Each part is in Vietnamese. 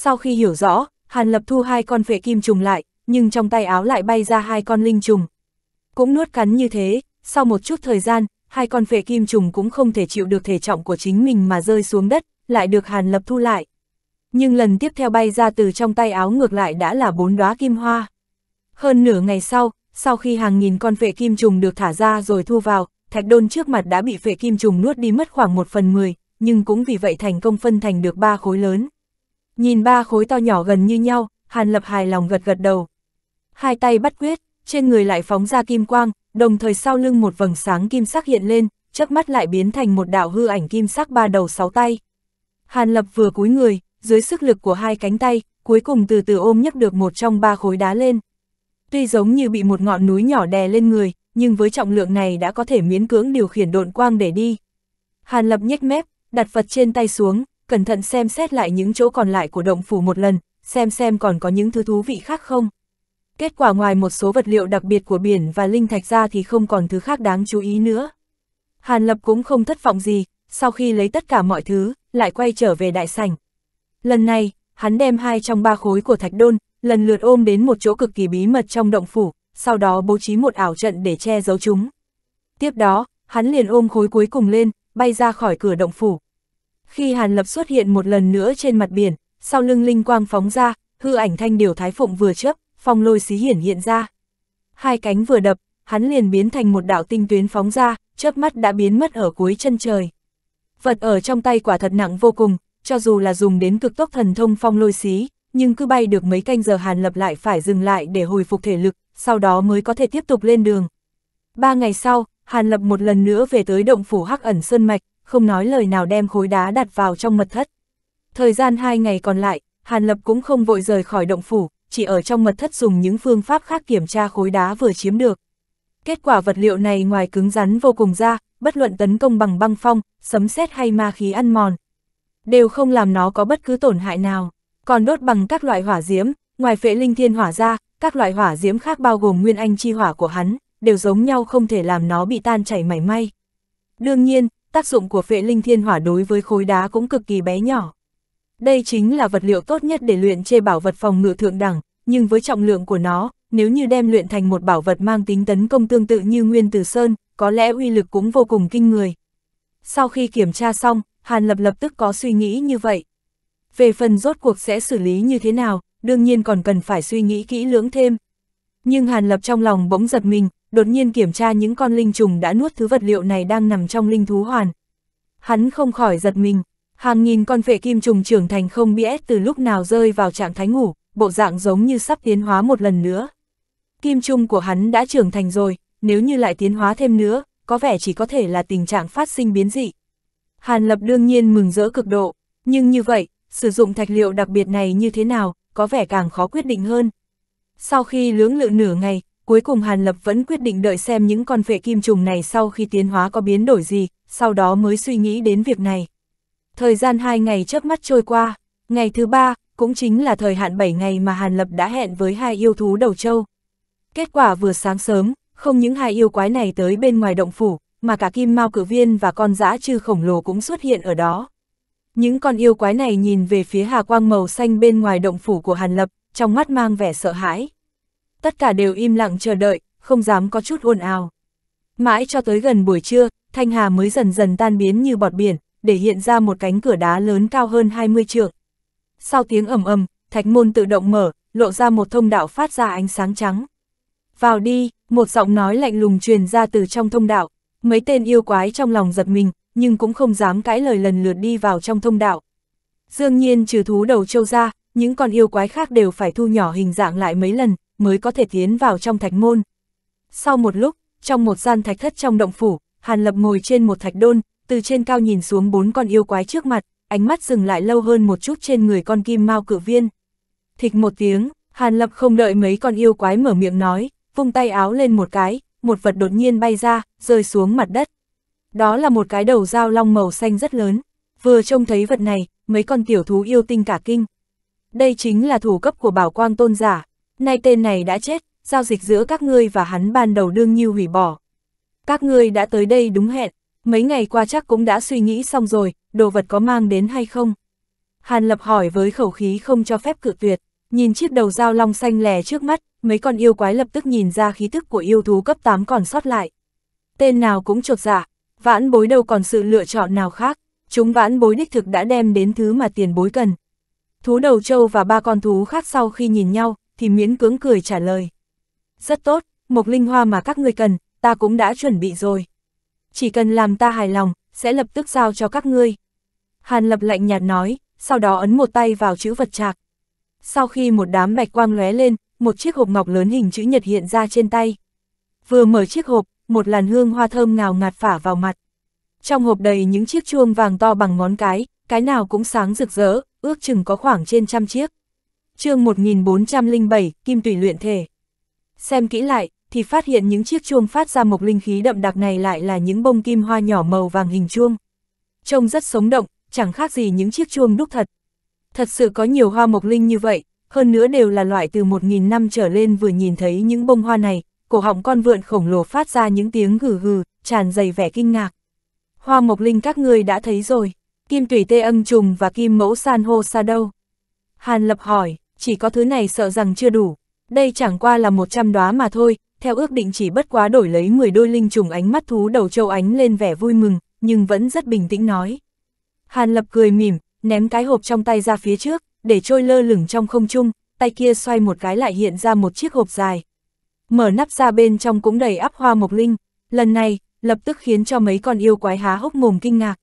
Sau khi hiểu rõ, Hàn Lập thu hai con phệ kim trùng lại, nhưng trong tay áo lại bay ra hai con linh trùng. Cũng nuốt cắn như thế, sau một chút thời gian, hai con phệ kim trùng cũng không thể chịu được thể trọng của chính mình mà rơi xuống đất, lại được Hàn Lập thu lại. Nhưng lần tiếp theo bay ra từ trong tay áo ngược lại đã là bốn đóa kim hoa. Hơn nửa ngày sau, sau khi hàng nghìn con phệ kim trùng được thả ra rồi thu vào, thạch đôn trước mặt đã bị phệ kim trùng nuốt đi mất khoảng một phần mười, nhưng cũng vì vậy thành công phân thành được ba khối lớn. Nhìn ba khối to nhỏ gần như nhau, Hàn Lập hài lòng gật gật đầu. Hai tay bắt quyết, trên người lại phóng ra kim quang, đồng thời sau lưng một vầng sáng kim sắc hiện lên, chớp mắt lại biến thành một đạo hư ảnh kim sắc ba đầu sáu tay. Hàn Lập vừa cúi người, dưới sức lực của hai cánh tay, cuối cùng từ từ ôm nhấc được một trong ba khối đá lên. Tuy giống như bị một ngọn núi nhỏ đè lên người, nhưng với trọng lượng này đã có thể miễn cưỡng điều khiển độn quang để đi. Hàn Lập nhếch mép, đặt Phật trên tay xuống, cẩn thận xem xét lại những chỗ còn lại của động phủ một lần, xem xem còn có những thứ thú vị khác không. Kết quả ngoài một số vật liệu đặc biệt của biển và linh thạch ra thì không còn thứ khác đáng chú ý nữa. Hàn Lập cũng không thất vọng gì, sau khi lấy tất cả mọi thứ, lại quay trở về đại sảnh. Lần này, hắn đem hai trong ba khối của thạch đôn, lần lượt ôm đến một chỗ cực kỳ bí mật trong động phủ, sau đó bố trí một ảo trận để che giấu chúng. Tiếp đó, hắn liền ôm khối cuối cùng lên, bay ra khỏi cửa động phủ. Khi Hàn Lập xuất hiện một lần nữa trên mặt biển, sau lưng linh quang phóng ra, hư ảnh thanh điều thái phụng vừa chớp, phong lôi xí hiển hiện ra. Hai cánh vừa đập, hắn liền biến thành một đạo tinh tuyến phóng ra, chớp mắt đã biến mất ở cuối chân trời. Vật ở trong tay quả thật nặng vô cùng, cho dù là dùng đến cực tốc thần thông phong lôi xí, nhưng cứ bay được mấy canh giờ Hàn Lập lại phải dừng lại để hồi phục thể lực, sau đó mới có thể tiếp tục lên đường. Ba ngày sau, Hàn Lập một lần nữa về tới động phủ Hắc ẩn Sơn Mạch, không nói lời nào đem khối đá đặt vào trong mật thất. Thời gian hai ngày còn lại, Hàn Lập cũng không vội rời khỏi động phủ, chỉ ở trong mật thất dùng những phương pháp khác kiểm tra khối đá vừa chiếm được. Kết quả vật liệu này ngoài cứng rắn vô cùng ra, bất luận tấn công bằng băng phong, sấm sét hay ma khí ăn mòn, đều không làm nó có bất cứ tổn hại nào. Còn đốt bằng các loại hỏa diễm, ngoài phệ linh thiên hỏa ra, các loại hỏa diễm khác bao gồm nguyên anh chi hỏa của hắn, đều giống nhau không thể làm nó bị tan chảy mảy may. Đương nhiên, tác dụng của phệ linh thiên hỏa đối với khối đá cũng cực kỳ bé nhỏ. Đây chính là vật liệu tốt nhất để luyện chê bảo vật phòng ngự thượng đẳng, nhưng với trọng lượng của nó, nếu như đem luyện thành một bảo vật mang tính tấn công tương tự như Nguyên Tử Sơn, có lẽ uy lực cũng vô cùng kinh người. Sau khi kiểm tra xong, Hàn Lập lập tức có suy nghĩ như vậy. Về phần rốt cuộc sẽ xử lý như thế nào, đương nhiên còn cần phải suy nghĩ kỹ lưỡng thêm. Nhưng Hàn Lập trong lòng bỗng giật mình, đột nhiên kiểm tra những con linh trùng đã nuốt thứ vật liệu này đang nằm trong linh thú hoàn. Hắn không khỏi giật mình, hàng nghìn con phệ kim trùng trưởng thành không biết từ lúc nào rơi vào trạng thái ngủ, bộ dạng giống như sắp tiến hóa một lần nữa. Kim trùng của hắn đã trưởng thành rồi, nếu như lại tiến hóa thêm nữa, có vẻ chỉ có thể là tình trạng phát sinh biến dị. Hàn Lập đương nhiên mừng rỡ cực độ, nhưng như vậy, sử dụng thạch liệu đặc biệt này như thế nào, có vẻ càng khó quyết định hơn. Sau khi lưỡng lự nửa ngày, cuối cùng Hàn Lập vẫn quyết định đợi xem những con vệ kim trùng này sau khi tiến hóa có biến đổi gì, sau đó mới suy nghĩ đến việc này. Thời gian hai ngày chớp mắt trôi qua, ngày thứ ba cũng chính là thời hạn 7 ngày mà Hàn Lập đã hẹn với hai yêu thú đầu châu. Kết quả vừa sáng sớm, không những hai yêu quái này tới bên ngoài động phủ, mà cả kim mao cử viên và con dã chư khổng lồ cũng xuất hiện ở đó. Những con yêu quái này nhìn về phía hà quang màu xanh bên ngoài động phủ của Hàn Lập, trong mắt mang vẻ sợ hãi tất cả đều im lặng chờ đợi, không dám có chút ồn ào. Mãi cho tới gần buổi trưa, Thanh Hà mới dần dần tan biến như bọt biển, để hiện ra một cánh cửa đá lớn cao hơn 20 trượng. Sau tiếng ầm ầm, thạch môn tự động mở, lộ ra một thông đạo phát ra ánh sáng trắng. Vào đi, một giọng nói lạnh lùng truyền ra từ trong thông đạo, mấy tên yêu quái trong lòng giật mình, nhưng cũng không dám cãi lời lần lượt đi vào trong thông đạo. Dương nhiên trừ thú đầu châu ra, những con yêu quái khác đều phải thu nhỏ hình dạng lại mấy lần, mới có thể tiến vào trong thạch môn. Sau một lúc, trong một gian thạch thất trong động phủ, Hàn Lập ngồi trên một thạch đôn, từ trên cao nhìn xuống bốn con yêu quái trước mặt, ánh mắt dừng lại lâu hơn một chút trên người con kim mao cự viên. Thịch một tiếng, Hàn Lập không đợi mấy con yêu quái mở miệng nói, vung tay áo lên một cái, một vật đột nhiên bay ra, rơi xuống mặt đất. Đó là một cái đầu dao long màu xanh rất lớn. Vừa trông thấy vật này, mấy con tiểu thú yêu tinh cả kinh. Đây chính là thủ cấp của bảo quang tôn giả. Nay tên này đã chết, giao dịch giữa các ngươi và hắn ban đầu đương như hủy bỏ. Các ngươi đã tới đây đúng hẹn, mấy ngày qua chắc cũng đã suy nghĩ xong rồi, đồ vật có mang đến hay không? Hàn Lập hỏi với khẩu khí không cho phép cự tuyệt, nhìn chiếc đầu dao long xanh lè trước mắt, mấy con yêu quái lập tức nhìn ra khí tức của yêu thú cấp 8 còn sót lại. Tên nào cũng trột dạ, vãn bối đâu còn sự lựa chọn nào khác, chúng vãn bối đích thực đã đem đến thứ mà tiền bối cần. Thú đầu trâu và ba con thú khác sau khi nhìn nhau, thì miễn cưỡng cười trả lời. Rất tốt, một linh hoa mà các ngươi cần, ta cũng đã chuẩn bị rồi. Chỉ cần làm ta hài lòng, sẽ lập tức giao cho các ngươi. Hàn lập lạnh nhạt nói, sau đó ấn một tay vào chữ vật trạc. Sau khi một đám bạch quang lóe lên, một chiếc hộp ngọc lớn hình chữ nhật hiện ra trên tay. Vừa mở chiếc hộp, một làn hương hoa thơm ngào ngạt phả vào mặt. Trong hộp đầy những chiếc chuông vàng to bằng ngón cái, cái nào cũng sáng rực rỡ, ước chừng có khoảng trên trăm chiếc chương 1407, Kim Tùy Luyện Thể. Xem kỹ lại, thì phát hiện những chiếc chuông phát ra một linh khí đậm đặc này lại là những bông kim hoa nhỏ màu vàng hình chuông. Trông rất sống động, chẳng khác gì những chiếc chuông đúc thật. Thật sự có nhiều hoa mộc linh như vậy, hơn nữa đều là loại từ 1.000 năm trở lên vừa nhìn thấy những bông hoa này, cổ họng con vượn khổng lồ phát ra những tiếng gừ gừ, tràn dày vẻ kinh ngạc. Hoa mộc linh các người đã thấy rồi, kim tủy tê âng trùng và kim mẫu san hô xa đâu? Hàn lập hỏi, chỉ có thứ này sợ rằng chưa đủ. Đây chẳng qua là 100 đóa mà thôi, theo ước định chỉ bất quá đổi lấy 10 đôi linh trùng ánh mắt thú đầu châu ánh lên vẻ vui mừng, nhưng vẫn rất bình tĩnh nói. Hàn Lập cười mỉm, ném cái hộp trong tay ra phía trước, để trôi lơ lửng trong không trung, tay kia xoay một cái lại hiện ra một chiếc hộp dài. Mở nắp ra bên trong cũng đầy áp hoa mộc linh, lần này, lập tức khiến cho mấy con yêu quái há hốc mồm kinh ngạc.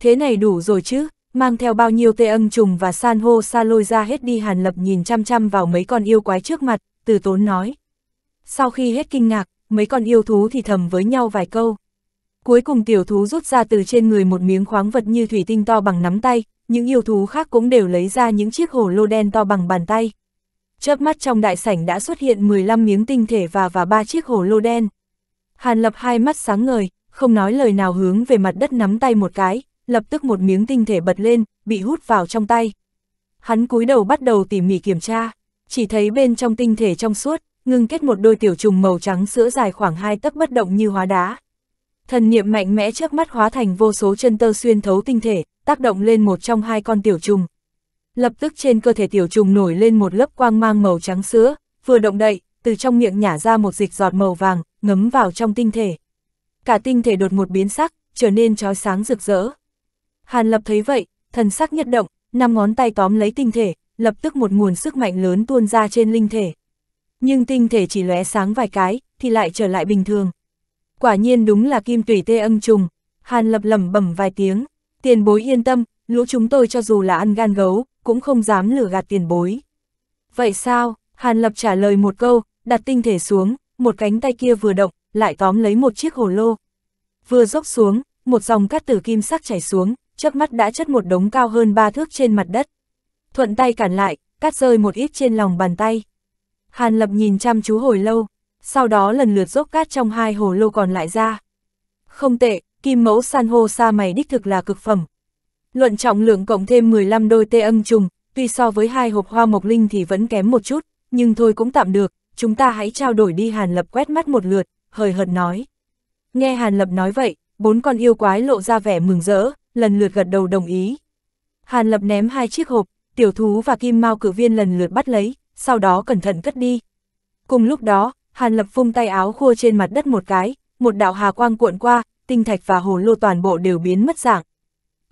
Thế này đủ rồi chứ, mang theo bao nhiêu tê ân trùng và san hô sa lôi ra hết đi Hàn Lập nhìn chăm chăm vào mấy con yêu quái trước mặt, từ tốn nói. Sau khi hết kinh ngạc, mấy con yêu thú thì thầm với nhau vài câu. Cuối cùng tiểu thú rút ra từ trên người một miếng khoáng vật như thủy tinh to bằng nắm tay, những yêu thú khác cũng đều lấy ra những chiếc hồ lô đen to bằng bàn tay. Chớp mắt trong đại sảnh đã xuất hiện 15 miếng tinh thể và và ba chiếc hồ lô đen. Hàn Lập hai mắt sáng ngời, không nói lời nào hướng về mặt đất nắm tay một cái, lập tức một miếng tinh thể bật lên, bị hút vào trong tay. Hắn cúi đầu bắt đầu tỉ mỉ kiểm tra, chỉ thấy bên trong tinh thể trong suốt, ngưng kết một đôi tiểu trùng màu trắng sữa dài khoảng hai tấc bất động như hóa đá. Thần niệm mạnh mẽ trước mắt hóa thành vô số chân tơ xuyên thấu tinh thể, tác động lên một trong hai con tiểu trùng. Lập tức trên cơ thể tiểu trùng nổi lên một lớp quang mang màu trắng sữa, vừa động đậy, từ trong miệng nhả ra một dịch giọt màu vàng, ngấm vào trong tinh thể. Cả tinh thể đột một biến sắc, trở nên trói sáng rực rỡ. Hàn Lập thấy vậy, thần sắc nhất động, năm ngón tay tóm lấy tinh thể, lập tức một nguồn sức mạnh lớn tuôn ra trên linh thể. Nhưng tinh thể chỉ lóe sáng vài cái, thì lại trở lại bình thường. Quả nhiên đúng là kim tủy tê âng trùng, Hàn Lập lẩm bẩm vài tiếng, tiền bối yên tâm, lũ chúng tôi cho dù là ăn gan gấu, cũng không dám lừa gạt tiền bối. Vậy sao, Hàn Lập trả lời một câu, đặt tinh thể xuống, một cánh tay kia vừa động, lại tóm lấy một chiếc hồ lô. Vừa dốc xuống, một dòng cát tử kim sắc chảy xuống, chớp mắt đã chất một đống cao hơn ba thước trên mặt đất. Thuận tay cản lại, cắt rơi một ít trên lòng bàn tay. Hàn Lập nhìn chăm chú hồi lâu, sau đó lần lượt dốc cát trong hai hồ lô còn lại ra. Không tệ, kim mẫu san hô sa mày đích thực là cực phẩm. Luận trọng lượng cộng thêm 15 đôi tê âm trùng, tuy so với hai hộp hoa mộc linh thì vẫn kém một chút, nhưng thôi cũng tạm được, chúng ta hãy trao đổi đi Hàn Lập quét mắt một lượt, hời hợt nói. Nghe Hàn Lập nói vậy, bốn con yêu quái lộ ra vẻ mừng rỡ, lần lượt gật đầu đồng ý. Hàn Lập ném hai chiếc hộp, tiểu thú và kim mao cử viên lần lượt bắt lấy, sau đó cẩn thận cất đi. Cùng lúc đó, Hàn Lập phung tay áo khua trên mặt đất một cái, một đạo hà quang cuộn qua, tinh thạch và hồ lô toàn bộ đều biến mất dạng.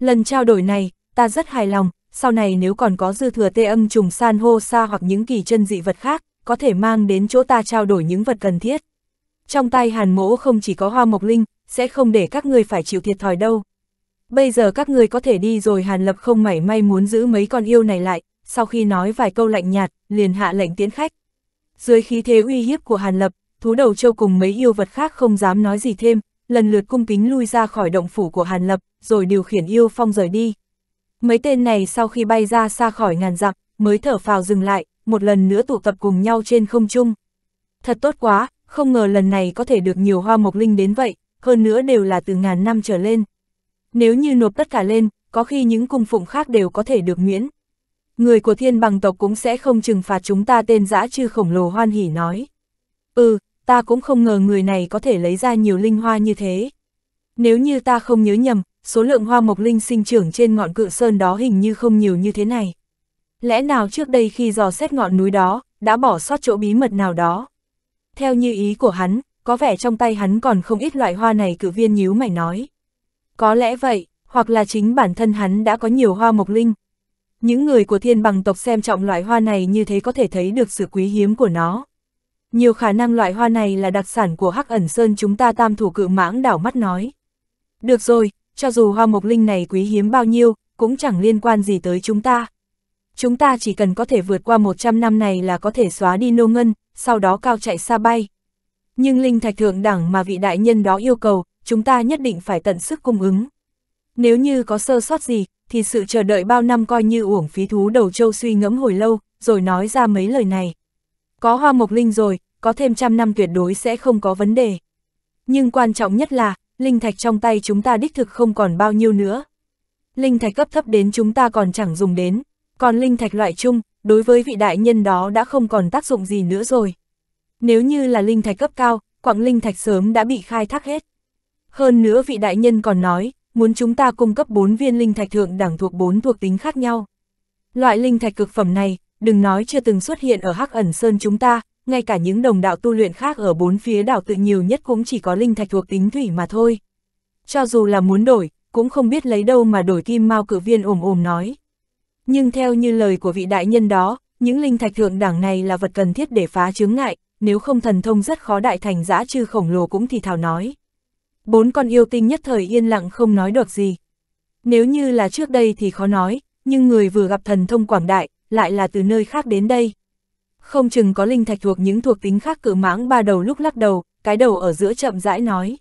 Lần trao đổi này, ta rất hài lòng, sau này nếu còn có dư thừa tê âm trùng san hô sa hoặc những kỳ chân dị vật khác, có thể mang đến chỗ ta trao đổi những vật cần thiết. Trong tay hàn mỗ không chỉ có hoa mộc linh, sẽ không để các người phải chịu thiệt thòi đâu bây giờ các người có thể đi rồi Hàn Lập không mảy may muốn giữ mấy con yêu này lại, sau khi nói vài câu lạnh nhạt, liền hạ lệnh tiến khách. Dưới khí thế uy hiếp của Hàn Lập, thú đầu châu cùng mấy yêu vật khác không dám nói gì thêm, lần lượt cung kính lui ra khỏi động phủ của Hàn Lập, rồi điều khiển yêu phong rời đi. Mấy tên này sau khi bay ra xa khỏi ngàn dặm, mới thở phào dừng lại, một lần nữa tụ tập cùng nhau trên không trung. Thật tốt quá, không ngờ lần này có thể được nhiều hoa mộc linh đến vậy, hơn nữa đều là từ ngàn năm trở lên nếu như nộp tất cả lên, có khi những cung phụng khác đều có thể được miễn. Người của thiên bằng tộc cũng sẽ không trừng phạt chúng ta tên dã chư khổng lồ hoan hỉ nói. Ừ, ta cũng không ngờ người này có thể lấy ra nhiều linh hoa như thế. Nếu như ta không nhớ nhầm, số lượng hoa mộc linh sinh trưởng trên ngọn cự sơn đó hình như không nhiều như thế này. Lẽ nào trước đây khi dò xét ngọn núi đó, đã bỏ sót chỗ bí mật nào đó? Theo như ý của hắn, có vẻ trong tay hắn còn không ít loại hoa này cử viên nhíu mày nói. Có lẽ vậy, hoặc là chính bản thân hắn đã có nhiều hoa mộc linh. Những người của thiên bằng tộc xem trọng loại hoa này như thế có thể thấy được sự quý hiếm của nó. Nhiều khả năng loại hoa này là đặc sản của Hắc ẩn Sơn chúng ta tam thủ cự mãng đảo mắt nói. Được rồi, cho dù hoa mộc linh này quý hiếm bao nhiêu, cũng chẳng liên quan gì tới chúng ta. Chúng ta chỉ cần có thể vượt qua 100 năm này là có thể xóa đi nô ngân, sau đó cao chạy xa bay. Nhưng linh thạch thượng đẳng mà vị đại nhân đó yêu cầu, chúng ta nhất định phải tận sức cung ứng. Nếu như có sơ sót gì, thì sự chờ đợi bao năm coi như uổng phí thú đầu châu suy ngẫm hồi lâu, rồi nói ra mấy lời này. Có hoa mộc linh rồi, có thêm trăm năm tuyệt đối sẽ không có vấn đề. Nhưng quan trọng nhất là, linh thạch trong tay chúng ta đích thực không còn bao nhiêu nữa. Linh thạch cấp thấp đến chúng ta còn chẳng dùng đến, còn linh thạch loại chung, đối với vị đại nhân đó đã không còn tác dụng gì nữa rồi. Nếu như là linh thạch cấp cao, quặng linh thạch sớm đã bị khai thác hết. Hơn nữa vị đại nhân còn nói, muốn chúng ta cung cấp 4 viên linh thạch thượng đẳng thuộc 4 thuộc tính khác nhau. Loại linh thạch cực phẩm này, đừng nói chưa từng xuất hiện ở Hắc Ẩn Sơn chúng ta, ngay cả những đồng đạo tu luyện khác ở bốn phía đảo tự nhiều nhất cũng chỉ có linh thạch thuộc tính thủy mà thôi. Cho dù là muốn đổi, cũng không biết lấy đâu mà đổi kim mao cử viên ồm ồm nói. Nhưng theo như lời của vị đại nhân đó, những linh thạch thượng đẳng này là vật cần thiết để phá chướng ngại, nếu không thần thông rất khó đại thành giã chư khổng lồ cũng thì thảo nói bốn con yêu tinh nhất thời yên lặng không nói được gì. Nếu như là trước đây thì khó nói, nhưng người vừa gặp thần thông quảng đại, lại là từ nơi khác đến đây. Không chừng có linh thạch thuộc những thuộc tính khác cự mãng ba đầu lúc lắc đầu, cái đầu ở giữa chậm rãi nói.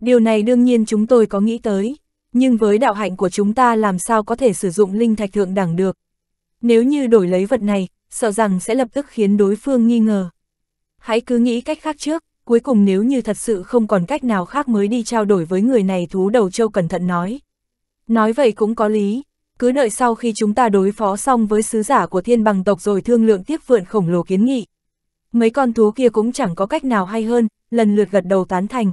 Điều này đương nhiên chúng tôi có nghĩ tới, nhưng với đạo hạnh của chúng ta làm sao có thể sử dụng linh thạch thượng đẳng được. Nếu như đổi lấy vật này, sợ rằng sẽ lập tức khiến đối phương nghi ngờ. Hãy cứ nghĩ cách khác trước, cuối cùng nếu như thật sự không còn cách nào khác mới đi trao đổi với người này thú đầu châu cẩn thận nói. Nói vậy cũng có lý, cứ đợi sau khi chúng ta đối phó xong với sứ giả của thiên bằng tộc rồi thương lượng tiếp vượn khổng lồ kiến nghị. Mấy con thú kia cũng chẳng có cách nào hay hơn, lần lượt gật đầu tán thành.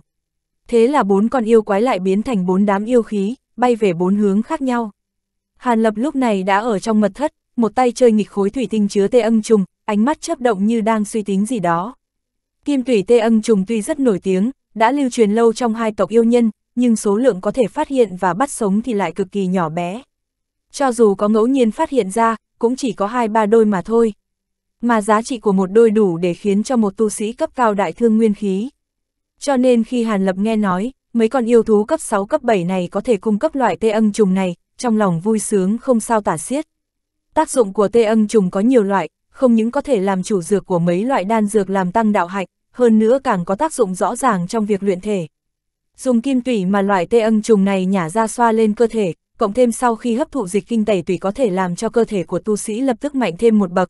Thế là bốn con yêu quái lại biến thành bốn đám yêu khí, bay về bốn hướng khác nhau. Hàn Lập lúc này đã ở trong mật thất, một tay chơi nghịch khối thủy tinh chứa tê âm trùng, ánh mắt chớp động như đang suy tính gì đó. Kim Tủy Tê Âm Trùng tuy rất nổi tiếng, đã lưu truyền lâu trong hai tộc yêu nhân, nhưng số lượng có thể phát hiện và bắt sống thì lại cực kỳ nhỏ bé. Cho dù có ngẫu nhiên phát hiện ra, cũng chỉ có hai ba đôi mà thôi. Mà giá trị của một đôi đủ để khiến cho một tu sĩ cấp cao đại thương nguyên khí. Cho nên khi Hàn Lập nghe nói, mấy con yêu thú cấp 6 cấp 7 này có thể cung cấp loại tê âm trùng này, trong lòng vui sướng không sao tả xiết. Tác dụng của tê âm trùng có nhiều loại, không những có thể làm chủ dược của mấy loại đan dược làm tăng đạo hạnh, hơn nữa càng có tác dụng rõ ràng trong việc luyện thể. Dùng kim tủy mà loại tê âm trùng này nhả ra xoa lên cơ thể, cộng thêm sau khi hấp thụ dịch kinh tẩy tủy có thể làm cho cơ thể của tu sĩ lập tức mạnh thêm một bậc.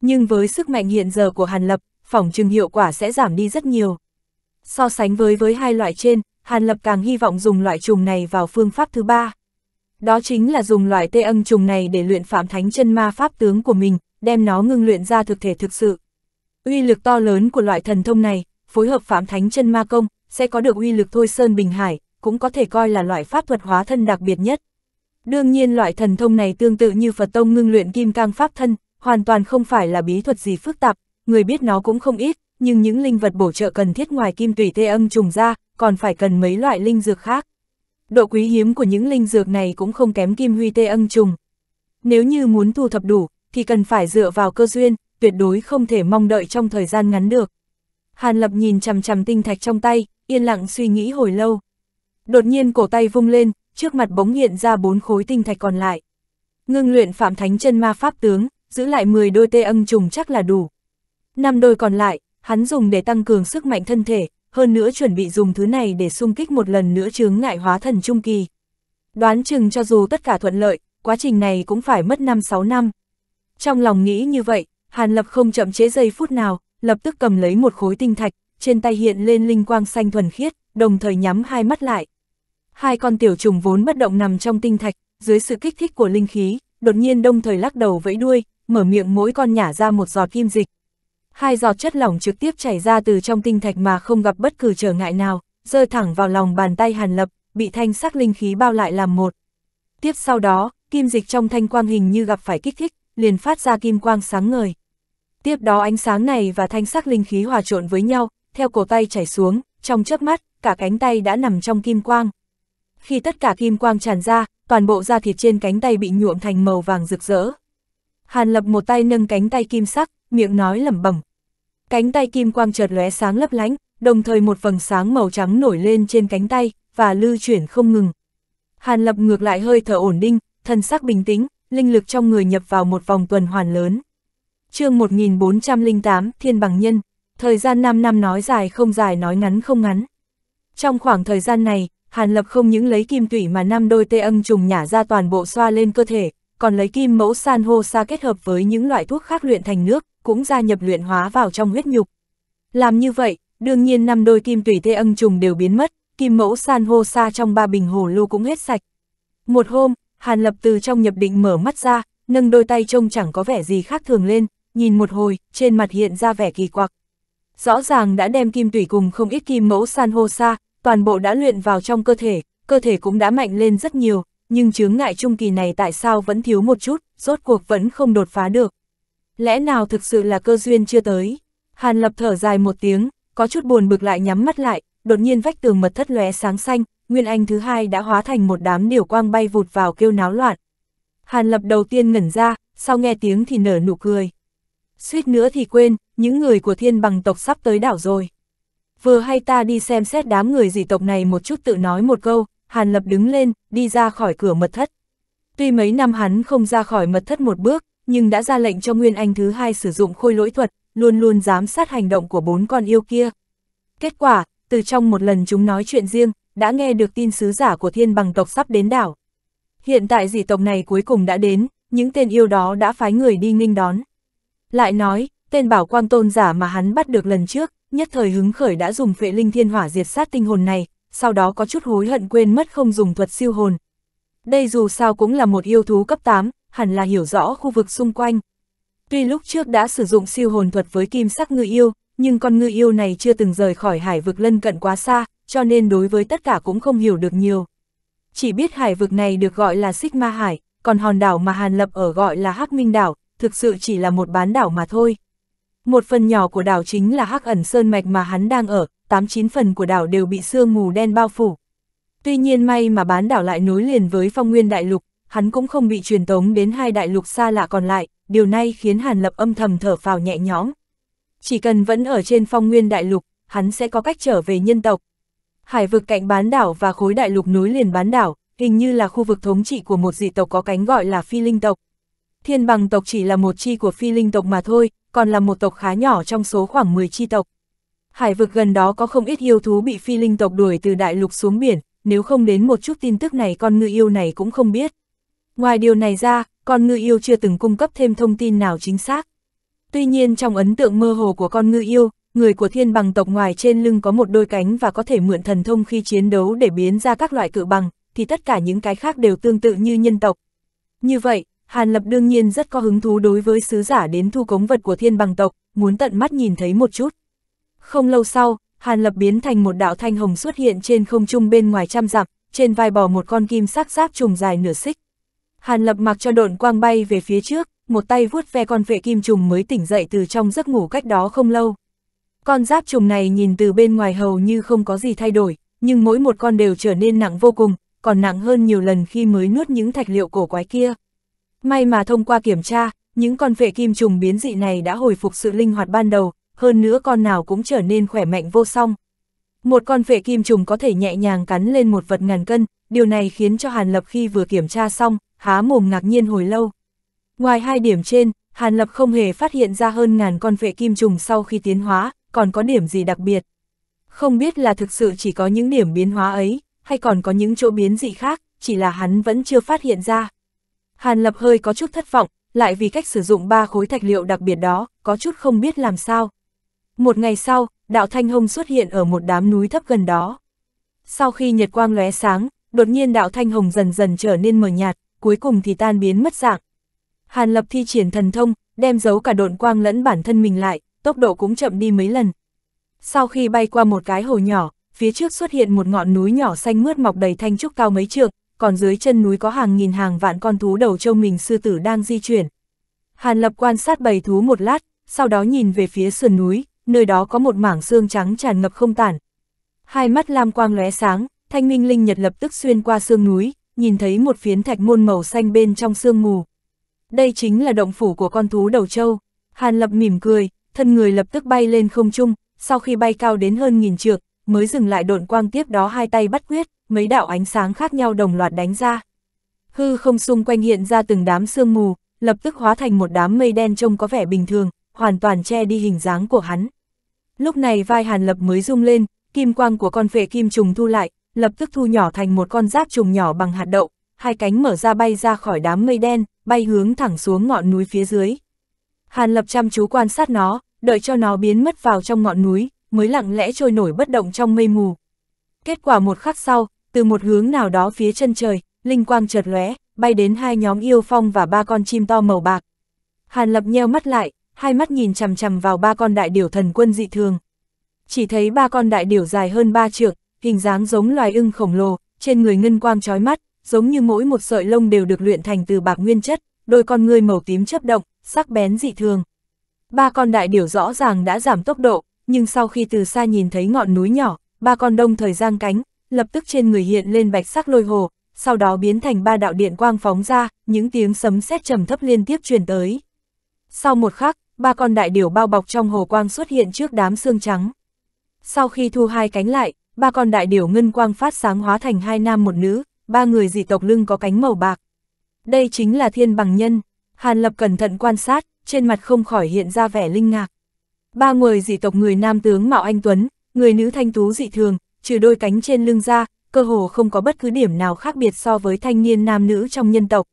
Nhưng với sức mạnh hiện giờ của Hàn Lập, phỏng chừng hiệu quả sẽ giảm đi rất nhiều. So sánh với với hai loại trên, Hàn Lập càng hy vọng dùng loại trùng này vào phương pháp thứ ba. Đó chính là dùng loại tê âm trùng này để luyện phạm thánh chân ma pháp tướng của mình, đem nó ngưng luyện ra thực thể thực sự. Uy lực to lớn của loại thần thông này, phối hợp phạm thánh chân ma công, sẽ có được uy lực thôi sơn bình hải, cũng có thể coi là loại pháp thuật hóa thân đặc biệt nhất. Đương nhiên loại thần thông này tương tự như Phật Tông ngưng luyện kim cang pháp thân, hoàn toàn không phải là bí thuật gì phức tạp, người biết nó cũng không ít, nhưng những linh vật bổ trợ cần thiết ngoài kim tùy tê âm trùng ra, còn phải cần mấy loại linh dược khác. Độ quý hiếm của những linh dược này cũng không kém kim huy tê âm trùng. Nếu như muốn thu thập đủ, thì cần phải dựa vào cơ duyên, tuyệt đối không thể mong đợi trong thời gian ngắn được. Hàn Lập nhìn chằm chằm tinh thạch trong tay, yên lặng suy nghĩ hồi lâu. Đột nhiên cổ tay vung lên, trước mặt bóng hiện ra bốn khối tinh thạch còn lại. Ngưng luyện phạm thánh chân ma pháp tướng, giữ lại 10 đôi tê âng trùng chắc là đủ. năm đôi còn lại, hắn dùng để tăng cường sức mạnh thân thể, hơn nữa chuẩn bị dùng thứ này để xung kích một lần nữa chướng ngại hóa thần trung kỳ. Đoán chừng cho dù tất cả thuận lợi, quá trình này cũng phải mất 5-6 năm. Trong lòng nghĩ như vậy, Hàn Lập không chậm chế giây phút nào, lập tức cầm lấy một khối tinh thạch, trên tay hiện lên linh quang xanh thuần khiết, đồng thời nhắm hai mắt lại. Hai con tiểu trùng vốn bất động nằm trong tinh thạch, dưới sự kích thích của linh khí, đột nhiên đồng thời lắc đầu vẫy đuôi, mở miệng mỗi con nhả ra một giọt kim dịch. Hai giọt chất lỏng trực tiếp chảy ra từ trong tinh thạch mà không gặp bất cứ trở ngại nào, rơi thẳng vào lòng bàn tay Hàn Lập, bị thanh sắc linh khí bao lại làm một. Tiếp sau đó, kim dịch trong thanh quang hình như gặp phải kích thích, liền phát ra kim quang sáng ngời. Tiếp đó ánh sáng này và thanh sắc linh khí hòa trộn với nhau, theo cổ tay chảy xuống, trong chớp mắt, cả cánh tay đã nằm trong kim quang. Khi tất cả kim quang tràn ra, toàn bộ da thịt trên cánh tay bị nhuộm thành màu vàng rực rỡ. Hàn Lập một tay nâng cánh tay kim sắc, miệng nói lẩm bẩm. Cánh tay kim quang chợt lóe sáng lấp lánh, đồng thời một vầng sáng màu trắng nổi lên trên cánh tay và lưu chuyển không ngừng. Hàn Lập ngược lại hơi thở ổn định, thân sắc bình tĩnh, linh lực trong người nhập vào một vòng tuần hoàn lớn. chương 1408, Thiên Bằng Nhân, thời gian 5 năm nói dài không dài nói ngắn không ngắn. Trong khoảng thời gian này, Hàn Lập không những lấy kim tủy mà năm đôi tê âm trùng nhả ra toàn bộ xoa lên cơ thể, còn lấy kim mẫu san hô sa kết hợp với những loại thuốc khác luyện thành nước, cũng gia nhập luyện hóa vào trong huyết nhục. Làm như vậy, đương nhiên năm đôi kim tủy tê âm trùng đều biến mất, kim mẫu san hô sa trong ba bình hồ lưu cũng hết sạch. Một hôm, Hàn Lập từ trong nhập định mở mắt ra, nâng đôi tay trông chẳng có vẻ gì khác thường lên, nhìn một hồi, trên mặt hiện ra vẻ kỳ quặc. Rõ ràng đã đem kim tủy cùng không ít kim mẫu san hô sa, toàn bộ đã luyện vào trong cơ thể, cơ thể cũng đã mạnh lên rất nhiều, nhưng chướng ngại trung kỳ này tại sao vẫn thiếu một chút, rốt cuộc vẫn không đột phá được. Lẽ nào thực sự là cơ duyên chưa tới? Hàn Lập thở dài một tiếng, có chút buồn bực lại nhắm mắt lại, đột nhiên vách tường mật thất lóe sáng xanh, Nguyên Anh thứ hai đã hóa thành một đám điểu quang bay vụt vào kêu náo loạn. Hàn Lập đầu tiên ngẩn ra, sau nghe tiếng thì nở nụ cười. Suýt nữa thì quên, những người của thiên bằng tộc sắp tới đảo rồi. Vừa hay ta đi xem xét đám người dị tộc này một chút tự nói một câu, Hàn Lập đứng lên, đi ra khỏi cửa mật thất. Tuy mấy năm hắn không ra khỏi mật thất một bước, nhưng đã ra lệnh cho Nguyên Anh thứ hai sử dụng khôi lỗi thuật, luôn luôn giám sát hành động của bốn con yêu kia. Kết quả, từ trong một lần chúng nói chuyện riêng, đã nghe được tin sứ giả của thiên bằng tộc sắp đến đảo. Hiện tại dị tộc này cuối cùng đã đến, những tên yêu đó đã phái người đi nghênh đón. Lại nói, tên bảo quang tôn giả mà hắn bắt được lần trước, nhất thời hứng khởi đã dùng phệ linh thiên hỏa diệt sát tinh hồn này, sau đó có chút hối hận quên mất không dùng thuật siêu hồn. Đây dù sao cũng là một yêu thú cấp 8, hẳn là hiểu rõ khu vực xung quanh. Tuy lúc trước đã sử dụng siêu hồn thuật với kim sắc ngư yêu, nhưng con ngư yêu này chưa từng rời khỏi hải vực lân cận quá xa, cho nên đối với tất cả cũng không hiểu được nhiều. Chỉ biết hải vực này được gọi là Sigma Hải, còn hòn đảo mà Hàn Lập ở gọi là Hắc Minh Đảo, thực sự chỉ là một bán đảo mà thôi. Một phần nhỏ của đảo chính là Hắc ẩn Sơn Mạch mà hắn đang ở, 89 phần của đảo đều bị sương mù đen bao phủ. Tuy nhiên may mà bán đảo lại nối liền với phong nguyên đại lục, hắn cũng không bị truyền tống đến hai đại lục xa lạ còn lại, điều này khiến Hàn Lập âm thầm thở phào nhẹ nhõm. Chỉ cần vẫn ở trên phong nguyên đại lục, hắn sẽ có cách trở về nhân tộc, Hải vực cạnh bán đảo và khối đại lục núi liền bán đảo, hình như là khu vực thống trị của một dị tộc có cánh gọi là phi linh tộc. Thiên bằng tộc chỉ là một chi của phi linh tộc mà thôi, còn là một tộc khá nhỏ trong số khoảng 10 chi tộc. Hải vực gần đó có không ít yêu thú bị phi linh tộc đuổi từ đại lục xuống biển, nếu không đến một chút tin tức này con ngư yêu này cũng không biết. Ngoài điều này ra, con ngư yêu chưa từng cung cấp thêm thông tin nào chính xác. Tuy nhiên trong ấn tượng mơ hồ của con ngư yêu, người của thiên bằng tộc ngoài trên lưng có một đôi cánh và có thể mượn thần thông khi chiến đấu để biến ra các loại cự bằng, thì tất cả những cái khác đều tương tự như nhân tộc. Như vậy, Hàn Lập đương nhiên rất có hứng thú đối với sứ giả đến thu cống vật của thiên bằng tộc, muốn tận mắt nhìn thấy một chút. Không lâu sau, Hàn Lập biến thành một đạo thanh hồng xuất hiện trên không trung bên ngoài trăm dặm, trên vai bò một con kim sắc giáp trùng dài nửa xích. Hàn Lập mặc cho độn quang bay về phía trước, một tay vuốt ve con vệ kim trùng mới tỉnh dậy từ trong giấc ngủ cách đó không lâu. Con giáp trùng này nhìn từ bên ngoài hầu như không có gì thay đổi, nhưng mỗi một con đều trở nên nặng vô cùng, còn nặng hơn nhiều lần khi mới nuốt những thạch liệu cổ quái kia. May mà thông qua kiểm tra, những con vệ kim trùng biến dị này đã hồi phục sự linh hoạt ban đầu, hơn nữa con nào cũng trở nên khỏe mạnh vô song. Một con vệ kim trùng có thể nhẹ nhàng cắn lên một vật ngàn cân, điều này khiến cho Hàn Lập khi vừa kiểm tra xong, há mồm ngạc nhiên hồi lâu. Ngoài hai điểm trên, Hàn Lập không hề phát hiện ra hơn ngàn con vệ kim trùng sau khi tiến hóa, còn có điểm gì đặc biệt. Không biết là thực sự chỉ có những điểm biến hóa ấy, hay còn có những chỗ biến dị khác, chỉ là hắn vẫn chưa phát hiện ra. Hàn Lập hơi có chút thất vọng, lại vì cách sử dụng ba khối thạch liệu đặc biệt đó, có chút không biết làm sao. Một ngày sau, đạo thanh hồng xuất hiện ở một đám núi thấp gần đó. Sau khi nhật quang lóe sáng, đột nhiên đạo thanh hồng dần dần trở nên mờ nhạt, cuối cùng thì tan biến mất dạng. Hàn Lập thi triển thần thông, đem giấu cả độn quang lẫn bản thân mình lại, tốc độ cũng chậm đi mấy lần. Sau khi bay qua một cái hồ nhỏ, phía trước xuất hiện một ngọn núi nhỏ xanh mướt mọc đầy thanh trúc cao mấy trượng, còn dưới chân núi có hàng nghìn hàng vạn con thú đầu trâu mình sư tử đang di chuyển. Hàn Lập quan sát bầy thú một lát, sau đó nhìn về phía sườn núi, nơi đó có một mảng xương trắng tràn ngập không tản. Hai mắt lam quang lóe sáng, thanh minh linh nhật lập tức xuyên qua xương núi, nhìn thấy một phiến thạch môn màu xanh bên trong xương mù. Đây chính là động phủ của con thú đầu trâu. Hàn Lập mỉm cười, thân người lập tức bay lên không trung, sau khi bay cao đến hơn nghìn trượng, mới dừng lại độn quang tiếp đó hai tay bắt quyết, mấy đạo ánh sáng khác nhau đồng loạt đánh ra. Hư không xung quanh hiện ra từng đám sương mù, lập tức hóa thành một đám mây đen trông có vẻ bình thường, hoàn toàn che đi hình dáng của hắn. Lúc này vai Hàn Lập mới rung lên, kim quang của con phệ kim trùng thu lại, lập tức thu nhỏ thành một con giáp trùng nhỏ bằng hạt đậu, hai cánh mở ra bay ra khỏi đám mây đen, bay hướng thẳng xuống ngọn núi phía dưới. Hàn Lập chăm chú quan sát nó, đợi cho nó biến mất vào trong ngọn núi, mới lặng lẽ trôi nổi bất động trong mây mù. Kết quả một khắc sau, từ một hướng nào đó phía chân trời, linh quang chợt lóe, bay đến hai nhóm yêu phong và ba con chim to màu bạc. Hàn Lập nheo mắt lại, hai mắt nhìn chằm chằm vào ba con đại điểu thần quân dị thường. Chỉ thấy ba con đại điểu dài hơn ba trượng, hình dáng giống loài ưng khổng lồ, trên người ngân quang chói mắt, giống như mỗi một sợi lông đều được luyện thành từ bạc nguyên chất, đôi con ngươi màu tím chớp động, sắc bén dị thường. Ba con đại điểu rõ ràng đã giảm tốc độ, nhưng sau khi từ xa nhìn thấy ngọn núi nhỏ, ba con đông thời giang cánh, lập tức trên người hiện lên bạch sắc lôi hồ, sau đó biến thành ba đạo điện quang phóng ra, những tiếng sấm sét trầm thấp liên tiếp truyền tới. Sau một khắc, ba con đại điểu bao bọc trong hồ quang xuất hiện trước đám xương trắng. Sau khi thu hai cánh lại, ba con đại điểu ngân quang phát sáng hóa thành hai nam một nữ, ba người dị tộc lưng có cánh màu bạc. Đây chính là thiên bằng nhân. Hàn Lập cẩn thận quan sát, trên mặt không khỏi hiện ra vẻ linh ngạc. Ba người dị tộc người nam tướng Mạo Anh Tuấn, người nữ thanh tú dị thường, trừ đôi cánh trên lưng ra, cơ hồ không có bất cứ điểm nào khác biệt so với thanh niên nam nữ trong nhân tộc.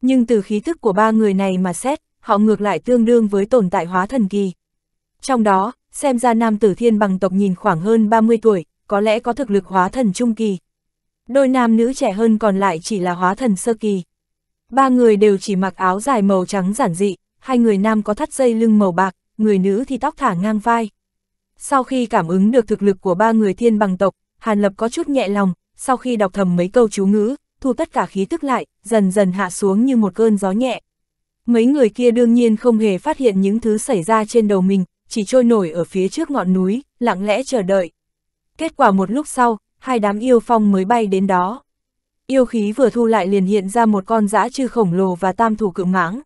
Nhưng từ khí thức của ba người này mà xét, họ ngược lại tương đương với tồn tại hóa thần kỳ. Trong đó, xem ra nam tử thiên bằng tộc nhìn khoảng hơn 30 tuổi, có lẽ có thực lực hóa thần trung kỳ. Đôi nam nữ trẻ hơn còn lại chỉ là hóa thần sơ kỳ. Ba người đều chỉ mặc áo dài màu trắng giản dị, hai người nam có thắt dây lưng màu bạc, người nữ thì tóc thả ngang vai. Sau khi cảm ứng được thực lực của ba người thiên bằng tộc, Hàn Lập có chút nhẹ lòng, sau khi đọc thầm mấy câu chú ngữ, thu tất cả khí tức lại, dần dần hạ xuống như một cơn gió nhẹ. Mấy người kia đương nhiên không hề phát hiện những thứ xảy ra trên đầu mình, chỉ trôi nổi ở phía trước ngọn núi, lặng lẽ chờ đợi. Kết quả một lúc sau, hai đám yêu phong mới bay đến đó. Yêu khí vừa thu lại liền hiện ra một con dã chư khổng lồ và tam thủ cự mãng.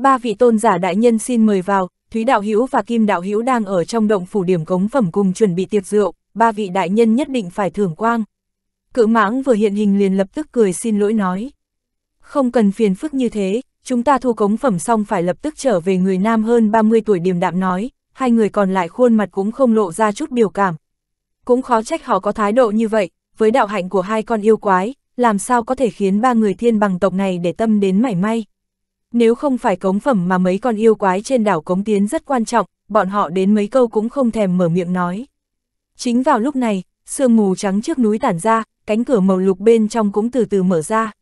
Ba vị tôn giả đại nhân xin mời vào, Thúy Đạo Hữu và Kim Đạo Hữu đang ở trong động phủ điểm cống phẩm cùng chuẩn bị tiệc rượu, ba vị đại nhân nhất định phải thưởng quang. Cự mãng vừa hiện hình liền lập tức cười xin lỗi nói. Không cần phiền phức như thế, chúng ta thu cống phẩm xong phải lập tức trở về người nam hơn 30 tuổi điềm đạm nói, hai người còn lại khuôn mặt cũng không lộ ra chút biểu cảm. Cũng khó trách họ có thái độ như vậy, với đạo hạnh của hai con yêu quái, làm sao có thể khiến ba người thiên bằng tộc này để tâm đến mảy may. Nếu không phải cống phẩm mà mấy con yêu quái trên đảo cống tiến rất quan trọng, bọn họ đến mấy câu cũng không thèm mở miệng nói. Chính vào lúc này, sương mù trắng trước núi tản ra, cánh cửa màu lục bên trong cũng từ từ mở ra.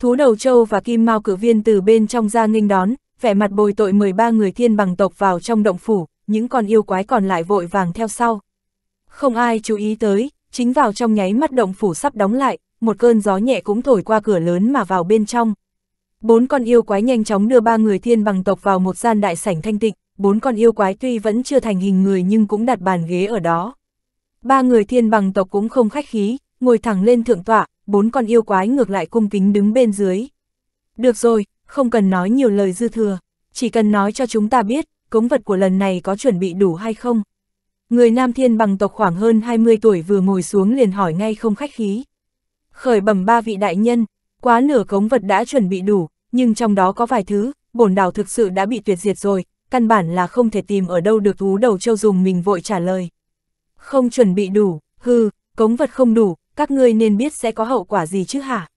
Thú đầu châu và kim mao cử viên từ bên trong ra nghênh đón, vẻ mặt bồi tội 13 người thiên bằng tộc vào trong động phủ, những con yêu quái còn lại vội vàng theo sau. Không ai chú ý tới, chính vào trong nháy mắt động phủ sắp đóng lại, một cơn gió nhẹ cũng thổi qua cửa lớn mà vào bên trong. Bốn con yêu quái nhanh chóng đưa ba người thiên bằng tộc vào một gian đại sảnh thanh tịnh, bốn con yêu quái tuy vẫn chưa thành hình người nhưng cũng đặt bàn ghế ở đó. Ba người thiên bằng tộc cũng không khách khí, ngồi thẳng lên thượng tọa, bốn con yêu quái ngược lại cung kính đứng bên dưới. Được rồi, không cần nói nhiều lời dư thừa, chỉ cần nói cho chúng ta biết, cống vật của lần này có chuẩn bị đủ hay không. Người nam thiên bằng tộc khoảng hơn 20 tuổi vừa ngồi xuống liền hỏi ngay không khách khí. Khởi bẩm ba vị đại nhân, quá nửa cống vật đã chuẩn bị đủ, nhưng trong đó có vài thứ, bổn đảo thực sự đã bị tuyệt diệt rồi, căn bản là không thể tìm ở đâu được thú đầu châu dùng mình vội trả lời. Không chuẩn bị đủ, hư, cống vật không đủ, các ngươi nên biết sẽ có hậu quả gì chứ hả?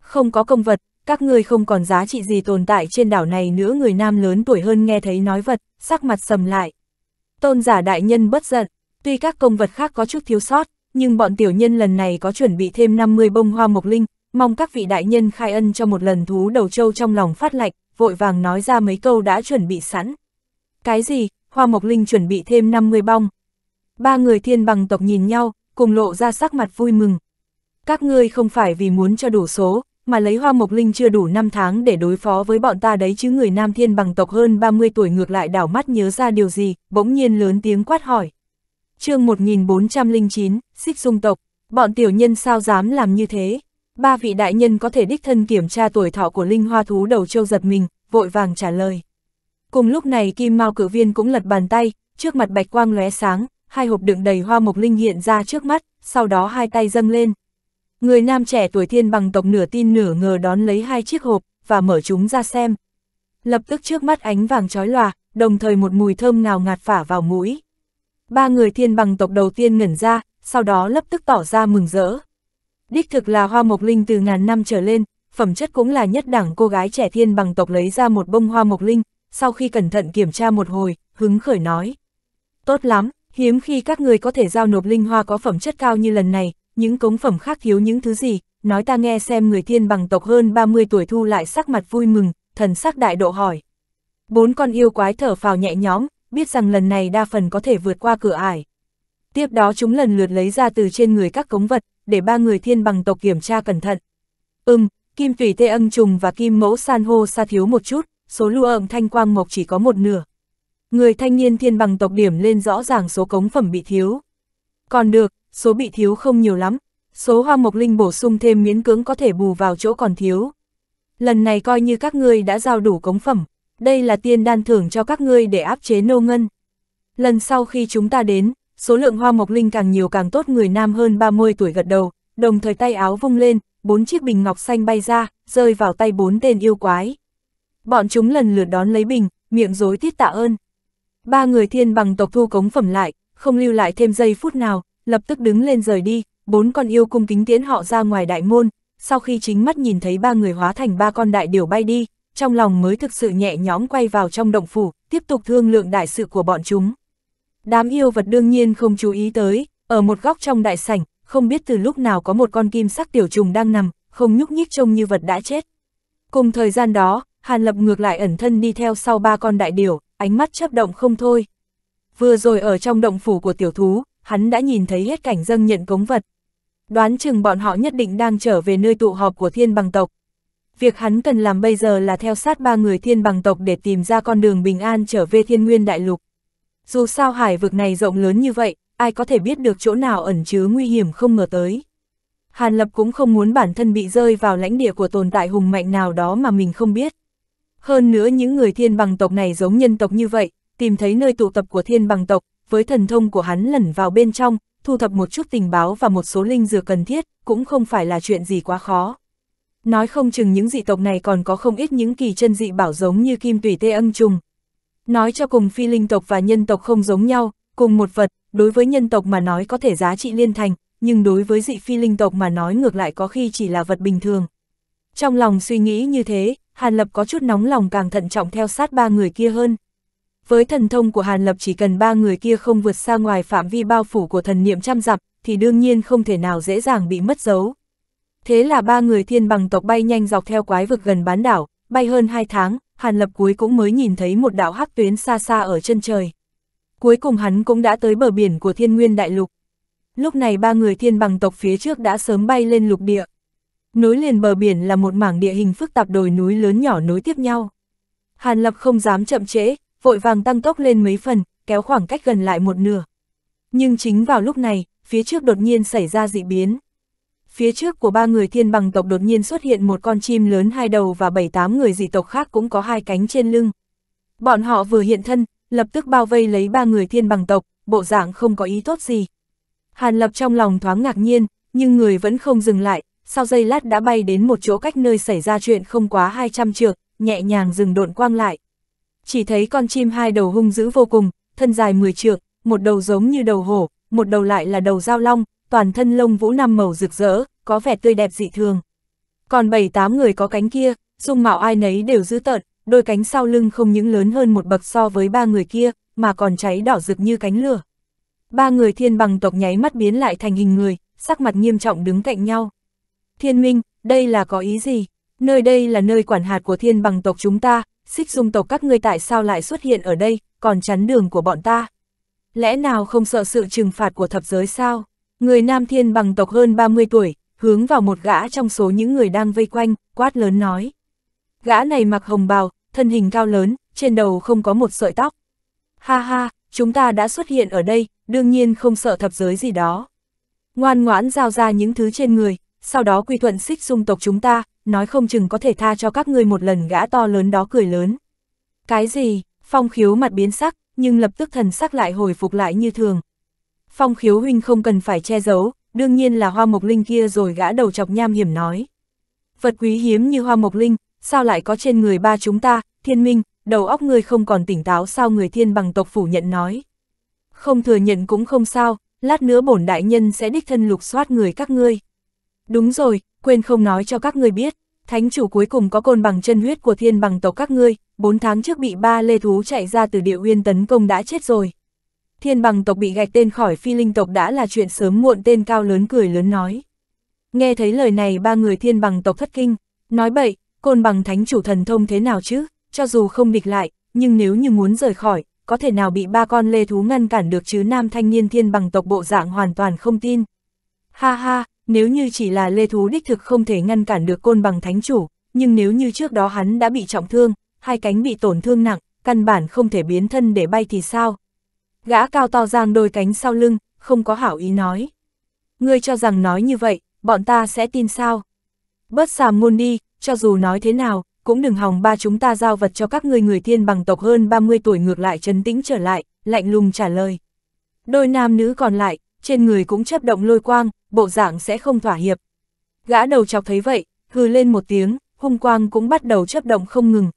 Không có công vật, các ngươi không còn giá trị gì tồn tại trên đảo này nữa người nam lớn tuổi hơn nghe thấy nói vật, sắc mặt sầm lại. Tôn giả đại nhân bất giận, tuy các công vật khác có chút thiếu sót, nhưng bọn tiểu nhân lần này có chuẩn bị thêm 50 bông hoa mộc linh, mong các vị đại nhân khai ân cho một lần thú đầu trâu trong lòng phát lạch, vội vàng nói ra mấy câu đã chuẩn bị sẵn. Cái gì, Hoa Mộc Linh chuẩn bị thêm 50 bong. Ba người thiên bằng tộc nhìn nhau, cùng lộ ra sắc mặt vui mừng. Các ngươi không phải vì muốn cho đủ số, mà lấy Hoa Mộc Linh chưa đủ 5 tháng để đối phó với bọn ta đấy chứ người nam thiên bằng tộc hơn 30 tuổi ngược lại đảo mắt nhớ ra điều gì, bỗng nhiên lớn tiếng quát hỏi. chương 1409, xích dung tộc, bọn tiểu nhân sao dám làm như thế? Ba vị đại nhân có thể đích thân kiểm tra tuổi thọ của linh hoa thú đầu châu giật mình, vội vàng trả lời. Cùng lúc này kim mao cử viên cũng lật bàn tay, trước mặt bạch quang lóe sáng, hai hộp đựng đầy hoa mộc linh hiện ra trước mắt, sau đó hai tay dâng lên. Người nam trẻ tuổi thiên bằng tộc nửa tin nửa ngờ đón lấy hai chiếc hộp, và mở chúng ra xem. Lập tức trước mắt ánh vàng chói lòa, đồng thời một mùi thơm ngào ngạt phả vào mũi. Ba người thiên bằng tộc đầu tiên ngẩn ra, sau đó lập tức tỏ ra mừng rỡ. Đích thực là hoa mộc linh từ ngàn năm trở lên, phẩm chất cũng là nhất đẳng cô gái trẻ thiên bằng tộc lấy ra một bông hoa mộc linh, sau khi cẩn thận kiểm tra một hồi, hứng khởi nói. Tốt lắm, hiếm khi các người có thể giao nộp linh hoa có phẩm chất cao như lần này, những cống phẩm khác thiếu những thứ gì, nói ta nghe xem người thiên bằng tộc hơn 30 tuổi thu lại sắc mặt vui mừng, thần sắc đại độ hỏi. Bốn con yêu quái thở phào nhẹ nhõm, biết rằng lần này đa phần có thể vượt qua cửa ải. Tiếp đó chúng lần lượt lấy ra từ trên người các cống vật, để ba người thiên bằng tộc kiểm tra cẩn thận. Ừm, kim tùy tê âm trùng và kim mẫu san hô xa thiếu một chút, số lưu âm thanh quang mộc chỉ có một nửa. Người thanh niên thiên bằng tộc điểm lên rõ ràng số cống phẩm bị thiếu. Còn được, số bị thiếu không nhiều lắm, số hoa mộc linh bổ sung thêm miễn cưỡng có thể bù vào chỗ còn thiếu. Lần này coi như các ngươi đã giao đủ cống phẩm, đây là tiên đan thưởng cho các ngươi để áp chế nô ngân. Lần sau khi chúng ta đến, số lượng hoa mộc linh càng nhiều càng tốt người nam hơn 30 tuổi gật đầu, đồng thời tay áo vung lên, bốn chiếc bình ngọc xanh bay ra, rơi vào tay bốn tên yêu quái. Bọn chúng lần lượt đón lấy bình, miệng rối tiết tạ ơn. Ba người thiên bằng tộc thu cống phẩm lại, không lưu lại thêm giây phút nào, lập tức đứng lên rời đi, bốn con yêu cung kính tiễn họ ra ngoài đại môn, sau khi chính mắt nhìn thấy ba người hóa thành ba con đại điểu bay đi, trong lòng mới thực sự nhẹ nhõm quay vào trong động phủ, tiếp tục thương lượng đại sự của bọn chúng. Đám yêu vật đương nhiên không chú ý tới, ở một góc trong đại sảnh, không biết từ lúc nào có một con kim sắc tiểu trùng đang nằm, không nhúc nhích trông như vật đã chết. Cùng thời gian đó, Hàn Lập ngược lại ẩn thân đi theo sau ba con đại điểu, ánh mắt chấp động không thôi. Vừa rồi ở trong động phủ của tiểu thú, hắn đã nhìn thấy hết cảnh dâng nhận cống vật. Đoán chừng bọn họ nhất định đang trở về nơi tụ họp của thiên bằng tộc. Việc hắn cần làm bây giờ là theo sát ba người thiên bằng tộc để tìm ra con đường bình an trở về thiên nguyên đại lục. Dù sao hải vực này rộng lớn như vậy, ai có thể biết được chỗ nào ẩn chứa nguy hiểm không ngờ tới. Hàn Lập cũng không muốn bản thân bị rơi vào lãnh địa của tồn tại hùng mạnh nào đó mà mình không biết. Hơn nữa những người thiên bằng tộc này giống nhân tộc như vậy, tìm thấy nơi tụ tập của thiên bằng tộc, với thần thông của hắn lẩn vào bên trong, thu thập một chút tình báo và một số linh dược cần thiết, cũng không phải là chuyện gì quá khó. Nói không chừng những dị tộc này còn có không ít những kỳ chân dị bảo giống như kim tùy tê âm trùng, Nói cho cùng phi linh tộc và nhân tộc không giống nhau, cùng một vật, đối với nhân tộc mà nói có thể giá trị liên thành, nhưng đối với dị phi linh tộc mà nói ngược lại có khi chỉ là vật bình thường. Trong lòng suy nghĩ như thế, Hàn Lập có chút nóng lòng càng thận trọng theo sát ba người kia hơn. Với thần thông của Hàn Lập chỉ cần ba người kia không vượt xa ngoài phạm vi bao phủ của thần niệm trăm dặm, thì đương nhiên không thể nào dễ dàng bị mất dấu. Thế là ba người thiên bằng tộc bay nhanh dọc theo quái vực gần bán đảo, bay hơn hai tháng, Hàn Lập cuối cũng mới nhìn thấy một đảo hắc tuyến xa xa ở chân trời. Cuối cùng hắn cũng đã tới bờ biển của thiên nguyên đại lục. Lúc này ba người thiên bằng tộc phía trước đã sớm bay lên lục địa. Nối liền bờ biển là một mảng địa hình phức tạp đồi núi lớn nhỏ nối tiếp nhau. Hàn Lập không dám chậm trễ, vội vàng tăng tốc lên mấy phần, kéo khoảng cách gần lại một nửa. Nhưng chính vào lúc này, phía trước đột nhiên xảy ra dị biến. Phía trước của ba người thiên bằng tộc đột nhiên xuất hiện một con chim lớn hai đầu và bảy tám người dị tộc khác cũng có hai cánh trên lưng. Bọn họ vừa hiện thân, lập tức bao vây lấy ba người thiên bằng tộc, bộ dạng không có ý tốt gì. Hàn lập trong lòng thoáng ngạc nhiên, nhưng người vẫn không dừng lại, sau giây lát đã bay đến một chỗ cách nơi xảy ra chuyện không quá 200 trượng, nhẹ nhàng dừng độn quang lại. Chỉ thấy con chim hai đầu hung dữ vô cùng, thân dài 10 trượng, một đầu giống như đầu hổ, một đầu lại là đầu dao long, toàn thân lông vũ năm màu rực rỡ, có vẻ tươi đẹp dị thường. Còn bảy tám người có cánh kia, dung mạo ai nấy đều dữ tợn, đôi cánh sau lưng không những lớn hơn một bậc so với ba người kia, mà còn cháy đỏ rực như cánh lửa. Ba người thiên bằng tộc nháy mắt biến lại thành hình người, sắc mặt nghiêm trọng đứng cạnh nhau. Thiên minh, đây là có ý gì? Nơi đây là nơi quản hạt của thiên bằng tộc chúng ta, xích dung tộc các ngươi tại sao lại xuất hiện ở đây, còn chắn đường của bọn ta? Lẽ nào không sợ sự trừng phạt của thập giới sao? Người nam thiên bằng tộc hơn 30 tuổi, hướng vào một gã trong số những người đang vây quanh, quát lớn nói. Gã này mặc hồng bào, thân hình cao lớn, trên đầu không có một sợi tóc. Ha ha, chúng ta đã xuất hiện ở đây, đương nhiên không sợ thập giới gì đó. Ngoan ngoãn giao ra những thứ trên người, sau đó quy thuận xích dung tộc chúng ta, nói không chừng có thể tha cho các ngươi một lần gã to lớn đó cười lớn. Cái gì, phong khiếu mặt biến sắc, nhưng lập tức thần sắc lại hồi phục lại như thường, Phong khiếu huynh không cần phải che giấu, đương nhiên là hoa mộc linh kia rồi gã đầu chọc nham hiểm nói. Vật quý hiếm như hoa mộc linh, sao lại có trên người ba chúng ta, thiên minh, đầu óc ngươi không còn tỉnh táo sao người thiên bằng tộc phủ nhận nói. Không thừa nhận cũng không sao, lát nữa bổn đại nhân sẽ đích thân lục soát người các ngươi. Đúng rồi, quên không nói cho các ngươi biết, thánh chủ cuối cùng có côn bằng chân huyết của thiên bằng tộc các ngươi, 4 tháng trước bị ba lê thú chạy ra từ địa uyên tấn công đã chết rồi thiên bằng tộc bị gạch tên khỏi phi linh tộc đã là chuyện sớm muộn tên cao lớn cười lớn nói. Nghe thấy lời này ba người thiên bằng tộc thất kinh, nói bậy, côn bằng thánh chủ thần thông thế nào chứ, cho dù không địch lại, nhưng nếu như muốn rời khỏi, có thể nào bị ba con lê thú ngăn cản được chứ nam thanh niên thiên bằng tộc bộ dạng hoàn toàn không tin. Ha ha, nếu như chỉ là lê thú đích thực không thể ngăn cản được côn bằng thánh chủ, nhưng nếu như trước đó hắn đã bị trọng thương, hai cánh bị tổn thương nặng, căn bản không thể biến thân để bay thì sao, Gã cao to giang đôi cánh sau lưng, không có hảo ý nói. Ngươi cho rằng nói như vậy, bọn ta sẽ tin sao? Bớt xàm môn đi, cho dù nói thế nào, cũng đừng hòng ba chúng ta giao vật cho các ngươi người thiên bằng tộc hơn 30 tuổi ngược lại trấn tĩnh trở lại, lạnh lùng trả lời. Đôi nam nữ còn lại, trên người cũng chấp động lôi quang, bộ dạng sẽ không thỏa hiệp. Gã đầu chọc thấy vậy, hừ lên một tiếng, hung quang cũng bắt đầu chấp động không ngừng.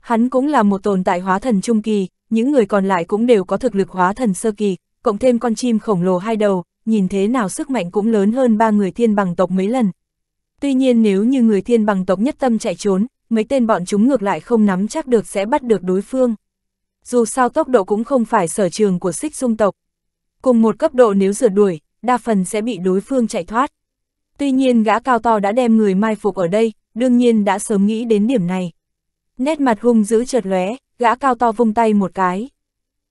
Hắn cũng là một tồn tại hóa thần trung kỳ, những người còn lại cũng đều có thực lực hóa thần sơ kỳ, cộng thêm con chim khổng lồ hai đầu, nhìn thế nào sức mạnh cũng lớn hơn ba người thiên bằng tộc mấy lần. Tuy nhiên nếu như người thiên bằng tộc nhất tâm chạy trốn, mấy tên bọn chúng ngược lại không nắm chắc được sẽ bắt được đối phương. Dù sao tốc độ cũng không phải sở trường của xích dung tộc. Cùng một cấp độ nếu rượt đuổi, đa phần sẽ bị đối phương chạy thoát. Tuy nhiên gã cao to đã đem người mai phục ở đây, đương nhiên đã sớm nghĩ đến điểm này. Nét mặt hung dữ chợt lóe, gã cao to vung tay một cái.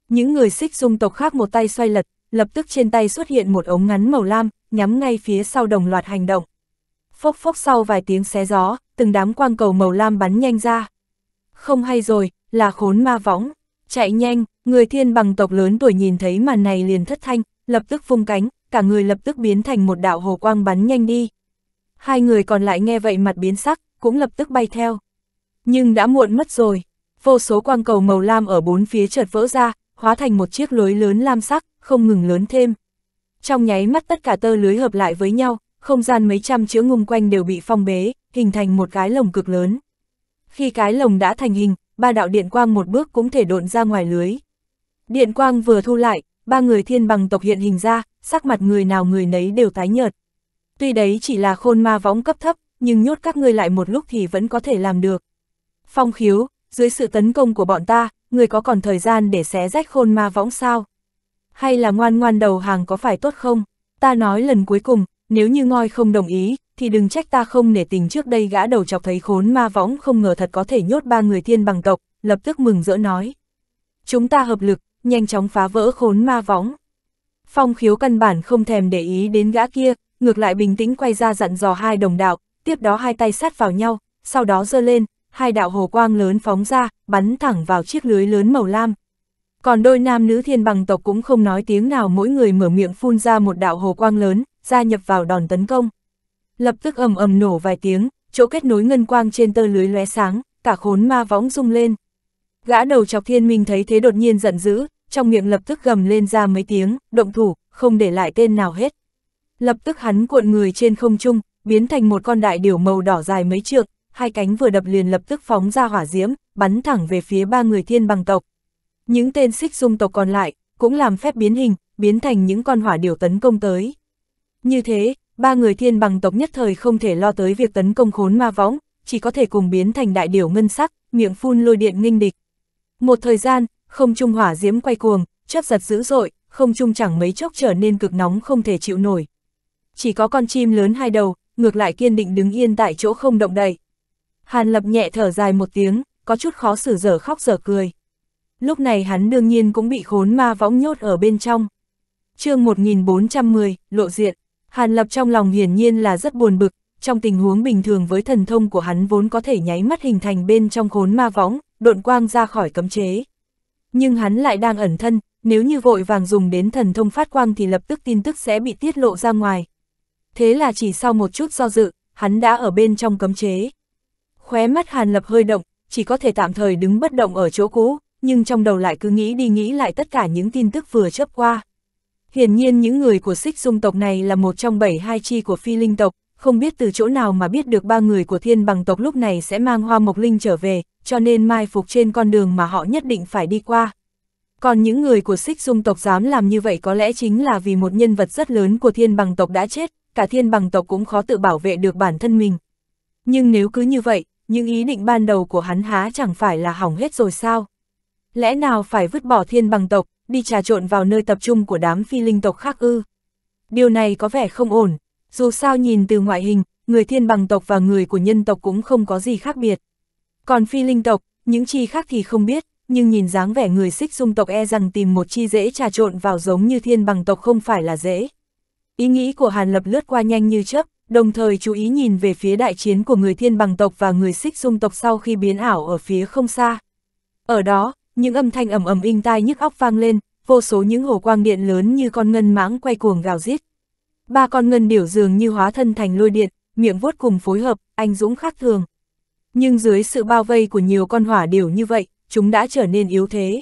Những người xích dung tộc khác một tay xoay lật, lập tức trên tay xuất hiện một ống ngắn màu lam, nhắm ngay phía sau đồng loạt hành động. Phốc phốc sau vài tiếng xé gió, từng đám quang cầu màu lam bắn nhanh ra. Không hay rồi, là khốn ma võng. Chạy nhanh, người thiên bằng tộc lớn tuổi nhìn thấy màn này liền thất thanh, lập tức vung cánh, cả người lập tức biến thành một đạo hồ quang bắn nhanh đi. Hai người còn lại nghe vậy mặt biến sắc, cũng lập tức bay theo. Nhưng đã muộn mất rồi, vô số quang cầu màu lam ở bốn phía chợt vỡ ra, hóa thành một chiếc lưới lớn lam sắc, không ngừng lớn thêm. Trong nháy mắt tất cả tơ lưới hợp lại với nhau, không gian mấy trăm chữ ngung quanh đều bị phong bế, hình thành một cái lồng cực lớn. Khi cái lồng đã thành hình, ba đạo điện quang một bước cũng thể độn ra ngoài lưới. Điện quang vừa thu lại, ba người thiên bằng tộc hiện hình ra, sắc mặt người nào người nấy đều tái nhợt. Tuy đấy chỉ là khôn ma võng cấp thấp, nhưng nhốt các ngươi lại một lúc thì vẫn có thể làm được. Phong khiếu, dưới sự tấn công của bọn ta, người có còn thời gian để xé rách khôn ma võng sao? Hay là ngoan ngoan đầu hàng có phải tốt không? Ta nói lần cuối cùng, nếu như ngoi không đồng ý, thì đừng trách ta không nể tình trước đây gã đầu chọc thấy khốn ma võng không ngờ thật có thể nhốt ba người tiên bằng tộc, lập tức mừng rỡ nói. Chúng ta hợp lực, nhanh chóng phá vỡ khốn ma võng. Phong khiếu căn bản không thèm để ý đến gã kia, ngược lại bình tĩnh quay ra dặn dò hai đồng đạo, tiếp đó hai tay sát vào nhau, sau đó giơ lên, hai đạo hồ quang lớn phóng ra, bắn thẳng vào chiếc lưới lớn màu lam. Còn đôi nam nữ thiên bằng tộc cũng không nói tiếng nào mỗi người mở miệng phun ra một đạo hồ quang lớn, gia nhập vào đòn tấn công. Lập tức ầm ầm nổ vài tiếng, chỗ kết nối ngân quang trên tơ lưới lóe sáng, cả khốn ma võng rung lên. Gã đầu chọc thiên minh thấy thế đột nhiên giận dữ, trong miệng lập tức gầm lên ra mấy tiếng, động thủ, không để lại tên nào hết. Lập tức hắn cuộn người trên không trung, biến thành một con đại điểu màu đỏ dài mấy trượng, hai cánh vừa đập liền lập tức phóng ra hỏa diễm, bắn thẳng về phía ba người thiên bằng tộc. Những tên xích dung tộc còn lại, cũng làm phép biến hình, biến thành những con hỏa điều tấn công tới. Như thế, ba người thiên bằng tộc nhất thời không thể lo tới việc tấn công khốn ma võng, chỉ có thể cùng biến thành đại điểu ngân sắc, miệng phun lôi điện nghinh địch. Một thời gian, không trung hỏa diễm quay cuồng, chớp giật dữ dội, không trung chẳng mấy chốc trở nên cực nóng không thể chịu nổi. Chỉ có con chim lớn hai đầu, ngược lại kiên định đứng yên tại chỗ không động đậy. Hàn Lập nhẹ thở dài một tiếng, có chút khó xử dở khóc dở cười. Lúc này hắn đương nhiên cũng bị khốn ma võng nhốt ở bên trong. chương 1410, lộ diện, Hàn Lập trong lòng hiển nhiên là rất buồn bực, trong tình huống bình thường với thần thông của hắn vốn có thể nháy mắt hình thành bên trong khốn ma võng, độn quang ra khỏi cấm chế. Nhưng hắn lại đang ẩn thân, nếu như vội vàng dùng đến thần thông phát quang thì lập tức tin tức sẽ bị tiết lộ ra ngoài. Thế là chỉ sau một chút do dự, hắn đã ở bên trong cấm chế. Khóe mắt Hàn Lập hơi động, chỉ có thể tạm thời đứng bất động ở chỗ cũ, nhưng trong đầu lại cứ nghĩ đi nghĩ lại tất cả những tin tức vừa chớp qua. Hiển nhiên những người của xích dung tộc này là một trong bảy hai chi của phi linh tộc, không biết từ chỗ nào mà biết được ba người của thiên bằng tộc lúc này sẽ mang hoa mộc linh trở về, cho nên mai phục trên con đường mà họ nhất định phải đi qua. Còn những người của xích dung tộc dám làm như vậy có lẽ chính là vì một nhân vật rất lớn của thiên bằng tộc đã chết, cả thiên bằng tộc cũng khó tự bảo vệ được bản thân mình. Nhưng nếu cứ như vậy, nhưng ý định ban đầu của hắn há chẳng phải là hỏng hết rồi sao? Lẽ nào phải vứt bỏ thiên bằng tộc, đi trà trộn vào nơi tập trung của đám phi linh tộc khác ư? Điều này có vẻ không ổn, dù sao nhìn từ ngoại hình, người thiên bằng tộc và người của nhân tộc cũng không có gì khác biệt. Còn phi linh tộc, những chi khác thì không biết, nhưng nhìn dáng vẻ người xích dung tộc e rằng tìm một chi dễ trà trộn vào giống như thiên bằng tộc không phải là dễ. Ý nghĩ của Hàn Lập lướt qua nhanh như chớp, đồng thời chú ý nhìn về phía đại chiến của người thiên bằng tộc và người xích dung tộc sau khi biến ảo ở phía không xa. Ở đó, những âm thanh ầm ầm inh tai nhức óc vang lên, vô số những hồ quang điện lớn như con ngân mãng quay cuồng gào rít. Ba con ngân điểu dường như hóa thân thành lôi điện, miệng vuốt cùng phối hợp, anh dũng khác thường. Nhưng dưới sự bao vây của nhiều con hỏa điểu như vậy, chúng đã trở nên yếu thế.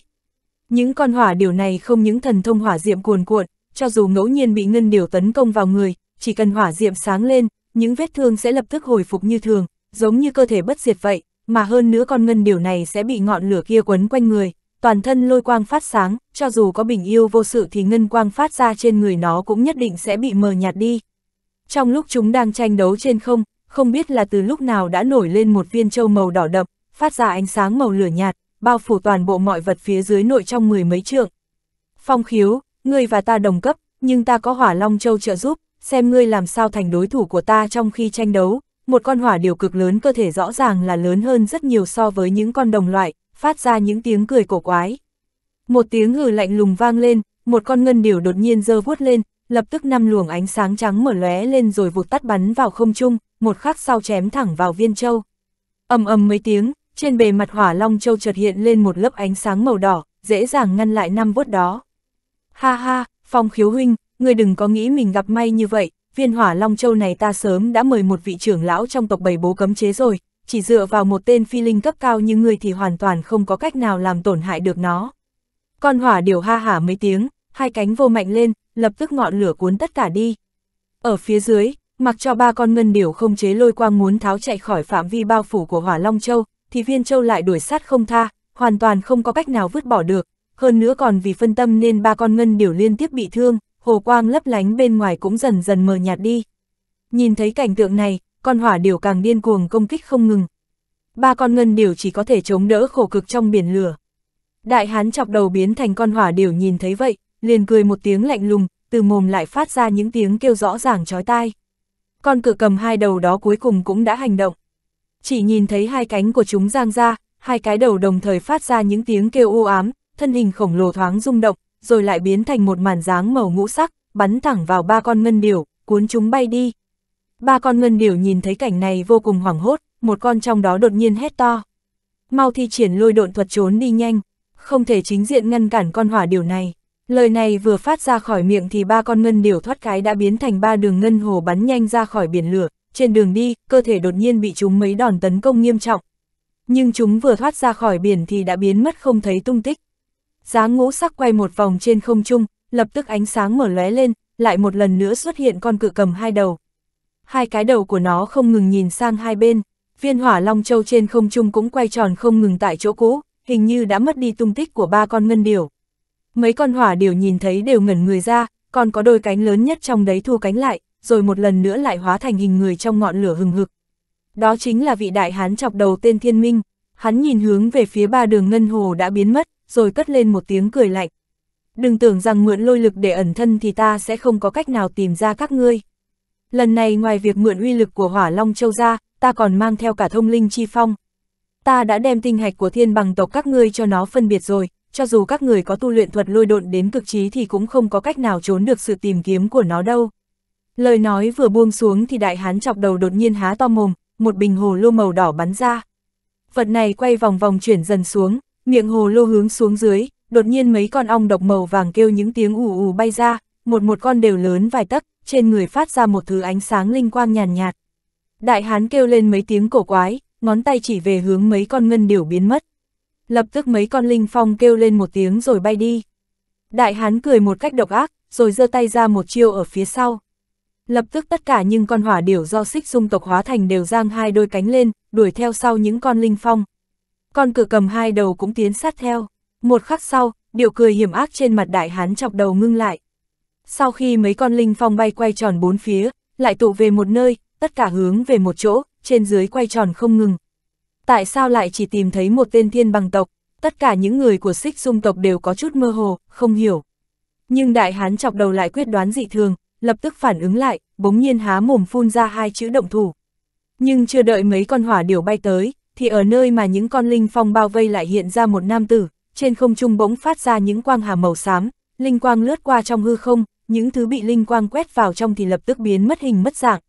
Những con hỏa điểu này không những thần thông hỏa diệm cuồn cuộn, cho dù ngẫu nhiên bị ngân điểu tấn công vào người, chỉ cần hỏa diệm sáng lên, những vết thương sẽ lập tức hồi phục như thường, giống như cơ thể bất diệt vậy, mà hơn nữa con ngân điều này sẽ bị ngọn lửa kia quấn quanh người, toàn thân lôi quang phát sáng, cho dù có bình yêu vô sự thì ngân quang phát ra trên người nó cũng nhất định sẽ bị mờ nhạt đi. Trong lúc chúng đang tranh đấu trên không, không biết là từ lúc nào đã nổi lên một viên châu màu đỏ đậm, phát ra ánh sáng màu lửa nhạt, bao phủ toàn bộ mọi vật phía dưới nội trong mười mấy trượng. Phong khiếu, ngươi và ta đồng cấp, nhưng ta có hỏa long châu trợ giúp, xem ngươi làm sao thành đối thủ của ta trong khi tranh đấu, một con hỏa điều cực lớn cơ thể rõ ràng là lớn hơn rất nhiều so với những con đồng loại, phát ra những tiếng cười cổ quái. Một tiếng hừ lạnh lùng vang lên, một con ngân điều đột nhiên dơ vuốt lên, lập tức năm luồng ánh sáng trắng mở lóe lên rồi vụt tắt bắn vào không trung, một khắc sau chém thẳng vào viên châu. Ầm ầm mấy tiếng, trên bề mặt hỏa long châu chợt hiện lên một lớp ánh sáng màu đỏ, dễ dàng ngăn lại năm vuốt đó. Ha ha, Phong Khiếu huynh, ngươi đừng có nghĩ mình gặp may như vậy, viên hỏa Long Châu này ta sớm đã mời một vị trưởng lão trong tộc bảy bố cấm chế rồi, chỉ dựa vào một tên phi linh cấp cao như ngươi thì hoàn toàn không có cách nào làm tổn hại được nó. Con hỏa điều ha hả mấy tiếng, hai cánh vô mạnh lên, lập tức ngọn lửa cuốn tất cả đi. Ở phía dưới, mặc cho ba con ngân điểu không chế lôi quang muốn tháo chạy khỏi phạm vi bao phủ của hỏa Long Châu, thì viên châu lại đuổi sát không tha, hoàn toàn không có cách nào vứt bỏ được, hơn nữa còn vì phân tâm nên ba con ngân điểu liên tiếp bị thương hồ quang lấp lánh bên ngoài cũng dần dần mờ nhạt đi. Nhìn thấy cảnh tượng này, con hỏa điểu càng điên cuồng công kích không ngừng. Ba con ngân điểu chỉ có thể chống đỡ khổ cực trong biển lửa. Đại hán chọc đầu biến thành con hỏa điểu nhìn thấy vậy, liền cười một tiếng lạnh lùng, từ mồm lại phát ra những tiếng kêu rõ ràng chói tai. Con cự cầm hai đầu đó cuối cùng cũng đã hành động. Chỉ nhìn thấy hai cánh của chúng giang ra, hai cái đầu đồng thời phát ra những tiếng kêu u ám, thân hình khổng lồ thoáng rung động, rồi lại biến thành một màn dáng màu ngũ sắc, bắn thẳng vào ba con ngân điểu, cuốn chúng bay đi. Ba con ngân điểu nhìn thấy cảnh này vô cùng hoảng hốt, một con trong đó đột nhiên hét to. Mau thi triển lôi độn thuật trốn đi nhanh, không thể chính diện ngăn cản con hỏa điểu này. Lời này vừa phát ra khỏi miệng thì ba con ngân điểu thoát cái đã biến thành ba đường ngân hồ bắn nhanh ra khỏi biển lửa, trên đường đi, cơ thể đột nhiên bị chúng mấy đòn tấn công nghiêm trọng. Nhưng chúng vừa thoát ra khỏi biển thì đã biến mất không thấy tung tích giá ngũ sắc quay một vòng trên không trung, lập tức ánh sáng mở lóe lên, lại một lần nữa xuất hiện con cự cầm hai đầu. Hai cái đầu của nó không ngừng nhìn sang hai bên, viên hỏa long châu trên không trung cũng quay tròn không ngừng tại chỗ cũ, hình như đã mất đi tung tích của ba con ngân điểu. Mấy con hỏa điểu nhìn thấy đều ngẩn người ra, còn có đôi cánh lớn nhất trong đấy thu cánh lại, rồi một lần nữa lại hóa thành hình người trong ngọn lửa hừng hực. Đó chính là vị đại hán chọc đầu tên Thiên Minh, hắn nhìn hướng về phía ba đường ngân hồ đã biến mất, rồi cất lên một tiếng cười lạnh. Đừng tưởng rằng mượn lôi lực để ẩn thân thì ta sẽ không có cách nào tìm ra các ngươi. Lần này ngoài việc mượn uy lực của hỏa long châu ra, ta còn mang theo cả thông linh chi phong. Ta đã đem tinh hạch của thiên bằng tộc các ngươi cho nó phân biệt rồi, cho dù các người có tu luyện thuật lôi độn đến cực trí thì cũng không có cách nào trốn được sự tìm kiếm của nó đâu. Lời nói vừa buông xuống thì đại hán chọc đầu đột nhiên há to mồm, một bình hồ lô màu đỏ bắn ra. Vật này quay vòng vòng chuyển dần xuống, Miệng hồ lô hướng xuống dưới, đột nhiên mấy con ong độc màu vàng kêu những tiếng ù ù bay ra, một một con đều lớn vài tấc, trên người phát ra một thứ ánh sáng linh quang nhàn nhạt, nhạt. Đại hán kêu lên mấy tiếng cổ quái, ngón tay chỉ về hướng mấy con ngân điểu biến mất. Lập tức mấy con linh phong kêu lên một tiếng rồi bay đi. Đại hán cười một cách độc ác, rồi giơ tay ra một chiêu ở phía sau. Lập tức tất cả những con hỏa điểu do xích dung tộc hóa thành đều giang hai đôi cánh lên, đuổi theo sau những con linh phong, con cửa cầm hai đầu cũng tiến sát theo. Một khắc sau, điệu cười hiểm ác trên mặt đại hán chọc đầu ngưng lại. Sau khi mấy con linh phong bay quay tròn bốn phía, lại tụ về một nơi, tất cả hướng về một chỗ, trên dưới quay tròn không ngừng. Tại sao lại chỉ tìm thấy một tên thiên bằng tộc, tất cả những người của xích dung tộc đều có chút mơ hồ, không hiểu. Nhưng đại hán chọc đầu lại quyết đoán dị thường, lập tức phản ứng lại, bỗng nhiên há mồm phun ra hai chữ động thủ. Nhưng chưa đợi mấy con hỏa điểu bay tới, thì ở nơi mà những con linh phong bao vây lại hiện ra một nam tử, trên không trung bỗng phát ra những quang hà màu xám, linh quang lướt qua trong hư không, những thứ bị linh quang quét vào trong thì lập tức biến mất hình mất dạng.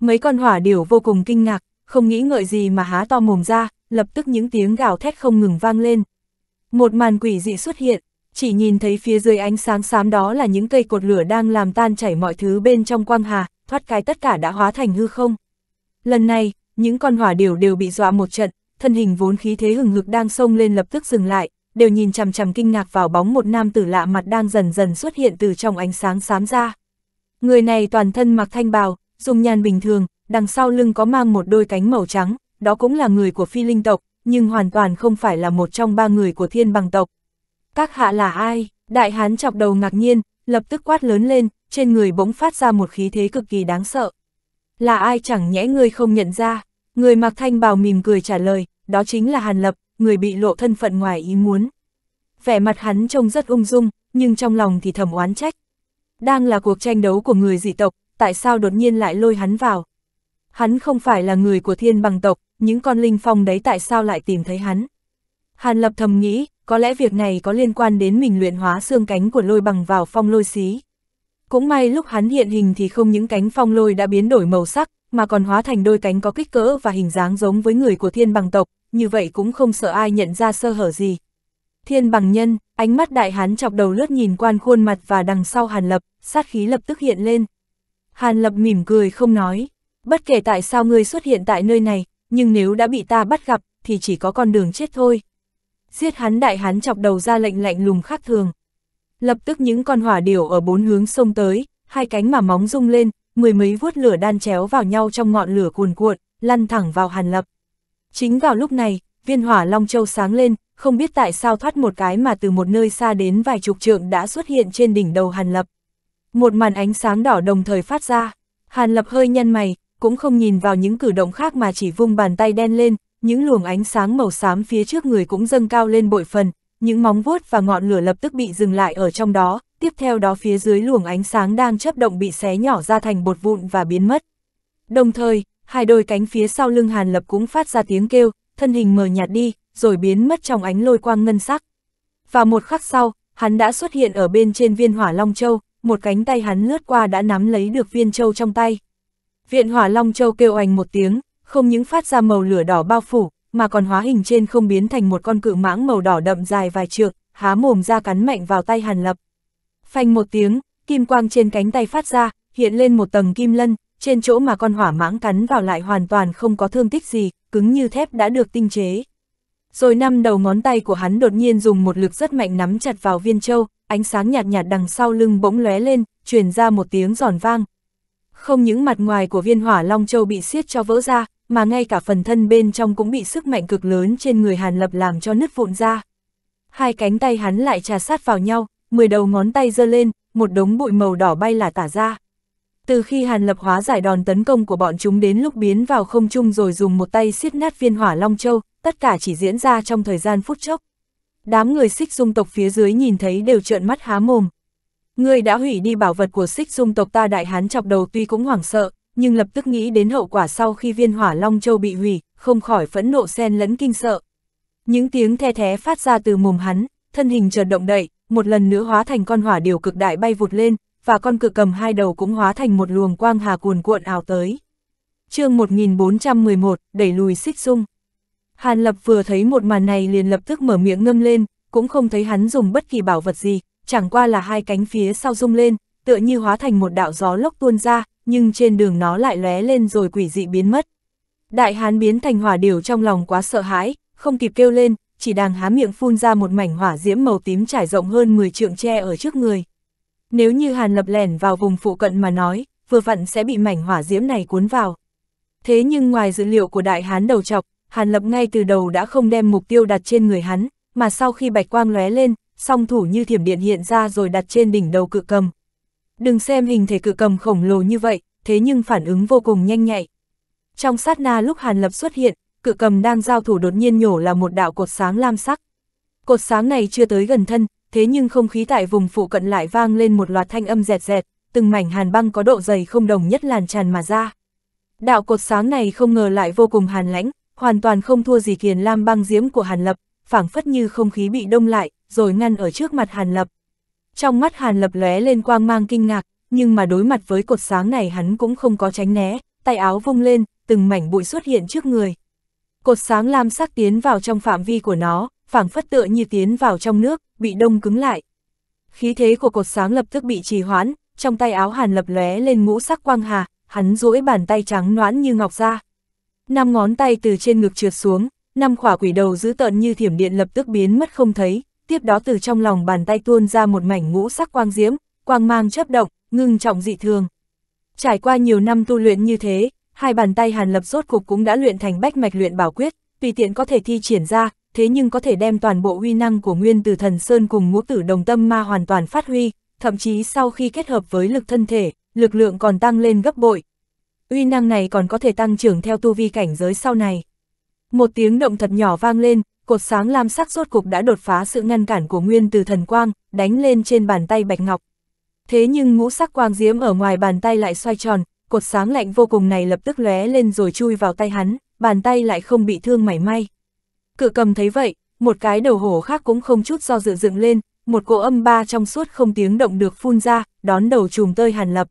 Mấy con hỏa điểu vô cùng kinh ngạc, không nghĩ ngợi gì mà há to mồm ra, lập tức những tiếng gào thét không ngừng vang lên. Một màn quỷ dị xuất hiện, chỉ nhìn thấy phía dưới ánh sáng xám đó là những cây cột lửa đang làm tan chảy mọi thứ bên trong quang hà, thoát cái tất cả đã hóa thành hư không. Lần này, những con hỏa điểu đều bị dọa một trận, thân hình vốn khí thế hừng hực đang xông lên lập tức dừng lại, đều nhìn chằm chằm kinh ngạc vào bóng một nam tử lạ mặt đang dần dần xuất hiện từ trong ánh sáng xám ra. Người này toàn thân mặc thanh bào, dùng nhàn bình thường, đằng sau lưng có mang một đôi cánh màu trắng, đó cũng là người của phi linh tộc, nhưng hoàn toàn không phải là một trong ba người của thiên bằng tộc. Các hạ là ai? Đại hán chọc đầu ngạc nhiên, lập tức quát lớn lên, trên người bỗng phát ra một khí thế cực kỳ đáng sợ là ai chẳng nhẽ ngươi không nhận ra, người mặc thanh bào mỉm cười trả lời, đó chính là Hàn Lập, người bị lộ thân phận ngoài ý muốn. Vẻ mặt hắn trông rất ung dung, nhưng trong lòng thì thầm oán trách. Đang là cuộc tranh đấu của người dị tộc, tại sao đột nhiên lại lôi hắn vào? Hắn không phải là người của thiên bằng tộc, những con linh phong đấy tại sao lại tìm thấy hắn? Hàn Lập thầm nghĩ, có lẽ việc này có liên quan đến mình luyện hóa xương cánh của lôi bằng vào phong lôi xí. Cũng may lúc hắn hiện hình thì không những cánh phong lôi đã biến đổi màu sắc, mà còn hóa thành đôi cánh có kích cỡ và hình dáng giống với người của thiên bằng tộc, như vậy cũng không sợ ai nhận ra sơ hở gì. Thiên bằng nhân, ánh mắt đại hán chọc đầu lướt nhìn quan khuôn mặt và đằng sau Hàn Lập, sát khí lập tức hiện lên. Hàn Lập mỉm cười không nói, bất kể tại sao ngươi xuất hiện tại nơi này, nhưng nếu đã bị ta bắt gặp, thì chỉ có con đường chết thôi. Giết hắn đại hán chọc đầu ra lệnh lạnh lùng khác thường. Lập tức những con hỏa điểu ở bốn hướng sông tới, hai cánh mà móng rung lên, mười mấy vuốt lửa đan chéo vào nhau trong ngọn lửa cuồn cuộn, lăn thẳng vào Hàn Lập. Chính vào lúc này, viên hỏa Long Châu sáng lên, không biết tại sao thoát một cái mà từ một nơi xa đến vài chục trượng đã xuất hiện trên đỉnh đầu Hàn Lập. Một màn ánh sáng đỏ đồng thời phát ra, Hàn Lập hơi nhăn mày, cũng không nhìn vào những cử động khác mà chỉ vung bàn tay đen lên, những luồng ánh sáng màu xám phía trước người cũng dâng cao lên bội phần, những móng vuốt và ngọn lửa lập tức bị dừng lại ở trong đó, tiếp theo đó phía dưới luồng ánh sáng đang chấp động bị xé nhỏ ra thành bột vụn và biến mất. Đồng thời, hai đôi cánh phía sau lưng Hàn Lập cũng phát ra tiếng kêu, thân hình mờ nhạt đi, rồi biến mất trong ánh lôi quang ngân sắc. Và một khắc sau, hắn đã xuất hiện ở bên trên viên hỏa Long Châu, một cánh tay hắn lướt qua đã nắm lấy được viên châu trong tay. Viện hỏa Long Châu kêu oành một tiếng, không những phát ra màu lửa đỏ bao phủ, mà còn hóa hình trên không biến thành một con cự mãng màu đỏ đậm dài vài trượng, há mồm ra cắn mạnh vào tay Hàn Lập. Phanh một tiếng, kim quang trên cánh tay phát ra, hiện lên một tầng kim lân, trên chỗ mà con hỏa mãng cắn vào lại hoàn toàn không có thương tích gì, cứng như thép đã được tinh chế. Rồi năm đầu ngón tay của hắn đột nhiên dùng một lực rất mạnh nắm chặt vào viên châu, ánh sáng nhạt nhạt đằng sau lưng bỗng lóe lên, truyền ra một tiếng giòn vang, không những mặt ngoài của viên hỏa Long Châu bị siết cho vỡ ra, mà ngay cả phần thân bên trong cũng bị sức mạnh cực lớn trên người Hàn Lập làm cho nứt vụn ra. Hai cánh tay hắn lại trà sát vào nhau, mười đầu ngón tay giơ lên, một đống bụi màu đỏ bay là tả ra. Từ khi Hàn Lập hóa giải đòn tấn công của bọn chúng đến lúc biến vào không trung rồi dùng một tay siết nát viên hỏa Long Châu, tất cả chỉ diễn ra trong thời gian phút chốc. Đám người xích dung tộc phía dưới nhìn thấy đều trợn mắt há mồm. Ngươi đã hủy đi bảo vật của xích dung tộc ta đại hán chọc đầu tuy cũng hoảng sợ, nhưng lập tức nghĩ đến hậu quả sau khi viên hỏa Long Châu bị hủy, không khỏi phẫn nộ xen lẫn kinh sợ. Những tiếng the thé phát ra từ mồm hắn, thân hình chợt động đậy, một lần nữa hóa thành con hỏa điều cực đại bay vụt lên, và con cự cầm hai đầu cũng hóa thành một luồng quang hà cuồn cuộn ảo tới. chương 1411, đẩy lùi xích dung. Hàn Lập vừa thấy một màn này liền lập tức mở miệng ngâm lên, cũng không thấy hắn dùng bất kỳ bảo vật gì, chẳng qua là hai cánh phía sau rung lên, tựa như hóa thành một đạo gió lốc tuôn ra, nhưng trên đường nó lại lóe lên rồi quỷ dị biến mất. Đại hán biến thành hỏa điều trong lòng quá sợ hãi, không kịp kêu lên, chỉ đang há miệng phun ra một mảnh hỏa diễm màu tím trải rộng hơn 10 trượng tre ở trước người. Nếu như hàn lập lẻn vào vùng phụ cận mà nói, vừa vặn sẽ bị mảnh hỏa diễm này cuốn vào. Thế nhưng ngoài dữ liệu của đại hán đầu chọc, hàn lập ngay từ đầu đã không đem mục tiêu đặt trên người hắn, mà sau khi bạch quang lóe lên, song thủ như thiểm điện hiện ra rồi đặt trên đỉnh đầu cự cầm. Đừng xem hình thể cự cầm khổng lồ như vậy, thế nhưng phản ứng vô cùng nhanh nhạy. Trong sát na lúc Hàn Lập xuất hiện, cự cầm đang giao thủ đột nhiên nhổ là một đạo cột sáng lam sắc. Cột sáng này chưa tới gần thân, thế nhưng không khí tại vùng phụ cận lại vang lên một loạt thanh âm dẹt dẹt, từng mảnh hàn băng có độ dày không đồng nhất làn tràn mà ra. Đạo cột sáng này không ngờ lại vô cùng hàn lãnh, hoàn toàn không thua gì kiền lam băng diếm của Hàn Lập, phảng phất như không khí bị đông lại, rồi ngăn ở trước mặt Hàn Lập. Trong mắt Hàn Lập lóe lên quang mang kinh ngạc, nhưng mà đối mặt với cột sáng này hắn cũng không có tránh né, tay áo vung lên, từng mảnh bụi xuất hiện trước người. Cột sáng lam sắc tiến vào trong phạm vi của nó, phảng phất tựa như tiến vào trong nước, bị đông cứng lại. Khí thế của cột sáng lập tức bị trì hoãn, trong tay áo Hàn Lập lóe lên ngũ sắc quang hà, hắn duỗi bàn tay trắng noãn như ngọc ra. Năm ngón tay từ trên ngực trượt xuống, năm khỏa quỷ đầu giữ tợn như thiểm điện lập tức biến mất không thấy, tiếp đó từ trong lòng bàn tay tuôn ra một mảnh ngũ sắc quang diễm, quang mang chấp động, ngưng trọng dị thường. Trải qua nhiều năm tu luyện như thế, hai bàn tay Hàn Lập rốt cục cũng đã luyện thành bách mạch luyện bảo quyết, tùy tiện có thể thi triển ra, thế nhưng có thể đem toàn bộ uy năng của Nguyên Tử Thần Sơn cùng Ngũ Tử Đồng Tâm Ma hoàn toàn phát huy, thậm chí sau khi kết hợp với lực thân thể, lực lượng còn tăng lên gấp bội. Uy năng này còn có thể tăng trưởng theo tu vi cảnh giới sau này. Một tiếng động thật nhỏ vang lên, cột sáng lam sắc rốt cục đã đột phá sự ngăn cản của nguyên từ thần quang, đánh lên trên bàn tay bạch ngọc. Thế nhưng ngũ sắc quang diếm ở ngoài bàn tay lại xoay tròn, cột sáng lạnh vô cùng này lập tức lóe lên rồi chui vào tay hắn, bàn tay lại không bị thương mảy may. Cự cầm thấy vậy, một cái đầu hổ khác cũng không chút do dự dựng lên, một cỗ âm ba trong suốt không tiếng động được phun ra, đón đầu trùm tơi Hàn Lập.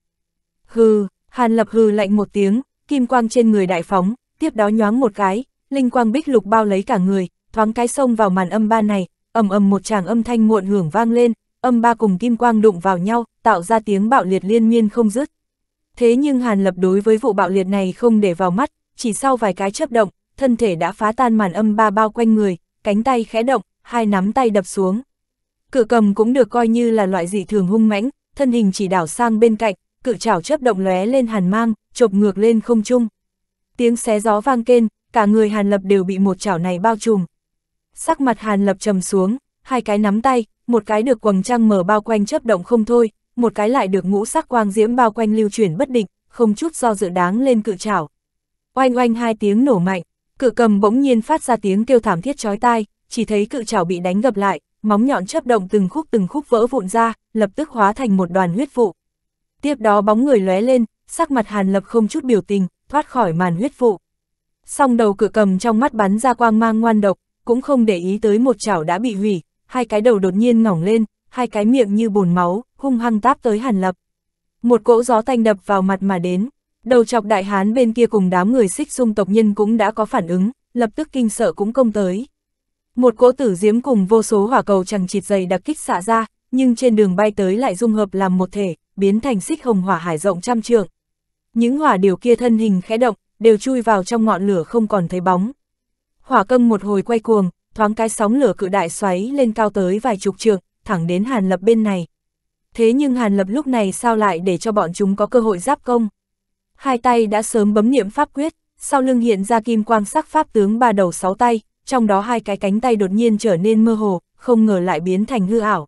Hừ, Hàn Lập hừ lạnh một tiếng, kim quang trên người đại phóng, tiếp đó nhoáng một cái, linh quang bích lục bao lấy cả người, thoáng cái sông vào màn âm ba này, ầm ầm một tràng âm thanh muộn hưởng vang lên, âm ba cùng kim quang đụng vào nhau, tạo ra tiếng bạo liệt liên miên không dứt. Thế nhưng Hàn Lập đối với vụ bạo liệt này không để vào mắt, chỉ sau vài cái chấp động, thân thể đã phá tan màn âm ba bao quanh người, cánh tay khẽ động, hai nắm tay đập xuống. Cự cầm cũng được coi như là loại dị thường hung mãnh, thân hình chỉ đảo sang bên cạnh, cự chảo chấp động lóe lên hàn mang, chộp ngược lên không trung. Tiếng xé gió vang kên, cả người Hàn Lập đều bị một chảo này bao trùm, sắc mặt Hàn Lập trầm xuống, hai cái nắm tay, một cái được quầng trăng mở bao quanh chớp động không thôi, một cái lại được ngũ sắc quang diễm bao quanh lưu chuyển bất định, không chút do dự đáng lên cự trảo. Oanh oanh hai tiếng nổ mạnh, cự cầm bỗng nhiên phát ra tiếng kêu thảm thiết chói tai, chỉ thấy cự trảo bị đánh gập lại, móng nhọn chớp động từng khúc từng khúc vỡ vụn ra, lập tức hóa thành một đoàn huyết vụ. Tiếp đó bóng người lóe lên, sắc mặt Hàn Lập không chút biểu tình, thoát khỏi màn huyết vụ. Song đầu cự cầm trong mắt bắn ra quang mang ngoan độc, cũng không để ý tới một chảo đã bị hủy, hai cái đầu đột nhiên ngỏng lên, hai cái miệng như bồn máu, hung hăng táp tới Hàn Lập. Một cỗ gió tanh đập vào mặt mà đến, đầu chọc đại hán bên kia cùng đám người xích xung tộc nhân cũng đã có phản ứng, lập tức kinh sợ cũng công tới. Một cỗ tử diếm cùng vô số hỏa cầu chẳng chịt dày đặc kích xạ ra, nhưng trên đường bay tới lại dung hợp làm một thể, biến thành xích hồng hỏa hải rộng trăm trượng. Những hỏa điều kia thân hình khẽ động, đều chui vào trong ngọn lửa không còn thấy bóng, Hỏa câng một hồi quay cuồng, thoáng cái sóng lửa cự đại xoáy lên cao tới vài chục trượng, thẳng đến Hàn Lập bên này. Thế nhưng Hàn Lập lúc này sao lại để cho bọn chúng có cơ hội giáp công? Hai tay đã sớm bấm niệm pháp quyết, sau lưng hiện ra kim quang sắc pháp tướng ba đầu sáu tay, trong đó hai cái cánh tay đột nhiên trở nên mơ hồ, không ngờ lại biến thành hư ảo.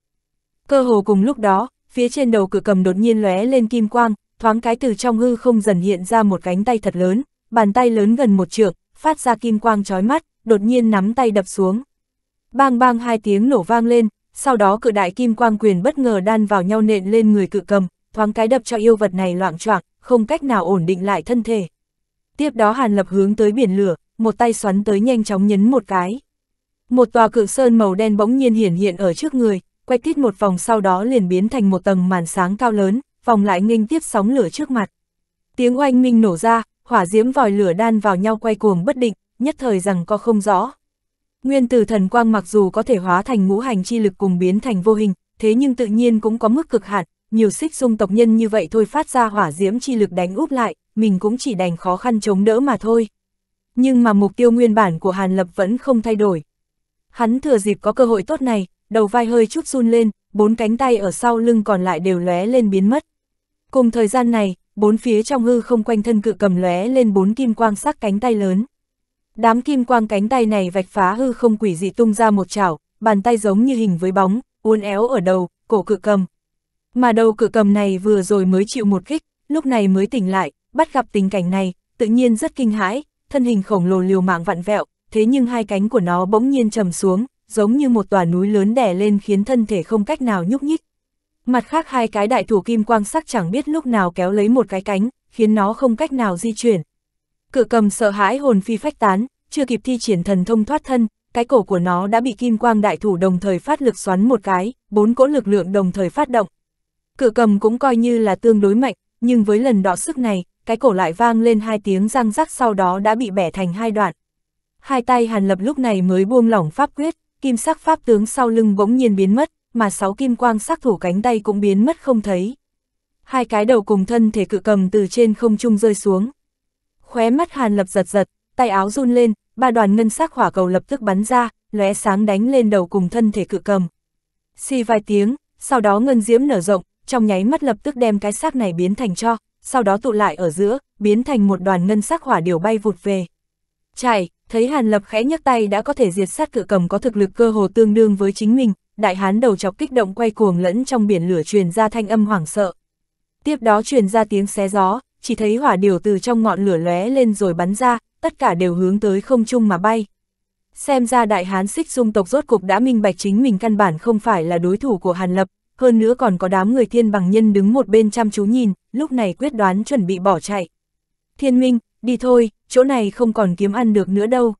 Cơ hồ cùng lúc đó, phía trên đầu cự cầm đột nhiên lóe lên kim quang, thoáng cái từ trong hư không dần hiện ra một cánh tay thật lớn, bàn tay lớn gần một trượng, phát ra kim quang chói mắt, đột nhiên nắm tay đập xuống. Bang bang hai tiếng nổ vang lên, sau đó cự đại kim quang quyền bất ngờ đan vào nhau nện lên người cự cầm, thoáng cái đập cho yêu vật này loạn choạng, không cách nào ổn định lại thân thể. Tiếp đó Hàn Lập hướng tới biển lửa, một tay xoắn tới nhanh chóng nhấn một cái. Một tòa cự sơn màu đen bỗng nhiên hiển hiện ở trước người, quay tít một vòng sau đó liền biến thành một tầng màn sáng cao lớn, vòng lại nghênh tiếp sóng lửa trước mặt. Tiếng oanh minh nổ ra, hỏa diễm vòi lửa đan vào nhau quay cuồng bất định, nhất thời rằng co không rõ. Nguyên tử thần quang mặc dù có thể hóa thành ngũ hành chi lực cùng biến thành vô hình, thế nhưng tự nhiên cũng có mức cực hạn, nhiều xích dung tộc nhân như vậy thôi phát ra hỏa diễm chi lực đánh úp lại, mình cũng chỉ đành khó khăn chống đỡ mà thôi. Nhưng mà mục tiêu nguyên bản của Hàn Lập vẫn không thay đổi. Hắn thừa dịp có cơ hội tốt này, đầu vai hơi chút run lên, bốn cánh tay ở sau lưng còn lại đều lóe lên biến mất. Cùng thời gian này, bốn phía trong hư không quanh thân cự cầm lóe lên bốn kim quang sắc cánh tay lớn. Đám kim quang cánh tay này vạch phá hư không quỷ dị tung ra một chảo, bàn tay giống như hình với bóng, uốn éo ở đầu, cổ cự cầm. Mà đầu cự cầm này vừa rồi mới chịu một kích, lúc này mới tỉnh lại, bắt gặp tình cảnh này, tự nhiên rất kinh hãi, thân hình khổng lồ liều mạng vặn vẹo, thế nhưng hai cánh của nó bỗng nhiên trầm xuống, giống như một tòa núi lớn đè lên khiến thân thể không cách nào nhúc nhích. Mặt khác hai cái đại thủ kim quang sắc chẳng biết lúc nào kéo lấy một cái cánh, khiến nó không cách nào di chuyển, Cửa cầm sợ hãi hồn phi phách tán, chưa kịp thi triển thần thông thoát thân, cái cổ của nó đã bị kim quang đại thủ đồng thời phát lực xoắn một cái, bốn cỗ lực lượng đồng thời phát động. cửa cầm cũng coi như là tương đối mạnh, nhưng với lần đọ sức này, cái cổ lại vang lên hai tiếng răng rắc sau đó đã bị bẻ thành hai đoạn. Hai tay Hàn Lập lúc này mới buông lỏng pháp quyết, kim sắc pháp tướng sau lưng bỗng nhiên biến mất, mà sáu kim quang sắc thủ cánh tay cũng biến mất không thấy. Hai cái đầu cùng thân thể cự cầm từ trên không trung rơi xuống, Khóe mắt Hàn Lập giật giật, tay áo run lên, ba đoàn ngân sắc hỏa cầu lập tức bắn ra, lóe sáng đánh lên đầu cùng thân thể cự cầm. Xì vài tiếng, sau đó ngân diễm nở rộng, trong nháy mắt lập tức đem cái xác này biến thành cho, sau đó tụ lại ở giữa, biến thành một đoàn ngân sắc hỏa điều bay vụt về. Chạy, thấy Hàn Lập khẽ nhấc tay đã có thể diệt sát cự cầm có thực lực cơ hồ tương đương với chính mình, đại hán đầu chọc kích động quay cuồng lẫn trong biển lửa truyền ra thanh âm hoảng sợ. Tiếp đó truyền ra tiếng xé gió, chỉ thấy hỏa điều từ trong ngọn lửa lóe lên rồi bắn ra, tất cả đều hướng tới không trung mà bay. Xem ra đại hán xích dung tộc rốt cục đã minh bạch chính mình căn bản không phải là đối thủ của Hàn Lập, hơn nữa còn có đám người thiên bằng nhân đứng một bên chăm chú nhìn, lúc này quyết đoán chuẩn bị bỏ chạy. Thiên minh, đi thôi, chỗ này không còn kiếm ăn được nữa đâu.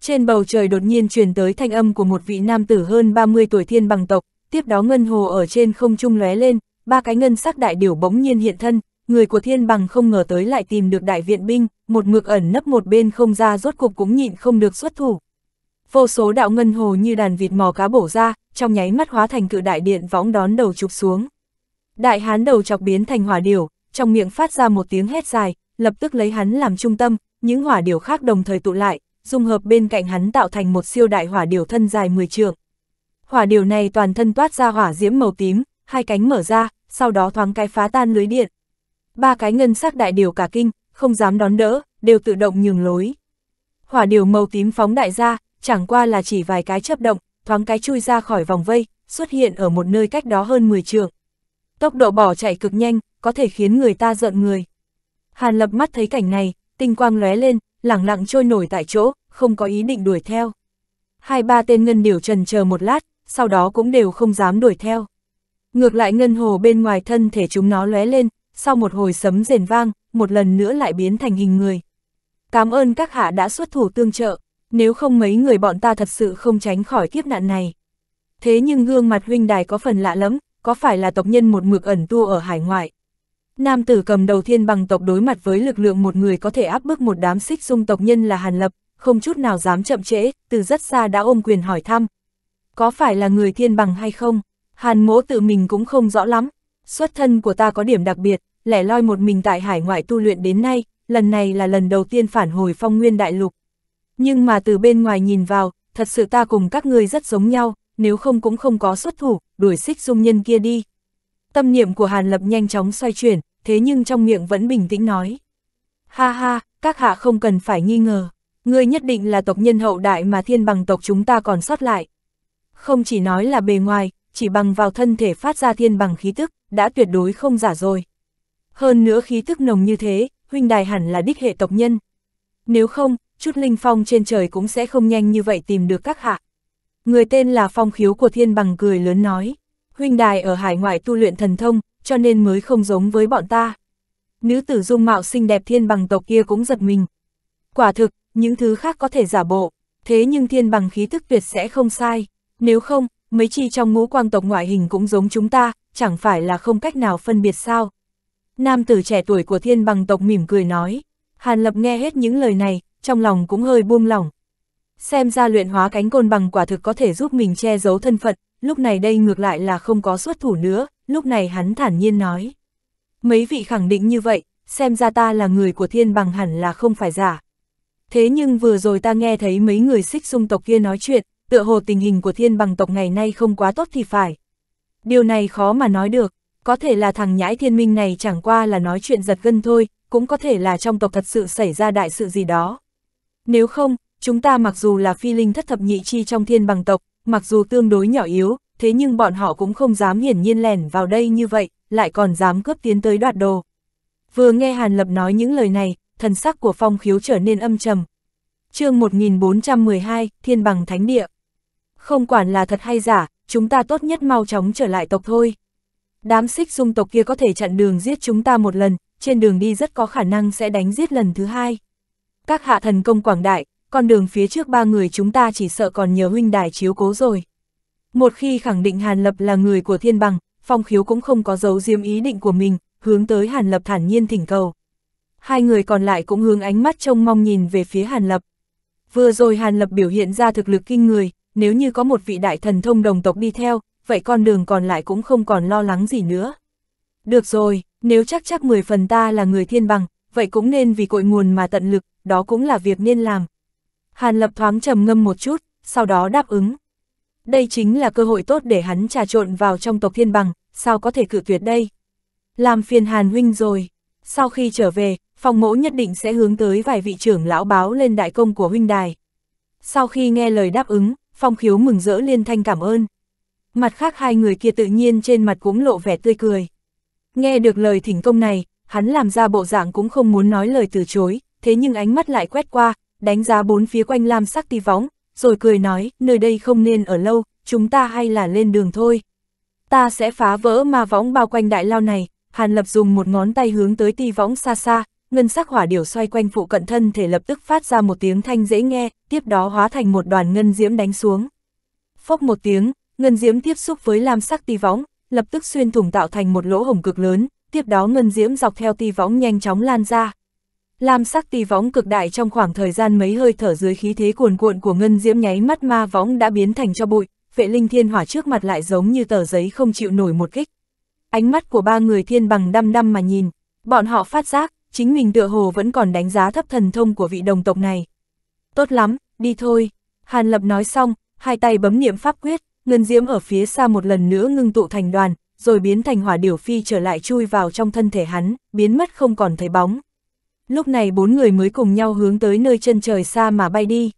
Trên bầu trời đột nhiên truyền tới thanh âm của một vị nam tử hơn 30 tuổi thiên bằng tộc, tiếp đó ngân hồ ở trên không trung lóe lên, ba cái ngân sắc đại điểu bỗng nhiên hiện thân, người của thiên bằng không ngờ tới lại tìm được đại viện binh, một mực ẩn nấp một bên không ra rốt cục cũng nhịn không được xuất thủ. Vô số đạo ngân hồ như đàn vịt mò cá bổ ra, trong nháy mắt hóa thành cự đại điện võng đón đầu chụp xuống. Đại hán đầu chọc biến thành hỏa điểu, trong miệng phát ra một tiếng hét dài, lập tức lấy hắn làm trung tâm, những hỏa điểu khác đồng thời tụ lại, dung hợp bên cạnh hắn tạo thành một siêu đại hỏa điểu thân dài 10 trượng. Hỏa điểu này toàn thân toát ra hỏa diễm màu tím, hai cánh mở ra, sau đó thoáng cái phá tan lưới điện, ba cái ngân sắc đại điều cả kinh, không dám đón đỡ, đều tự động nhường lối. Hỏa điều màu tím phóng đại ra, chẳng qua là chỉ vài cái chấp động, thoáng cái chui ra khỏi vòng vây, xuất hiện ở một nơi cách đó hơn 10 trượng. Tốc độ bỏ chạy cực nhanh, có thể khiến người ta giận người. Hàn lập mắt thấy cảnh này, tinh quang lóe lên, lẳng lặng trôi nổi tại chỗ, không có ý định đuổi theo. Hai ba tên ngân điều trần chờ một lát, sau đó cũng đều không dám đuổi theo. Ngược lại ngân hồ bên ngoài thân thể chúng nó lóe lên, sau một hồi sấm rền vang, một lần nữa lại biến thành hình người. Cảm ơn các hạ đã xuất thủ tương trợ, nếu không mấy người bọn ta thật sự không tránh khỏi kiếp nạn này. Thế nhưng gương mặt huynh đài có phần lạ lắm, có phải là tộc nhân một mực ẩn tu ở hải ngoại? Nam tử cầm đầu thiên bằng tộc đối mặt với lực lượng một người có thể áp bức một đám xích dung tộc nhân là Hàn Lập, không chút nào dám chậm trễ, từ rất xa đã ôm quyền hỏi thăm. Có phải là người thiên bằng hay không? Hàn mỗ tự mình cũng không rõ lắm. Xuất thân của ta có điểm đặc biệt, lẻ loi một mình tại hải ngoại tu luyện đến nay, lần này là lần đầu tiên phản hồi phong nguyên đại lục. Nhưng mà từ bên ngoài nhìn vào, thật sự ta cùng các ngươi rất giống nhau, nếu không cũng không có xuất thủ, đuổi xích dung nhân kia đi. Tâm niệm của Hàn Lập nhanh chóng xoay chuyển, thế nhưng trong miệng vẫn bình tĩnh nói. Ha ha, các hạ không cần phải nghi ngờ, ngươi nhất định là tộc nhân hậu đại mà thiên bằng tộc chúng ta còn sót lại. Không chỉ nói là bề ngoài, chỉ bằng vào thân thể phát ra thiên bằng khí tức, đã tuyệt đối không giả rồi. Hơn nữa khí thức nồng như thế, huynh đài hẳn là đích hệ tộc nhân. Nếu không, chút linh phong trên trời cũng sẽ không nhanh như vậy tìm được các hạ. Người tên là phong khiếu của thiên bằng cười lớn nói. Huynh đài ở hải ngoại tu luyện thần thông, cho nên mới không giống với bọn ta. Nữ tử dung mạo xinh đẹp thiên bằng tộc kia cũng giật mình. Quả thực, những thứ khác có thể giả bộ, thế nhưng thiên bằng khí thức tuyệt sẽ không sai. Nếu không, mấy chi trong ngũ quang tộc ngoại hình cũng giống chúng ta, chẳng phải là không cách nào phân biệt sao nam tử trẻ tuổi của thiên bằng tộc mỉm cười nói. Hàn Lập nghe hết những lời này, trong lòng cũng hơi buông lỏng. Xem ra luyện hóa cánh côn bằng quả thực có thể giúp mình che giấu thân phận, lúc này đây ngược lại là không có xuất thủ nữa, lúc này hắn thản nhiên nói. Mấy vị khẳng định như vậy, xem ra ta là người của thiên bằng hẳn là không phải giả. Thế nhưng vừa rồi ta nghe thấy mấy người xích sung tộc kia nói chuyện, tựa hồ tình hình của thiên bằng tộc ngày nay không quá tốt thì phải. Điều này khó mà nói được, có thể là thằng nhãi thiên minh này chẳng qua là nói chuyện giật gân thôi, cũng có thể là trong tộc thật sự xảy ra đại sự gì đó. Nếu không, chúng ta mặc dù là phi linh thất thập nhị chi trong thiên bằng tộc, mặc dù tương đối nhỏ yếu, thế nhưng bọn họ cũng không dám hiển nhiên lẻn vào đây như vậy, lại còn dám cướp tiến tới đoạt đồ. Vừa nghe Hàn Lập nói những lời này, thần sắc của phong khiếu trở nên âm trầm. chương 1412, Thiên bằng Thánh Địa. Không quản là thật hay giả, chúng ta tốt nhất mau chóng trở lại tộc thôi. Đám xích dung tộc kia có thể chặn đường giết chúng ta một lần, trên đường đi rất có khả năng sẽ đánh giết lần thứ hai. Các hạ thần công quảng đại, con đường phía trước ba người chúng ta chỉ sợ còn nhờ huynh đài chiếu cố rồi. Một khi khẳng định Hàn Lập là người của thiên bằng, Phong Khiếu cũng không có dấu diêm ý định của mình, hướng tới Hàn Lập thản nhiên thỉnh cầu. Hai người còn lại cũng hướng ánh mắt trông mong nhìn về phía Hàn Lập. Vừa rồi Hàn Lập biểu hiện ra thực lực kinh người, nếu như có một vị đại thần thông đồng tộc đi theo, vậy con đường còn lại cũng không còn lo lắng gì nữa. Được rồi, nếu chắc chắc 10 phần ta là người thiên bằng, vậy cũng nên vì cội nguồn mà tận lực, đó cũng là việc nên làm. Hàn Lập thoáng trầm ngâm một chút, sau đó đáp ứng. Đây chính là cơ hội tốt để hắn trà trộn vào trong tộc thiên bằng, sao có thể cự tuyệt đây? Làm phiền Hàn Huynh rồi. Sau khi trở về, phòng mẫu nhất định sẽ hướng tới vài vị trưởng lão báo lên đại công của huynh đài. Sau khi nghe lời đáp ứng, phong khiếu mừng rỡ liên thanh cảm ơn mặt khác hai người kia tự nhiên trên mặt cũng lộ vẻ tươi cười. Nghe được lời thỉnh công này, hắn làm ra bộ dạng cũng không muốn nói lời từ chối, thế nhưng ánh mắt lại quét qua, đánh giá bốn phía quanh lam sắc ti võng, rồi cười nói, nơi đây không nên ở lâu, chúng ta hay là lên đường thôi. Ta sẽ phá vỡ ma võng bao quanh đại lao này, Hàn Lập dùng một ngón tay hướng tới ti võng xa xa, ngân sắc hỏa điểu xoay quanh phụ cận thân thể lập tức phát ra một tiếng thanh dễ nghe, tiếp đó hóa thành một đoàn ngân diễm đánh xuống. Phốc một tiếng, Ngân diễm tiếp xúc với lam sắc ti võng, lập tức xuyên thủng tạo thành một lỗ hổng cực lớn, tiếp đó ngân diễm dọc theo ti võng nhanh chóng lan ra. Lam sắc ti võng cực đại trong khoảng thời gian mấy hơi thở dưới khí thế cuồn cuộn của ngân diễm nháy mắt ma võng đã biến thành cho bụi, vệ linh thiên hỏa trước mặt lại giống như tờ giấy không chịu nổi một kích. Ánh mắt của ba người thiên bằng đăm đăm mà nhìn, bọn họ phát giác, chính mình tựa hồ vẫn còn đánh giá thấp thần thông của vị đồng tộc này. Tốt lắm, đi thôi, Hàn Lập nói xong, hai tay bấm niệm pháp quyết, ngân diễm ở phía xa một lần nữa ngưng tụ thành đoàn, rồi biến thành hỏa điểu phi trở lại chui vào trong thân thể hắn, biến mất không còn thấy bóng. Lúc này bốn người mới cùng nhau hướng tới nơi chân trời xa mà bay đi.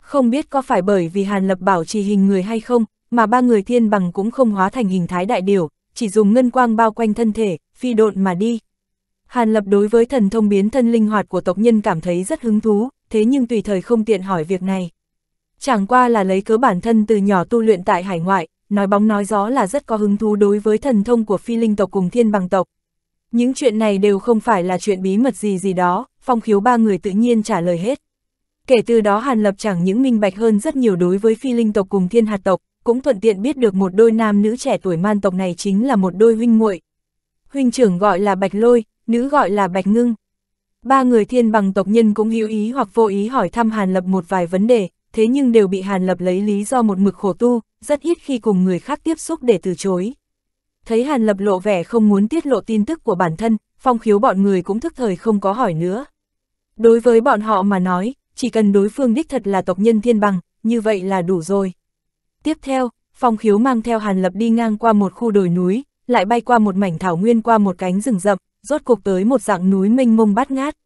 Không biết có phải bởi vì Hàn Lập bảo trì hình người hay không, mà ba người thiên bằng cũng không hóa thành hình thái đại điểu, chỉ dùng ngân quang bao quanh thân thể, phi độn mà đi. Hàn Lập đối với thần thông biến thân linh hoạt của tộc nhân cảm thấy rất hứng thú, thế nhưng tùy thời không tiện hỏi việc này chẳng qua là lấy cớ bản thân từ nhỏ tu luyện tại hải ngoại, nói bóng nói gió là rất có hứng thú đối với thần thông của phi linh tộc cùng thiên bằng tộc. Những chuyện này đều không phải là chuyện bí mật gì gì đó, phong khiếu ba người tự nhiên trả lời hết. Kể từ đó Hàn Lập chẳng những minh bạch hơn rất nhiều đối với phi linh tộc cùng thiên hạt tộc, cũng thuận tiện biết được một đôi nam nữ trẻ tuổi man tộc này chính là một đôi huynh muội. Huynh trưởng gọi là Bạch Lôi, nữ gọi là Bạch Ngưng. Ba người thiên bằng tộc nhân cũng hữu ý hoặc vô ý hỏi thăm Hàn Lập một vài vấn đề, thế nhưng đều bị Hàn Lập lấy lý do một mực khổ tu, rất ít khi cùng người khác tiếp xúc để từ chối. Thấy Hàn Lập lộ vẻ không muốn tiết lộ tin tức của bản thân, phong khiếu bọn người cũng thức thời không có hỏi nữa. Đối với bọn họ mà nói, chỉ cần đối phương đích thật là tộc nhân thiên bằng, như vậy là đủ rồi. Tiếp theo, phong khiếu mang theo Hàn Lập đi ngang qua một khu đồi núi, lại bay qua một mảnh thảo nguyên qua một cánh rừng rậm, rốt cuộc tới một dạng núi mênh mông bát ngát.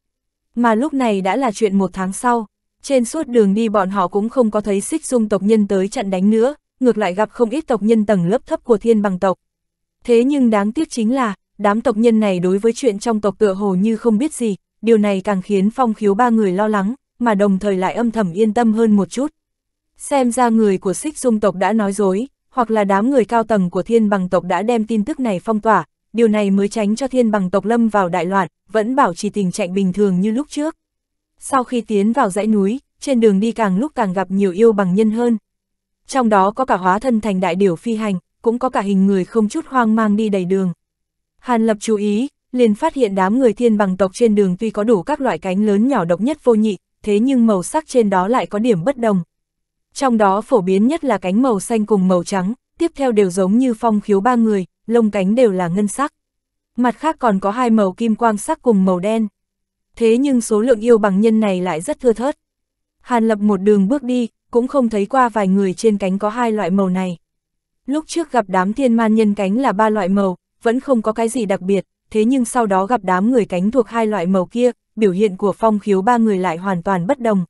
Mà lúc này đã là chuyện một tháng sau. Trên suốt đường đi bọn họ cũng không có thấy xích dung tộc nhân tới chặn đánh nữa, ngược lại gặp không ít tộc nhân tầng lớp thấp của thiên bằng tộc. Thế nhưng đáng tiếc chính là, đám tộc nhân này đối với chuyện trong tộc tựa hồ như không biết gì, điều này càng khiến phong khiếu ba người lo lắng, mà đồng thời lại âm thầm yên tâm hơn một chút. Xem ra người của xích dung tộc đã nói dối, hoặc là đám người cao tầng của thiên bằng tộc đã đem tin tức này phong tỏa, điều này mới tránh cho thiên bằng tộc lâm vào đại loạn, vẫn bảo trì tình trạng bình thường như lúc trước. Sau khi tiến vào dãy núi, trên đường đi càng lúc càng gặp nhiều yêu bằng nhân hơn. Trong đó có cả hóa thân thành đại điểu phi hành, cũng có cả hình người không chút hoang mang đi đầy đường. Hàn Lập chú ý, liền phát hiện đám người thiên bằng tộc trên đường tuy có đủ các loại cánh lớn nhỏ độc nhất vô nhị, thế nhưng màu sắc trên đó lại có điểm bất đồng. Trong đó phổ biến nhất là cánh màu xanh cùng màu trắng, tiếp theo đều giống như phong khiếu ba người, lông cánh đều là ngân sắc. Mặt khác còn có hai màu kim quang sắc cùng màu đen thế nhưng số lượng yêu bằng nhân này lại rất thưa thớt. Hàn Lập một đường bước đi, cũng không thấy qua vài người trên cánh có hai loại màu này. Lúc trước gặp đám thiên man nhân cánh là ba loại màu, vẫn không có cái gì đặc biệt, thế nhưng sau đó gặp đám người cánh thuộc hai loại màu kia, biểu hiện của phong khiếu ba người lại hoàn toàn bất đồng.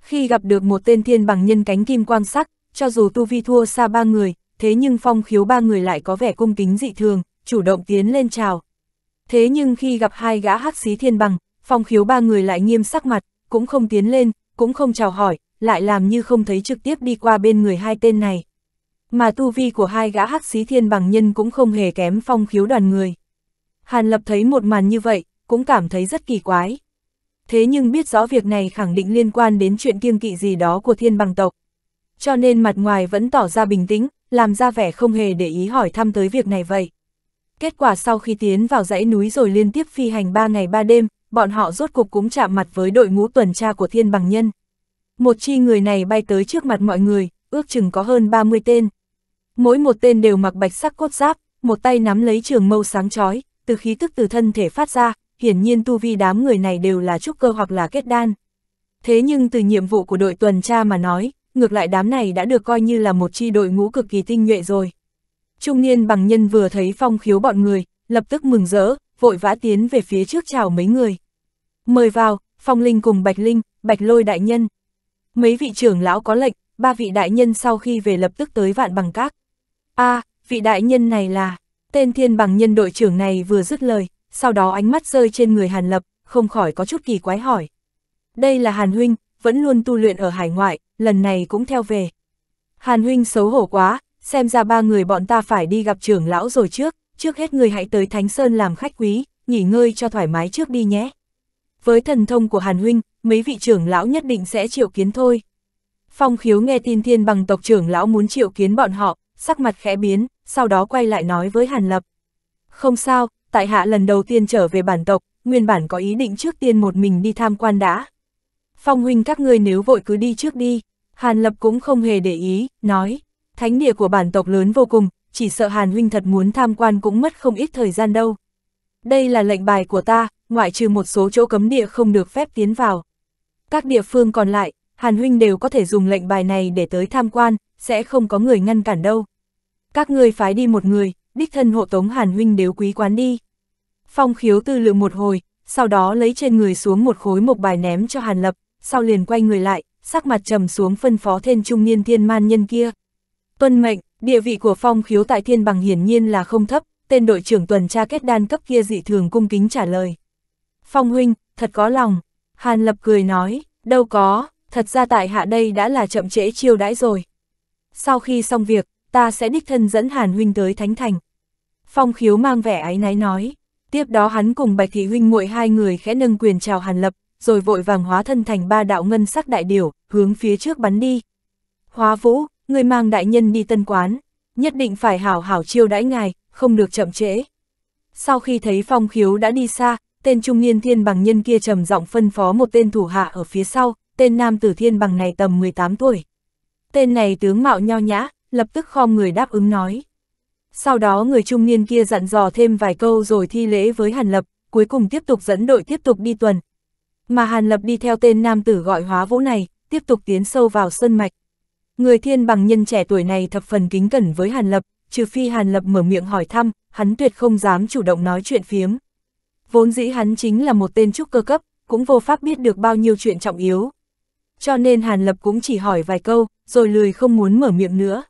Khi gặp được một tên thiên bằng nhân cánh kim quang sắc, cho dù tu vi thua xa ba người, thế nhưng phong khiếu ba người lại có vẻ cung kính dị thường, chủ động tiến lên chào. Thế nhưng khi gặp hai gã hắc xí thiên bằng, Phong khiếu ba người lại nghiêm sắc mặt, cũng không tiến lên, cũng không chào hỏi, lại làm như không thấy trực tiếp đi qua bên người hai tên này. Mà tu vi của hai gã hắc xí thiên bằng nhân cũng không hề kém phong khiếu đoàn người. Hàn Lập thấy một màn như vậy, cũng cảm thấy rất kỳ quái. Thế nhưng biết rõ việc này khẳng định liên quan đến chuyện kiêng kỵ gì đó của thiên bằng tộc. Cho nên mặt ngoài vẫn tỏ ra bình tĩnh, làm ra vẻ không hề để ý hỏi thăm tới việc này vậy. Kết quả sau khi tiến vào dãy núi rồi liên tiếp phi hành 3 ngày 3 đêm, bọn họ rốt cục cũng chạm mặt với đội ngũ tuần tra của thiên bằng nhân. Một chi người này bay tới trước mặt mọi người, ước chừng có hơn 30 tên. Mỗi một tên đều mặc bạch sắc cốt giáp, một tay nắm lấy trường mâu sáng chói, từ khí tức từ thân thể phát ra, hiển nhiên tu vi đám người này đều là trúc cơ hoặc là kết đan. Thế nhưng từ nhiệm vụ của đội tuần tra mà nói, ngược lại đám này đã được coi như là một chi đội ngũ cực kỳ tinh nhuệ rồi. Trung niên bằng nhân vừa thấy phong khiếu bọn người, lập tức mừng rỡ, vội vã tiến về phía trước chào mấy người. Mời vào, Phong Linh cùng Bạch Linh, Bạch Lôi đại nhân. Mấy vị trưởng lão có lệnh, ba vị đại nhân sau khi về lập tức tới vạn bằng các. a à, vị đại nhân này là, tên thiên bằng nhân đội trưởng này vừa dứt lời, sau đó ánh mắt rơi trên người Hàn Lập, không khỏi có chút kỳ quái hỏi. Đây là Hàn Huynh, vẫn luôn tu luyện ở hải ngoại, lần này cũng theo về. Hàn Huynh xấu hổ quá, xem ra ba người bọn ta phải đi gặp trưởng lão rồi trước trước hết người hãy tới Thánh Sơn làm khách quý, nghỉ ngơi cho thoải mái trước đi nhé. Với thần thông của Hàn Huynh, mấy vị trưởng lão nhất định sẽ triệu kiến thôi. Phong khiếu nghe tin thiên bằng tộc trưởng lão muốn triệu kiến bọn họ, sắc mặt khẽ biến, sau đó quay lại nói với Hàn Lập. Không sao, tại hạ lần đầu tiên trở về bản tộc, nguyên bản có ý định trước tiên một mình đi tham quan đã. Phong huynh các ngươi nếu vội cứ đi trước đi, Hàn Lập cũng không hề để ý, nói, thánh địa của bản tộc lớn vô cùng, chỉ sợ Hàn Huynh thật muốn tham quan cũng mất không ít thời gian đâu. Đây là lệnh bài của ta, ngoại trừ một số chỗ cấm địa không được phép tiến vào. Các địa phương còn lại, Hàn Huynh đều có thể dùng lệnh bài này để tới tham quan, sẽ không có người ngăn cản đâu. Các ngươi phái đi một người, đích thân hộ tống Hàn Huynh đếu quý quán đi. Phong khiếu tư lượng một hồi, sau đó lấy trên người xuống một khối mộc bài ném cho Hàn Lập, sau liền quay người lại, sắc mặt trầm xuống phân phó thêm trung niên thiên man nhân kia. Tuân mệnh, Địa vị của phong khiếu tại thiên bằng hiển nhiên là không thấp, tên đội trưởng tuần tra kết đan cấp kia dị thường cung kính trả lời. Phong huynh, thật có lòng. Hàn lập cười nói, đâu có, thật ra tại hạ đây đã là chậm trễ chiêu đãi rồi. Sau khi xong việc, ta sẽ đích thân dẫn Hàn huynh tới Thánh Thành. Phong khiếu mang vẻ ái náy nói, tiếp đó hắn cùng Bạch Thị huynh muội hai người khẽ nâng quyền chào Hàn lập, rồi vội vàng hóa thân thành ba đạo ngân sắc đại điểu, hướng phía trước bắn đi. Hóa vũ, người mang đại nhân đi tân quán, nhất định phải hảo hảo chiêu đãi ngài, không được chậm trễ. Sau khi thấy phong khiếu đã đi xa, tên trung niên thiên bằng nhân kia trầm giọng phân phó một tên thủ hạ ở phía sau, tên nam tử thiên bằng này tầm 18 tuổi. Tên này tướng mạo nho nhã, lập tức khom người đáp ứng nói. Sau đó người trung niên kia dặn dò thêm vài câu rồi thi lễ với Hàn Lập, cuối cùng tiếp tục dẫn đội tiếp tục đi tuần. Mà Hàn Lập đi theo tên nam tử gọi hóa vũ này, tiếp tục tiến sâu vào sân mạch. Người thiên bằng nhân trẻ tuổi này thập phần kính cẩn với Hàn Lập, trừ phi Hàn Lập mở miệng hỏi thăm, hắn tuyệt không dám chủ động nói chuyện phiếm. Vốn dĩ hắn chính là một tên trúc cơ cấp, cũng vô pháp biết được bao nhiêu chuyện trọng yếu. Cho nên Hàn Lập cũng chỉ hỏi vài câu, rồi lười không muốn mở miệng nữa.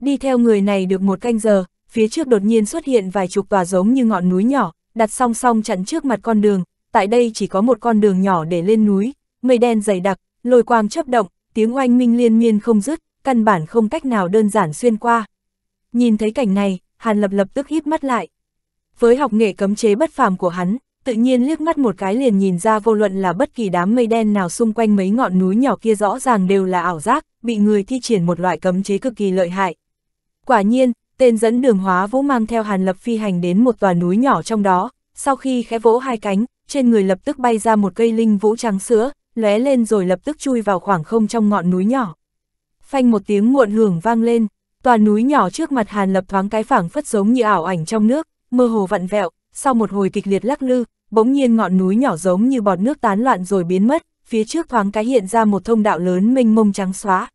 Đi theo người này được một canh giờ, phía trước đột nhiên xuất hiện vài chục tòa giống như ngọn núi nhỏ, đặt song song chặn trước mặt con đường, tại đây chỉ có một con đường nhỏ để lên núi, mây đen dày đặc, lôi quang chớp động, tiếng oanh minh liên miên không dứt, căn bản không cách nào đơn giản xuyên qua. Nhìn thấy cảnh này, Hàn Lập lập tức híp mắt lại. Với học nghệ cấm chế bất phàm của hắn, tự nhiên liếc mắt một cái liền nhìn ra vô luận là bất kỳ đám mây đen nào xung quanh mấy ngọn núi nhỏ kia rõ ràng đều là ảo giác, bị người thi triển một loại cấm chế cực kỳ lợi hại. Quả nhiên, tên dẫn đường hóa vũ mang theo Hàn Lập phi hành đến một tòa núi nhỏ trong đó, sau khi khẽ vỗ hai cánh, trên người lập tức bay ra một cây linh vũ trắng sữa, lóe lên rồi lập tức chui vào khoảng không trong ngọn núi nhỏ. Phanh một tiếng muộn hưởng vang lên, toàn núi nhỏ trước mặt Hàn Lập thoáng cái phảng phất giống như ảo ảnh trong nước, mơ hồ vặn vẹo, sau một hồi kịch liệt lắc lư, bỗng nhiên ngọn núi nhỏ giống như bọt nước tán loạn rồi biến mất, phía trước thoáng cái hiện ra một thông đạo lớn mênh mông trắng xóa.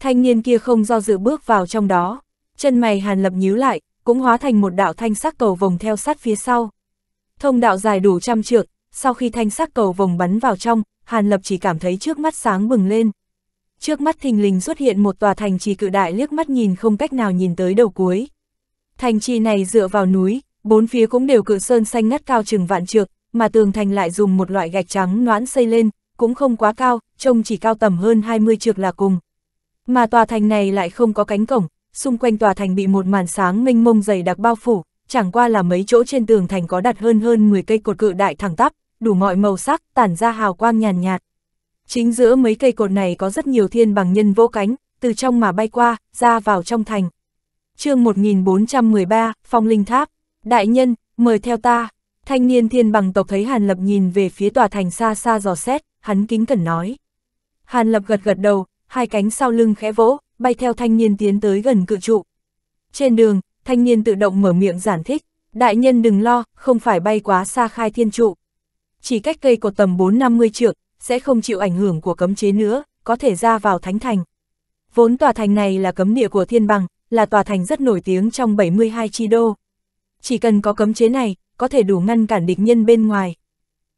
Thanh niên kia không do dự bước vào trong đó, chân mày Hàn Lập nhíu lại, cũng hóa thành một đạo thanh sắc cầu vòng theo sát phía sau. Thông đạo dài đủ trăm trượng, sau khi thanh sắc cầu vòng bắn vào trong, Hàn Lập chỉ cảm thấy trước mắt sáng bừng lên. Trước mắt thình lình xuất hiện một tòa thành trì cự đại liếc mắt nhìn không cách nào nhìn tới đầu cuối. Thành trì này dựa vào núi, bốn phía cũng đều cự sơn xanh ngắt cao chừng vạn trượng, mà tường thành lại dùng một loại gạch trắng noãn xây lên, cũng không quá cao, trông chỉ cao tầm hơn 20 trượng là cùng. Mà tòa thành này lại không có cánh cổng, xung quanh tòa thành bị một màn sáng mênh mông dày đặc bao phủ, chẳng qua là mấy chỗ trên tường thành có đặt hơn hơn 10 cây cột cự đại thẳng tắp, đủ mọi màu sắc, tản ra hào quang nhàn nhạt, Chính giữa mấy cây cột này có rất nhiều thiên bằng nhân vô cánh, từ trong mà bay qua, ra vào trong thành. chương 1413, Phong Linh Tháp, Đại nhân, mời theo ta. Thanh niên thiên bằng tộc thấy Hàn Lập nhìn về phía tòa thành xa xa giò xét, hắn kính cẩn nói. Hàn Lập gật gật đầu, hai cánh sau lưng khẽ vỗ, bay theo thanh niên tiến tới gần cự trụ. Trên đường, thanh niên tự động mở miệng giản thích, đại nhân đừng lo, không phải bay quá xa khai thiên trụ, chỉ cách cây cột tầm 4-50 trượng, sẽ không chịu ảnh hưởng của cấm chế nữa, có thể ra vào thánh thành. Vốn tòa thành này là cấm địa của thiên bằng, là tòa thành rất nổi tiếng trong 72 chi đô. Chỉ cần có cấm chế này, có thể đủ ngăn cản địch nhân bên ngoài.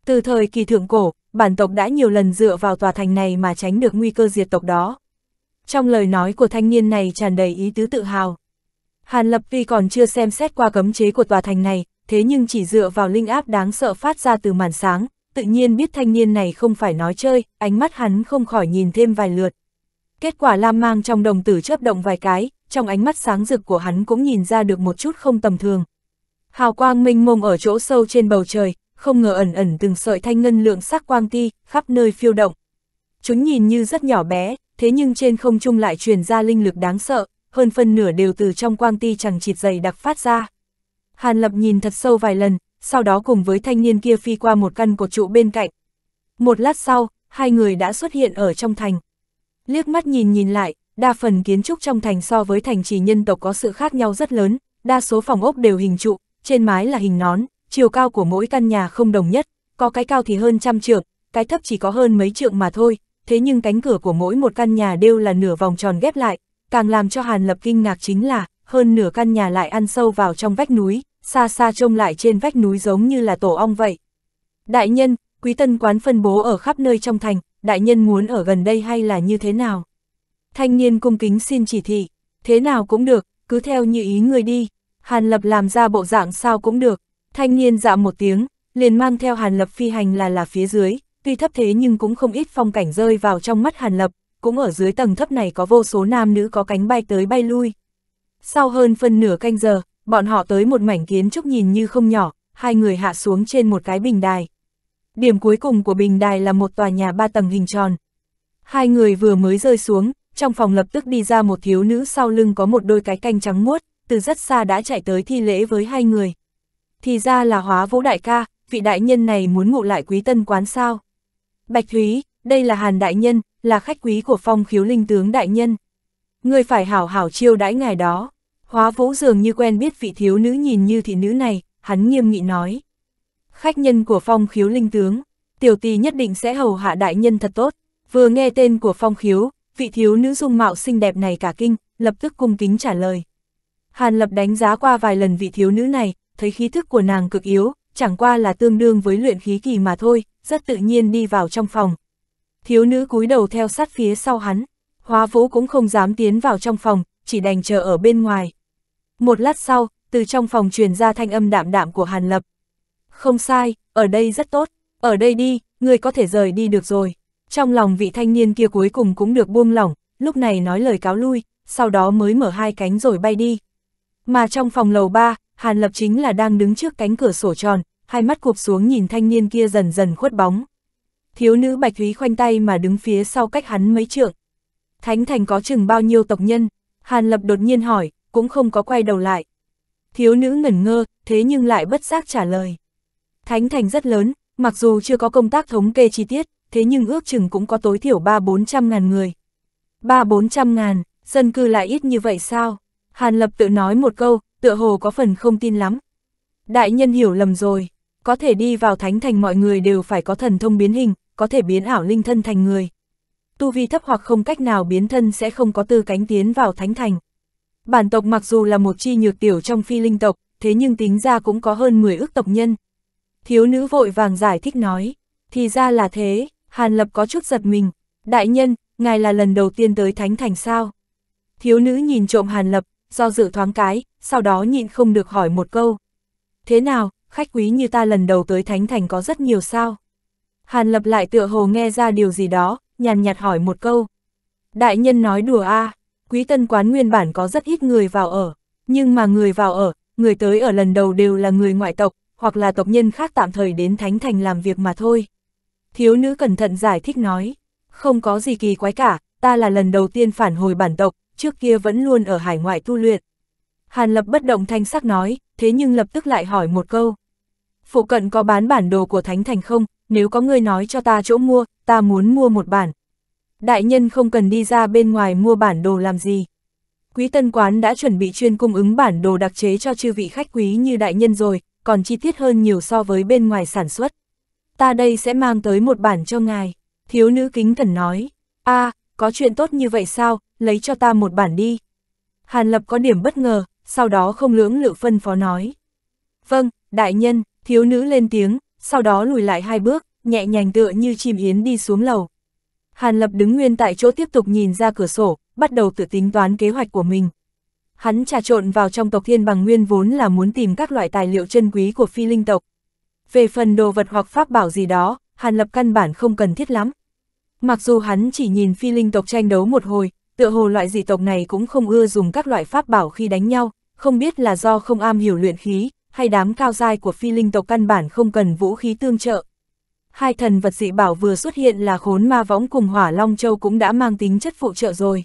Từ thời kỳ thượng cổ, bản tộc đã nhiều lần dựa vào tòa thành này mà tránh được nguy cơ diệt tộc đó. Trong lời nói của thanh niên này tràn đầy ý tứ tự hào. Hàn Lập Vi còn chưa xem xét qua cấm chế của tòa thành này, thế nhưng chỉ dựa vào linh áp đáng sợ phát ra từ màn sáng, tự nhiên biết thanh niên này không phải nói chơi, ánh mắt hắn không khỏi nhìn thêm vài lượt. Kết quả lam mang trong đồng tử chớp động vài cái, trong ánh mắt sáng rực của hắn cũng nhìn ra được một chút không tầm thường. Hào quang minh mông ở chỗ sâu trên bầu trời, không ngờ ẩn ẩn từng sợi thanh ngân lượng sắc quang ti, khắp nơi phiêu động. Chúng nhìn như rất nhỏ bé, thế nhưng trên không trung lại truyền ra linh lực đáng sợ, hơn phân nửa đều từ trong quang ti chẳng chịt dày đặc phát ra. Hàn Lập nhìn thật sâu vài lần, sau đó cùng với thanh niên kia phi qua một căn cột trụ bên cạnh. Một lát sau, hai người đã xuất hiện ở trong thành. Liếc mắt nhìn nhìn lại, đa phần kiến trúc trong thành so với thành trì nhân tộc có sự khác nhau rất lớn, đa số phòng ốc đều hình trụ, trên mái là hình nón, chiều cao của mỗi căn nhà không đồng nhất, có cái cao thì hơn trăm trượng, cái thấp chỉ có hơn mấy trượng mà thôi, thế nhưng cánh cửa của mỗi một căn nhà đều là nửa vòng tròn ghép lại, càng làm cho Hàn Lập kinh ngạc chính là, hơn nửa căn nhà lại ăn sâu vào trong vách núi, xa xa trông lại trên vách núi giống như là tổ ong vậy. Đại nhân, quý tân quán phân bố ở khắp nơi trong thành, đại nhân muốn ở gần đây hay là như thế nào? Thanh niên cung kính xin chỉ thị, thế nào cũng được, cứ theo như ý người đi, Hàn Lập làm ra bộ dạng sao cũng được, thanh niên dạ một tiếng, liền mang theo Hàn Lập phi hành là là phía dưới, tuy thấp thế nhưng cũng không ít phong cảnh rơi vào trong mắt Hàn Lập, cũng ở dưới tầng thấp này có vô số nam nữ có cánh bay tới bay lui. Sau hơn phân nửa canh giờ, bọn họ tới một mảnh kiến trúc nhìn như không nhỏ, hai người hạ xuống trên một cái bình đài. Điểm cuối cùng của bình đài là một tòa nhà ba tầng hình tròn. Hai người vừa mới rơi xuống, trong phòng lập tức đi ra một thiếu nữ sau lưng có một đôi cái canh trắng muốt, từ rất xa đã chạy tới thi lễ với hai người. Thì ra là hóa vũ đại ca, vị đại nhân này muốn ngụ lại quý tân quán sao. Bạch Thúy, đây là Hàn đại nhân, là khách quý của phong khiếu linh tướng đại nhân. Người phải hảo hảo chiêu đãi ngài đó. Hóa vũ dường như quen biết vị thiếu nữ nhìn như thị nữ này, hắn nghiêm nghị nói. Khách nhân của phong khiếu linh tướng, tiểu tỳ nhất định sẽ hầu hạ đại nhân thật tốt. Vừa nghe tên của phong khiếu, vị thiếu nữ dung mạo xinh đẹp này cả kinh, lập tức cung kính trả lời. Hàn lập đánh giá qua vài lần vị thiếu nữ này, thấy khí thức của nàng cực yếu, chẳng qua là tương đương với luyện khí kỳ mà thôi, rất tự nhiên đi vào trong phòng. Thiếu nữ cúi đầu theo sát phía sau hắn, hóa vũ cũng không dám tiến vào trong phòng, chỉ đành chờ ở bên ngoài. Một lát sau, từ trong phòng truyền ra thanh âm đạm đạm của Hàn Lập. Không sai, ở đây rất tốt, ở đây đi, người có thể rời đi được rồi. Trong lòng vị thanh niên kia cuối cùng cũng được buông lỏng, lúc này nói lời cáo lui, sau đó mới mở hai cánh rồi bay đi. Mà trong phòng lầu ba, Hàn Lập chính là đang đứng trước cánh cửa sổ tròn, hai mắt cụp xuống nhìn thanh niên kia dần dần khuất bóng. Thiếu nữ Bạch Thúy khoanh tay mà đứng phía sau cách hắn mấy trượng. Thánh thành có chừng bao nhiêu tộc nhân? Hàn Lập đột nhiên hỏi, cũng không có quay đầu lại. Thiếu nữ ngẩn ngơ, thế nhưng lại bất giác trả lời. Thánh thành rất lớn, mặc dù chưa có công tác thống kê chi tiết, thế nhưng ước chừng cũng có tối thiểu 3-400 ngàn người. 3-400 ngàn, dân cư lại ít như vậy sao? Hàn Lập tự nói một câu, tựa hồ có phần không tin lắm. Đại nhân hiểu lầm rồi, có thể đi vào thánh thành mọi người đều phải có thần thông biến hình, có thể biến ảo linh thân thành người. Tu vi thấp hoặc không cách nào biến thân sẽ không có tư cánh tiến vào thánh thành bản tộc mặc dù là một chi nhược tiểu trong phi linh tộc, thế nhưng tính ra cũng có hơn 10 ước tộc nhân. Thiếu nữ vội vàng giải thích nói, thì ra là thế, Hàn Lập có chút giật mình, đại nhân, ngài là lần đầu tiên tới Thánh Thành sao? Thiếu nữ nhìn trộm Hàn Lập, do dự thoáng cái, sau đó nhịn không được hỏi một câu. Thế nào, khách quý như ta lần đầu tới Thánh Thành có rất nhiều sao? Hàn Lập lại tựa hồ nghe ra điều gì đó, nhàn nhạt hỏi một câu. Đại nhân nói đùa a à quý tân quán nguyên bản có rất ít người vào ở, nhưng mà người vào ở, người tới ở lần đầu đều là người ngoại tộc, hoặc là tộc nhân khác tạm thời đến Thánh Thành làm việc mà thôi. Thiếu nữ cẩn thận giải thích nói, không có gì kỳ quái cả, ta là lần đầu tiên phản hồi bản tộc, trước kia vẫn luôn ở hải ngoại tu luyện. Hàn Lập bất động thanh sắc nói, thế nhưng lập tức lại hỏi một câu. Phụ cận có bán bản đồ của Thánh Thành không, nếu có người nói cho ta chỗ mua, ta muốn mua một bản đại nhân không cần đi ra bên ngoài mua bản đồ làm gì. Quý tân quán đã chuẩn bị chuyên cung ứng bản đồ đặc chế cho chư vị khách quý như đại nhân rồi, còn chi tiết hơn nhiều so với bên ngoài sản xuất. Ta đây sẽ mang tới một bản cho ngài, thiếu nữ kính thần nói. a à, có chuyện tốt như vậy sao, lấy cho ta một bản đi. Hàn Lập có điểm bất ngờ, sau đó không lưỡng lự phân phó nói. Vâng, đại nhân, thiếu nữ lên tiếng, sau đó lùi lại hai bước, nhẹ nhàng tựa như chim yến đi xuống lầu. Hàn Lập đứng nguyên tại chỗ tiếp tục nhìn ra cửa sổ, bắt đầu tự tính toán kế hoạch của mình. Hắn trà trộn vào trong tộc thiên bằng nguyên vốn là muốn tìm các loại tài liệu chân quý của phi linh tộc. Về phần đồ vật hoặc pháp bảo gì đó, Hàn Lập căn bản không cần thiết lắm. Mặc dù hắn chỉ nhìn phi linh tộc tranh đấu một hồi, tựa hồ loại dị tộc này cũng không ưa dùng các loại pháp bảo khi đánh nhau, không biết là do không am hiểu luyện khí, hay đám cao dai của phi linh tộc căn bản không cần vũ khí tương trợ, hai thần vật dị bảo vừa xuất hiện là khốn ma võng cùng hỏa long châu cũng đã mang tính chất phụ trợ rồi.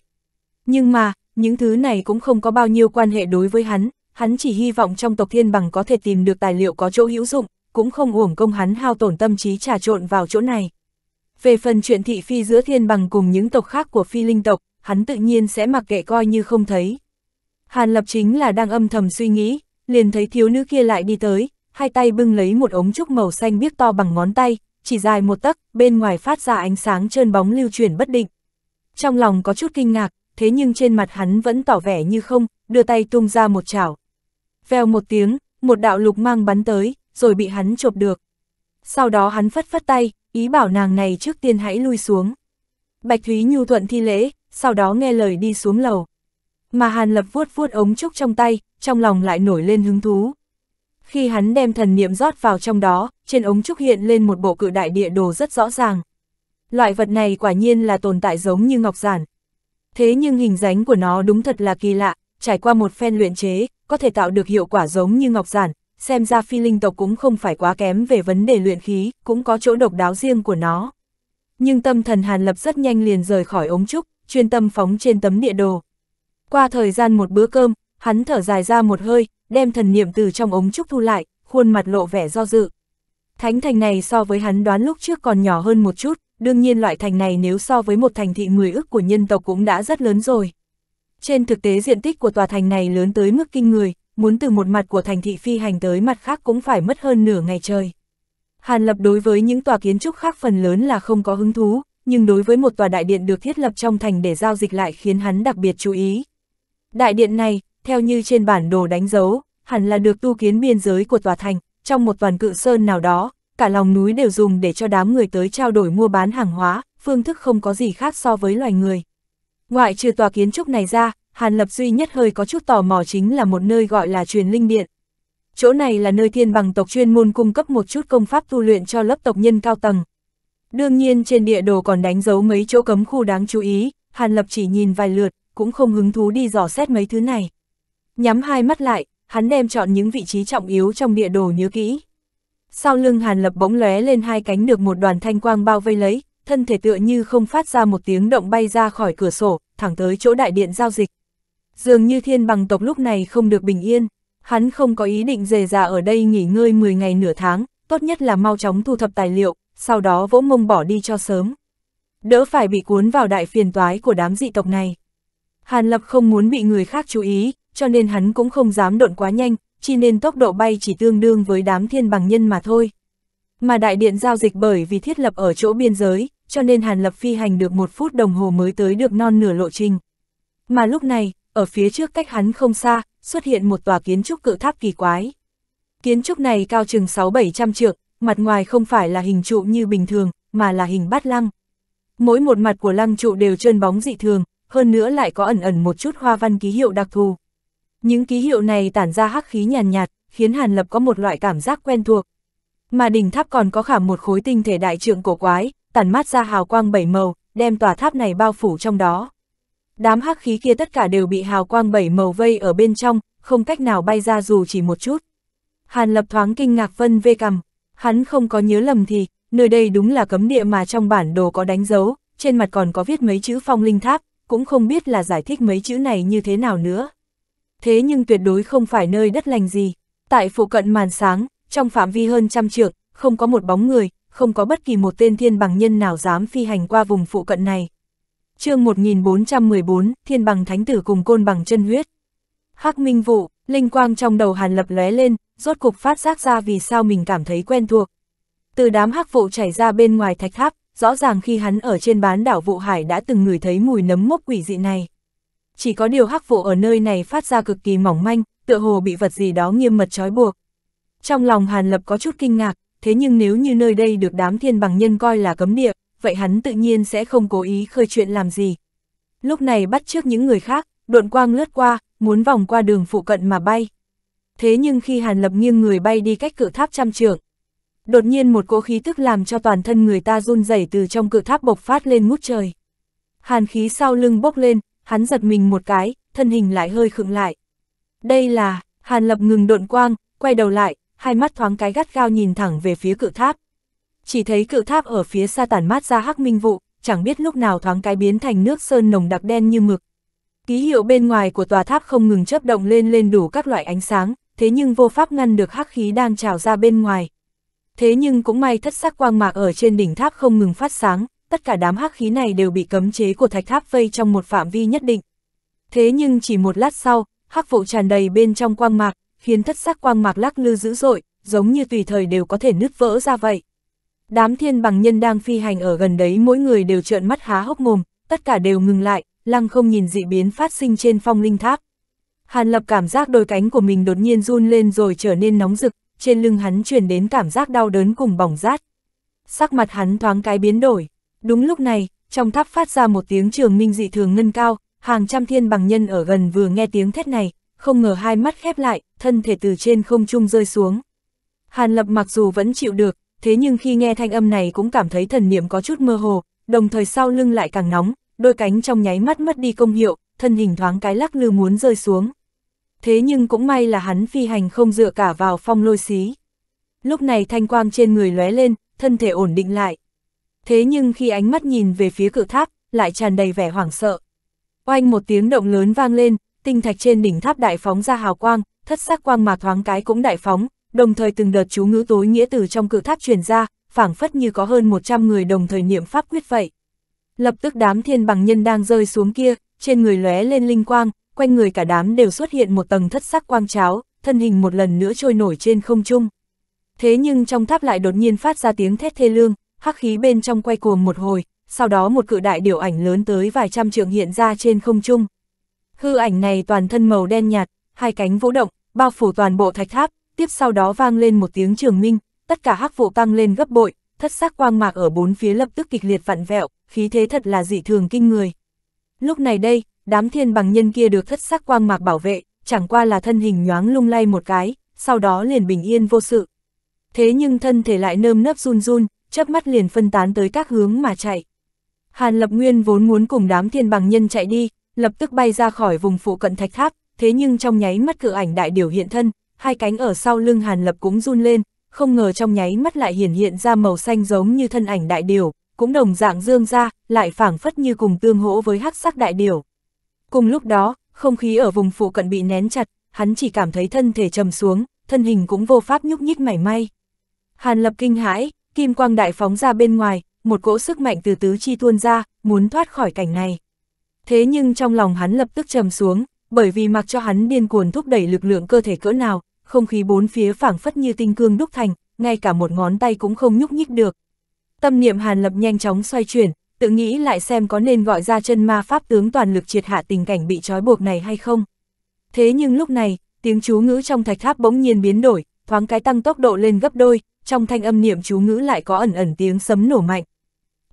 Nhưng mà, những thứ này cũng không có bao nhiêu quan hệ đối với hắn, hắn chỉ hy vọng trong tộc thiên bằng có thể tìm được tài liệu có chỗ hữu dụng, cũng không uổng công hắn hao tổn tâm trí trà trộn vào chỗ này. Về phần chuyện thị phi giữa thiên bằng cùng những tộc khác của phi linh tộc, hắn tự nhiên sẽ mặc kệ coi như không thấy. Hàn lập chính là đang âm thầm suy nghĩ, liền thấy thiếu nữ kia lại đi tới, hai tay bưng lấy một ống trúc màu xanh biếc to bằng ngón tay, chỉ dài một tấc, bên ngoài phát ra ánh sáng trơn bóng lưu chuyển bất định. Trong lòng có chút kinh ngạc, thế nhưng trên mặt hắn vẫn tỏ vẻ như không, đưa tay tung ra một chảo. Vèo một tiếng, một đạo lục mang bắn tới, rồi bị hắn chộp được. Sau đó hắn phất phất tay, ý bảo nàng này trước tiên hãy lui xuống. Bạch Thúy nhu thuận thi lễ, sau đó nghe lời đi xuống lầu. Mà Hàn Lập vuốt vuốt ống trúc trong tay, trong lòng lại nổi lên hứng thú. Khi hắn đem thần niệm rót vào trong đó, trên ống trúc hiện lên một bộ cự đại địa đồ rất rõ ràng. Loại vật này quả nhiên là tồn tại giống như ngọc giản. Thế nhưng hình dáng của nó đúng thật là kỳ lạ, trải qua một phen luyện chế, có thể tạo được hiệu quả giống như ngọc giản, xem ra phi linh tộc cũng không phải quá kém về vấn đề luyện khí, cũng có chỗ độc đáo riêng của nó. Nhưng tâm thần Hàn Lập rất nhanh liền rời khỏi ống trúc, chuyên tâm phóng trên tấm địa đồ. Qua thời gian một bữa cơm, Hắn thở dài ra một hơi, đem thần niệm từ trong ống trúc thu lại, khuôn mặt lộ vẻ do dự. Thánh thành này so với hắn đoán lúc trước còn nhỏ hơn một chút, đương nhiên loại thành này nếu so với một thành thị người ức của nhân tộc cũng đã rất lớn rồi. Trên thực tế diện tích của tòa thành này lớn tới mức kinh người, muốn từ một mặt của thành thị phi hành tới mặt khác cũng phải mất hơn nửa ngày trời. Hàn lập đối với những tòa kiến trúc khác phần lớn là không có hứng thú, nhưng đối với một tòa đại điện được thiết lập trong thành để giao dịch lại khiến hắn đặc biệt chú ý. Đại điện này, theo như trên bản đồ đánh dấu, hẳn là được tu kiến biên giới của tòa thành, trong một toàn cự sơn nào đó, cả lòng núi đều dùng để cho đám người tới trao đổi mua bán hàng hóa, phương thức không có gì khác so với loài người. Ngoại trừ tòa kiến trúc này ra, Hàn Lập duy nhất hơi có chút tò mò chính là một nơi gọi là truyền linh điện. Chỗ này là nơi thiên bằng tộc chuyên môn cung cấp một chút công pháp tu luyện cho lớp tộc nhân cao tầng. Đương nhiên trên địa đồ còn đánh dấu mấy chỗ cấm khu đáng chú ý, Hàn Lập chỉ nhìn vài lượt, cũng không hứng thú đi dò xét mấy thứ này. Nhắm hai mắt lại, hắn đem chọn những vị trí trọng yếu trong địa đồ nhớ kỹ. Sau lưng Hàn Lập bỗng lóe lên hai cánh được một đoàn thanh quang bao vây lấy, thân thể tựa như không phát ra một tiếng động bay ra khỏi cửa sổ, thẳng tới chỗ đại điện giao dịch. Dường như thiên bằng tộc lúc này không được bình yên, hắn không có ý định dề già ở đây nghỉ ngơi 10 ngày nửa tháng, tốt nhất là mau chóng thu thập tài liệu, sau đó vỗ mông bỏ đi cho sớm. Đỡ phải bị cuốn vào đại phiền toái của đám dị tộc này. Hàn Lập không muốn bị người khác chú ý, cho nên hắn cũng không dám độn quá nhanh, chỉ nên tốc độ bay chỉ tương đương với đám thiên bằng nhân mà thôi. Mà đại điện giao dịch bởi vì thiết lập ở chỗ biên giới, cho nên Hàn Lập phi hành được một phút đồng hồ mới tới được non nửa lộ trình. Mà lúc này, ở phía trước cách hắn không xa, xuất hiện một tòa kiến trúc cự tháp kỳ quái. Kiến trúc này cao chừng 6-700 trượng, mặt ngoài không phải là hình trụ như bình thường, mà là hình bát lăng. Mỗi một mặt của lăng trụ đều trơn bóng dị thường, hơn nữa lại có ẩn ẩn một chút hoa văn ký hiệu đặc thù. Những ký hiệu này tản ra hắc khí nhàn nhạt, khiến Hàn Lập có một loại cảm giác quen thuộc. Mà đỉnh tháp còn có khảm một khối tinh thể đại trượng cổ quái, tản mát ra hào quang bảy màu, đem tòa tháp này bao phủ trong đó. Đám hắc khí kia tất cả đều bị hào quang bảy màu vây ở bên trong, không cách nào bay ra dù chỉ một chút. Hàn Lập thoáng kinh ngạc vân vê cầm, hắn không có nhớ lầm thì, nơi đây đúng là cấm địa mà trong bản đồ có đánh dấu, trên mặt còn có viết mấy chữ phong linh tháp, cũng không biết là giải thích mấy chữ này như thế nào nữa thế nhưng tuyệt đối không phải nơi đất lành gì. Tại phụ cận màn sáng, trong phạm vi hơn trăm trượng, không có một bóng người, không có bất kỳ một tên thiên bằng nhân nào dám phi hành qua vùng phụ cận này. chương 1414, thiên bằng thánh tử cùng côn bằng chân huyết. hắc minh vụ, linh quang trong đầu hàn lập lóe lên, rốt cục phát giác ra vì sao mình cảm thấy quen thuộc. Từ đám hắc vụ chảy ra bên ngoài thạch tháp, rõ ràng khi hắn ở trên bán đảo vụ hải đã từng ngửi thấy mùi nấm mốc quỷ dị này chỉ có điều hắc vụ ở nơi này phát ra cực kỳ mỏng manh, tựa hồ bị vật gì đó nghiêm mật trói buộc. Trong lòng Hàn Lập có chút kinh ngạc, thế nhưng nếu như nơi đây được đám thiên bằng nhân coi là cấm địa, vậy hắn tự nhiên sẽ không cố ý khơi chuyện làm gì. Lúc này bắt trước những người khác, độn quang lướt qua, muốn vòng qua đường phụ cận mà bay. Thế nhưng khi Hàn Lập nghiêng người bay đi cách cự tháp trăm trượng, đột nhiên một cỗ khí tức làm cho toàn thân người ta run rẩy từ trong cự tháp bộc phát lên ngút trời. Hàn khí sau lưng bốc lên, hắn giật mình một cái, thân hình lại hơi khựng lại. Đây là, Hàn Lập ngừng độn quang, quay đầu lại, hai mắt thoáng cái gắt gao nhìn thẳng về phía cự tháp. Chỉ thấy cự tháp ở phía xa tản mát ra hắc minh vụ, chẳng biết lúc nào thoáng cái biến thành nước sơn nồng đặc đen như mực. Ký hiệu bên ngoài của tòa tháp không ngừng chớp động lên lên đủ các loại ánh sáng, thế nhưng vô pháp ngăn được hắc khí đang trào ra bên ngoài. Thế nhưng cũng may thất sắc quang mạc ở trên đỉnh tháp không ngừng phát sáng, tất cả đám hắc khí này đều bị cấm chế của thạch tháp vây trong một phạm vi nhất định. Thế nhưng chỉ một lát sau, hắc vụ tràn đầy bên trong quang mạc, khiến thất sắc quang mạc lắc lư dữ dội, giống như tùy thời đều có thể nứt vỡ ra vậy. Đám thiên bằng nhân đang phi hành ở gần đấy mỗi người đều trợn mắt há hốc mồm, tất cả đều ngừng lại, lăng không nhìn dị biến phát sinh trên phong linh tháp. Hàn lập cảm giác đôi cánh của mình đột nhiên run lên rồi trở nên nóng rực, trên lưng hắn truyền đến cảm giác đau đớn cùng bỏng rát. Sắc mặt hắn thoáng cái biến đổi. Đúng lúc này, trong tháp phát ra một tiếng trường minh dị thường ngân cao, hàng trăm thiên bằng nhân ở gần vừa nghe tiếng thét này, không ngờ hai mắt khép lại, thân thể từ trên không trung rơi xuống. Hàn Lập mặc dù vẫn chịu được, thế nhưng khi nghe thanh âm này cũng cảm thấy thần niệm có chút mơ hồ, đồng thời sau lưng lại càng nóng, đôi cánh trong nháy mắt mất đi công hiệu, thân hình thoáng cái lắc lư muốn rơi xuống. Thế nhưng cũng may là hắn phi hành không dựa cả vào phong lôi xí. Lúc này thanh quang trên người lóe lên, thân thể ổn định lại, thế nhưng khi ánh mắt nhìn về phía cự tháp, lại tràn đầy vẻ hoảng sợ. Oanh một tiếng động lớn vang lên, tinh thạch trên đỉnh tháp đại phóng ra hào quang, thất sắc quang mà thoáng cái cũng đại phóng, đồng thời từng đợt chú ngữ tối nghĩa từ trong cự tháp truyền ra, phảng phất như có hơn 100 người đồng thời niệm pháp quyết vậy. Lập tức đám thiên bằng nhân đang rơi xuống kia, trên người lóe lên linh quang, quanh người cả đám đều xuất hiện một tầng thất sắc quang cháo, thân hình một lần nữa trôi nổi trên không trung. Thế nhưng trong tháp lại đột nhiên phát ra tiếng thét thê lương, hắc khí bên trong quay cuồng một hồi, sau đó một cự đại điều ảnh lớn tới vài trăm trượng hiện ra trên không trung. Hư ảnh này toàn thân màu đen nhạt, hai cánh vũ động, bao phủ toàn bộ thạch tháp, tiếp sau đó vang lên một tiếng trường minh, tất cả hắc vụ tăng lên gấp bội, thất sắc quang mạc ở bốn phía lập tức kịch liệt vặn vẹo, khí thế thật là dị thường kinh người. Lúc này đây, đám thiên bằng nhân kia được thất sắc quang mạc bảo vệ, chẳng qua là thân hình nhoáng lung lay một cái, sau đó liền bình yên vô sự. Thế nhưng thân thể lại nơm nớp run run, chớp mắt liền phân tán tới các hướng mà chạy. Hàn Lập Nguyên vốn muốn cùng đám thiên bằng nhân chạy đi, lập tức bay ra khỏi vùng phụ cận thạch tháp, thế nhưng trong nháy mắt cự ảnh đại điều hiện thân, hai cánh ở sau lưng Hàn Lập cũng run lên, không ngờ trong nháy mắt lại hiển hiện ra màu xanh giống như thân ảnh đại điều, cũng đồng dạng dương ra, lại phảng phất như cùng tương hỗ với hắc sắc đại điều. Cùng lúc đó, không khí ở vùng phụ cận bị nén chặt, hắn chỉ cảm thấy thân thể trầm xuống, thân hình cũng vô pháp nhúc nhích mảy may. Hàn Lập kinh hãi, kim quang đại phóng ra bên ngoài, một cỗ sức mạnh từ tứ chi tuôn ra, muốn thoát khỏi cảnh này. Thế nhưng trong lòng hắn lập tức trầm xuống, bởi vì mặc cho hắn điên cuồng thúc đẩy lực lượng cơ thể cỡ nào, không khí bốn phía phảng phất như tinh cương đúc thành, ngay cả một ngón tay cũng không nhúc nhích được. Tâm niệm Hàn Lập nhanh chóng xoay chuyển, tự nghĩ lại xem có nên gọi ra chân ma pháp tướng toàn lực triệt hạ tình cảnh bị trói buộc này hay không. Thế nhưng lúc này, tiếng chú ngữ trong thạch tháp bỗng nhiên biến đổi, thoáng cái tăng tốc độ lên gấp đôi, trong thanh âm niệm chú ngữ lại có ẩn ẩn tiếng sấm nổ mạnh.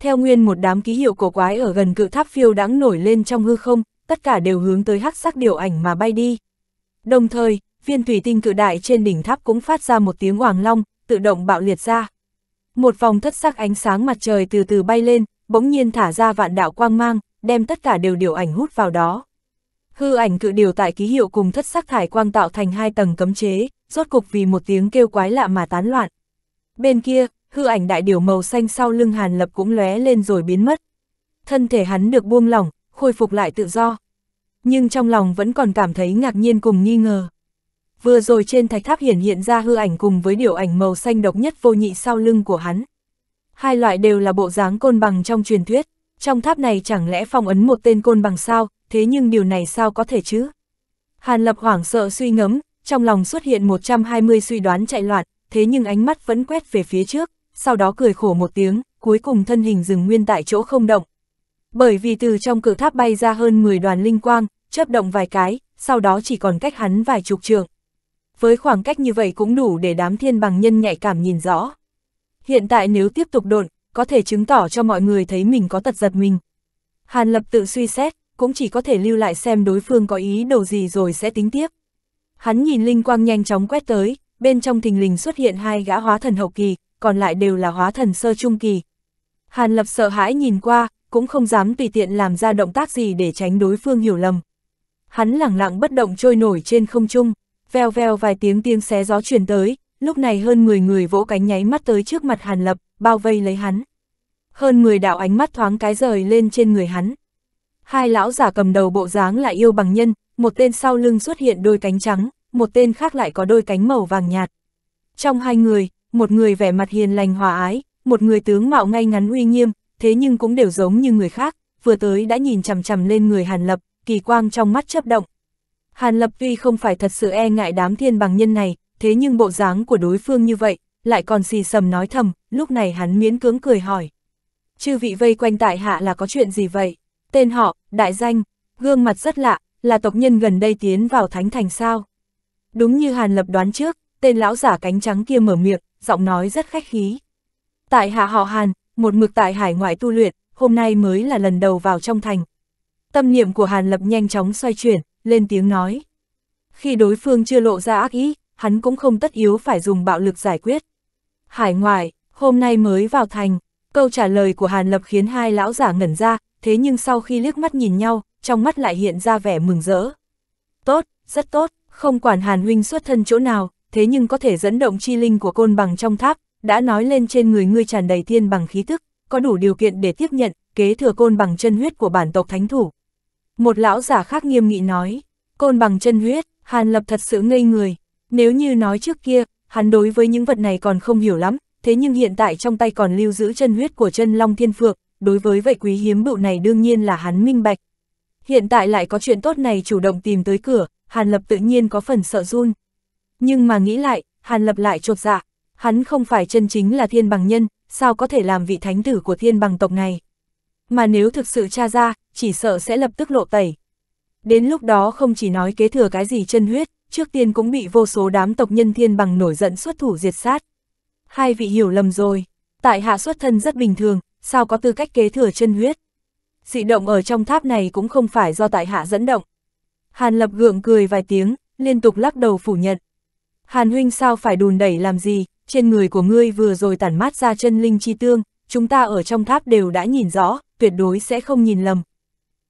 Theo nguyên một đám ký hiệu cổ quái ở gần cự tháp phiêu đáng nổi lên trong hư không, tất cả đều hướng tới hắc sắc điều ảnh mà bay đi. Đồng thời, viên thủy tinh cự đại trên đỉnh tháp cũng phát ra một tiếng hoàng long, tự động bạo liệt ra. Một vòng thất sắc ánh sáng mặt trời từ từ bay lên, bỗng nhiên thả ra vạn đạo quang mang, đem tất cả đều điều ảnh hút vào đó. Hư ảnh cự điều tại ký hiệu cùng thất sắc thải quang tạo thành hai tầng cấm chế, rốt cục vì một tiếng kêu quái lạ mà tán loạn. Bên kia, hư ảnh đại điểu màu xanh sau lưng Hàn Lập cũng lóe lên rồi biến mất. Thân thể hắn được buông lỏng, khôi phục lại tự do. Nhưng trong lòng vẫn còn cảm thấy ngạc nhiên cùng nghi ngờ. Vừa rồi trên thạch tháp hiển hiện ra hư ảnh cùng với điều ảnh màu xanh độc nhất vô nhị sau lưng của hắn. Hai loại đều là bộ dáng côn bằng trong truyền thuyết. Trong tháp này chẳng lẽ phong ấn một tên côn bằng sao, thế nhưng điều này sao có thể chứ? Hàn Lập hoảng sợ suy ngẫm, trong lòng xuất hiện 120 suy đoán chạy loạn, thế nhưng ánh mắt vẫn quét về phía trước, sau đó cười khổ một tiếng, cuối cùng thân hình dừng nguyên tại chỗ không động. Bởi vì từ trong cửa tháp bay ra hơn 10 đoàn linh quang, chớp động vài cái, sau đó chỉ còn cách hắn vài chục trượng. Với khoảng cách như vậy cũng đủ để đám thiên bằng nhân nhạy cảm nhìn rõ. Hiện tại nếu tiếp tục độn, có thể chứng tỏ cho mọi người thấy mình có tật giật mình. Hàn lập tự suy xét, cũng chỉ có thể lưu lại xem đối phương có ý đồ gì rồi sẽ tính tiếp. Hắn nhìn linh quang nhanh chóng quét tới, bên trong thình lình xuất hiện hai gã hóa thần hậu kỳ, còn lại đều là hóa thần sơ trung kỳ. Hàn Lập sợ hãi nhìn qua, cũng không dám tùy tiện làm ra động tác gì để tránh đối phương hiểu lầm. Hắn lẳng lặng bất động trôi nổi trên không trung, veo veo vài tiếng tiếng xé gió truyền tới, lúc này hơn 10 người vỗ cánh nháy mắt tới trước mặt Hàn Lập, bao vây lấy hắn. Hơn 10 đạo ánh mắt thoáng cái rời lên trên người hắn. Hai lão giả cầm đầu bộ dáng lại yêu bằng nhân, một tên sau lưng xuất hiện đôi cánh trắng, một tên khác lại có đôi cánh màu vàng nhạt. Trong hai người, một người vẻ mặt hiền lành hòa ái, một người tướng mạo ngay ngắn uy nghiêm, thế nhưng cũng đều giống như người khác, vừa tới đã nhìn chằm chằm lên người Hàn Lập, kỳ quang trong mắt chấp động. Hàn Lập tuy không phải thật sự e ngại đám thiên bằng nhân này, thế nhưng bộ dáng của đối phương như vậy, lại còn xì sầm nói thầm, lúc này hắn miễn cưỡng cười hỏi. Chư vị vây quanh tại hạ là có chuyện gì vậy? Tên họ, đại danh, gương mặt rất lạ, là tộc nhân gần đây tiến vào thánh thành sao? Đúng như Hàn Lập đoán trước, tên lão giả cánh trắng kia mở miệng, giọng nói rất khách khí. Tại hạ họ Hàn, một mực tại hải ngoại tu luyện, hôm nay mới là lần đầu vào trong thành. Tâm niệm của Hàn Lập nhanh chóng xoay chuyển, lên tiếng nói. Khi đối phương chưa lộ ra ác ý, hắn cũng không tất yếu phải dùng bạo lực giải quyết. Hải ngoại, hôm nay mới vào thành, câu trả lời của Hàn Lập khiến hai lão giả ngẩn ra, thế nhưng sau khi liếc mắt nhìn nhau, trong mắt lại hiện ra vẻ mừng rỡ. Tốt, rất tốt. Không quản Hàn Huynh xuất thân chỗ nào, thế nhưng có thể dẫn động chi linh của côn bằng trong tháp, đã nói lên trên người ngươi tràn đầy thiên bằng khí tức, có đủ điều kiện để tiếp nhận, kế thừa côn bằng chân huyết của bản tộc thánh thủ. Một lão giả khác nghiêm nghị nói, côn bằng chân huyết, Hàn Lập thật sự ngây người, nếu như nói trước kia, hắn đối với những vật này còn không hiểu lắm, thế nhưng hiện tại trong tay còn lưu giữ chân huyết của chân Long Thiên Phượng, đối với vậy quý hiếm bựu này đương nhiên là hắn minh bạch. Hiện tại lại có chuyện tốt này chủ động tìm tới cửa, Hàn Lập tự nhiên có phần sợ run. Nhưng mà nghĩ lại, Hàn Lập lại trột dạ, hắn không phải chân chính là thiên bằng nhân, sao có thể làm vị thánh tử của thiên bằng tộc này. Mà nếu thực sự tra ra, chỉ sợ sẽ lập tức lộ tẩy. Đến lúc đó không chỉ nói kế thừa cái gì chân huyết, trước tiên cũng bị vô số đám tộc nhân thiên bằng nổi giận xuất thủ diệt sát. Hai vị hiểu lầm rồi, tại hạ xuất thân rất bình thường, sao có tư cách kế thừa chân huyết. Dị động ở trong tháp này cũng không phải do tại hạ dẫn động, Hàn Lập gượng cười vài tiếng, liên tục lắc đầu phủ nhận. Hàn huynh sao phải đùn đẩy làm gì, trên người của ngươi vừa rồi tản mát ra chân linh chi tương, chúng ta ở trong tháp đều đã nhìn rõ, tuyệt đối sẽ không nhìn lầm.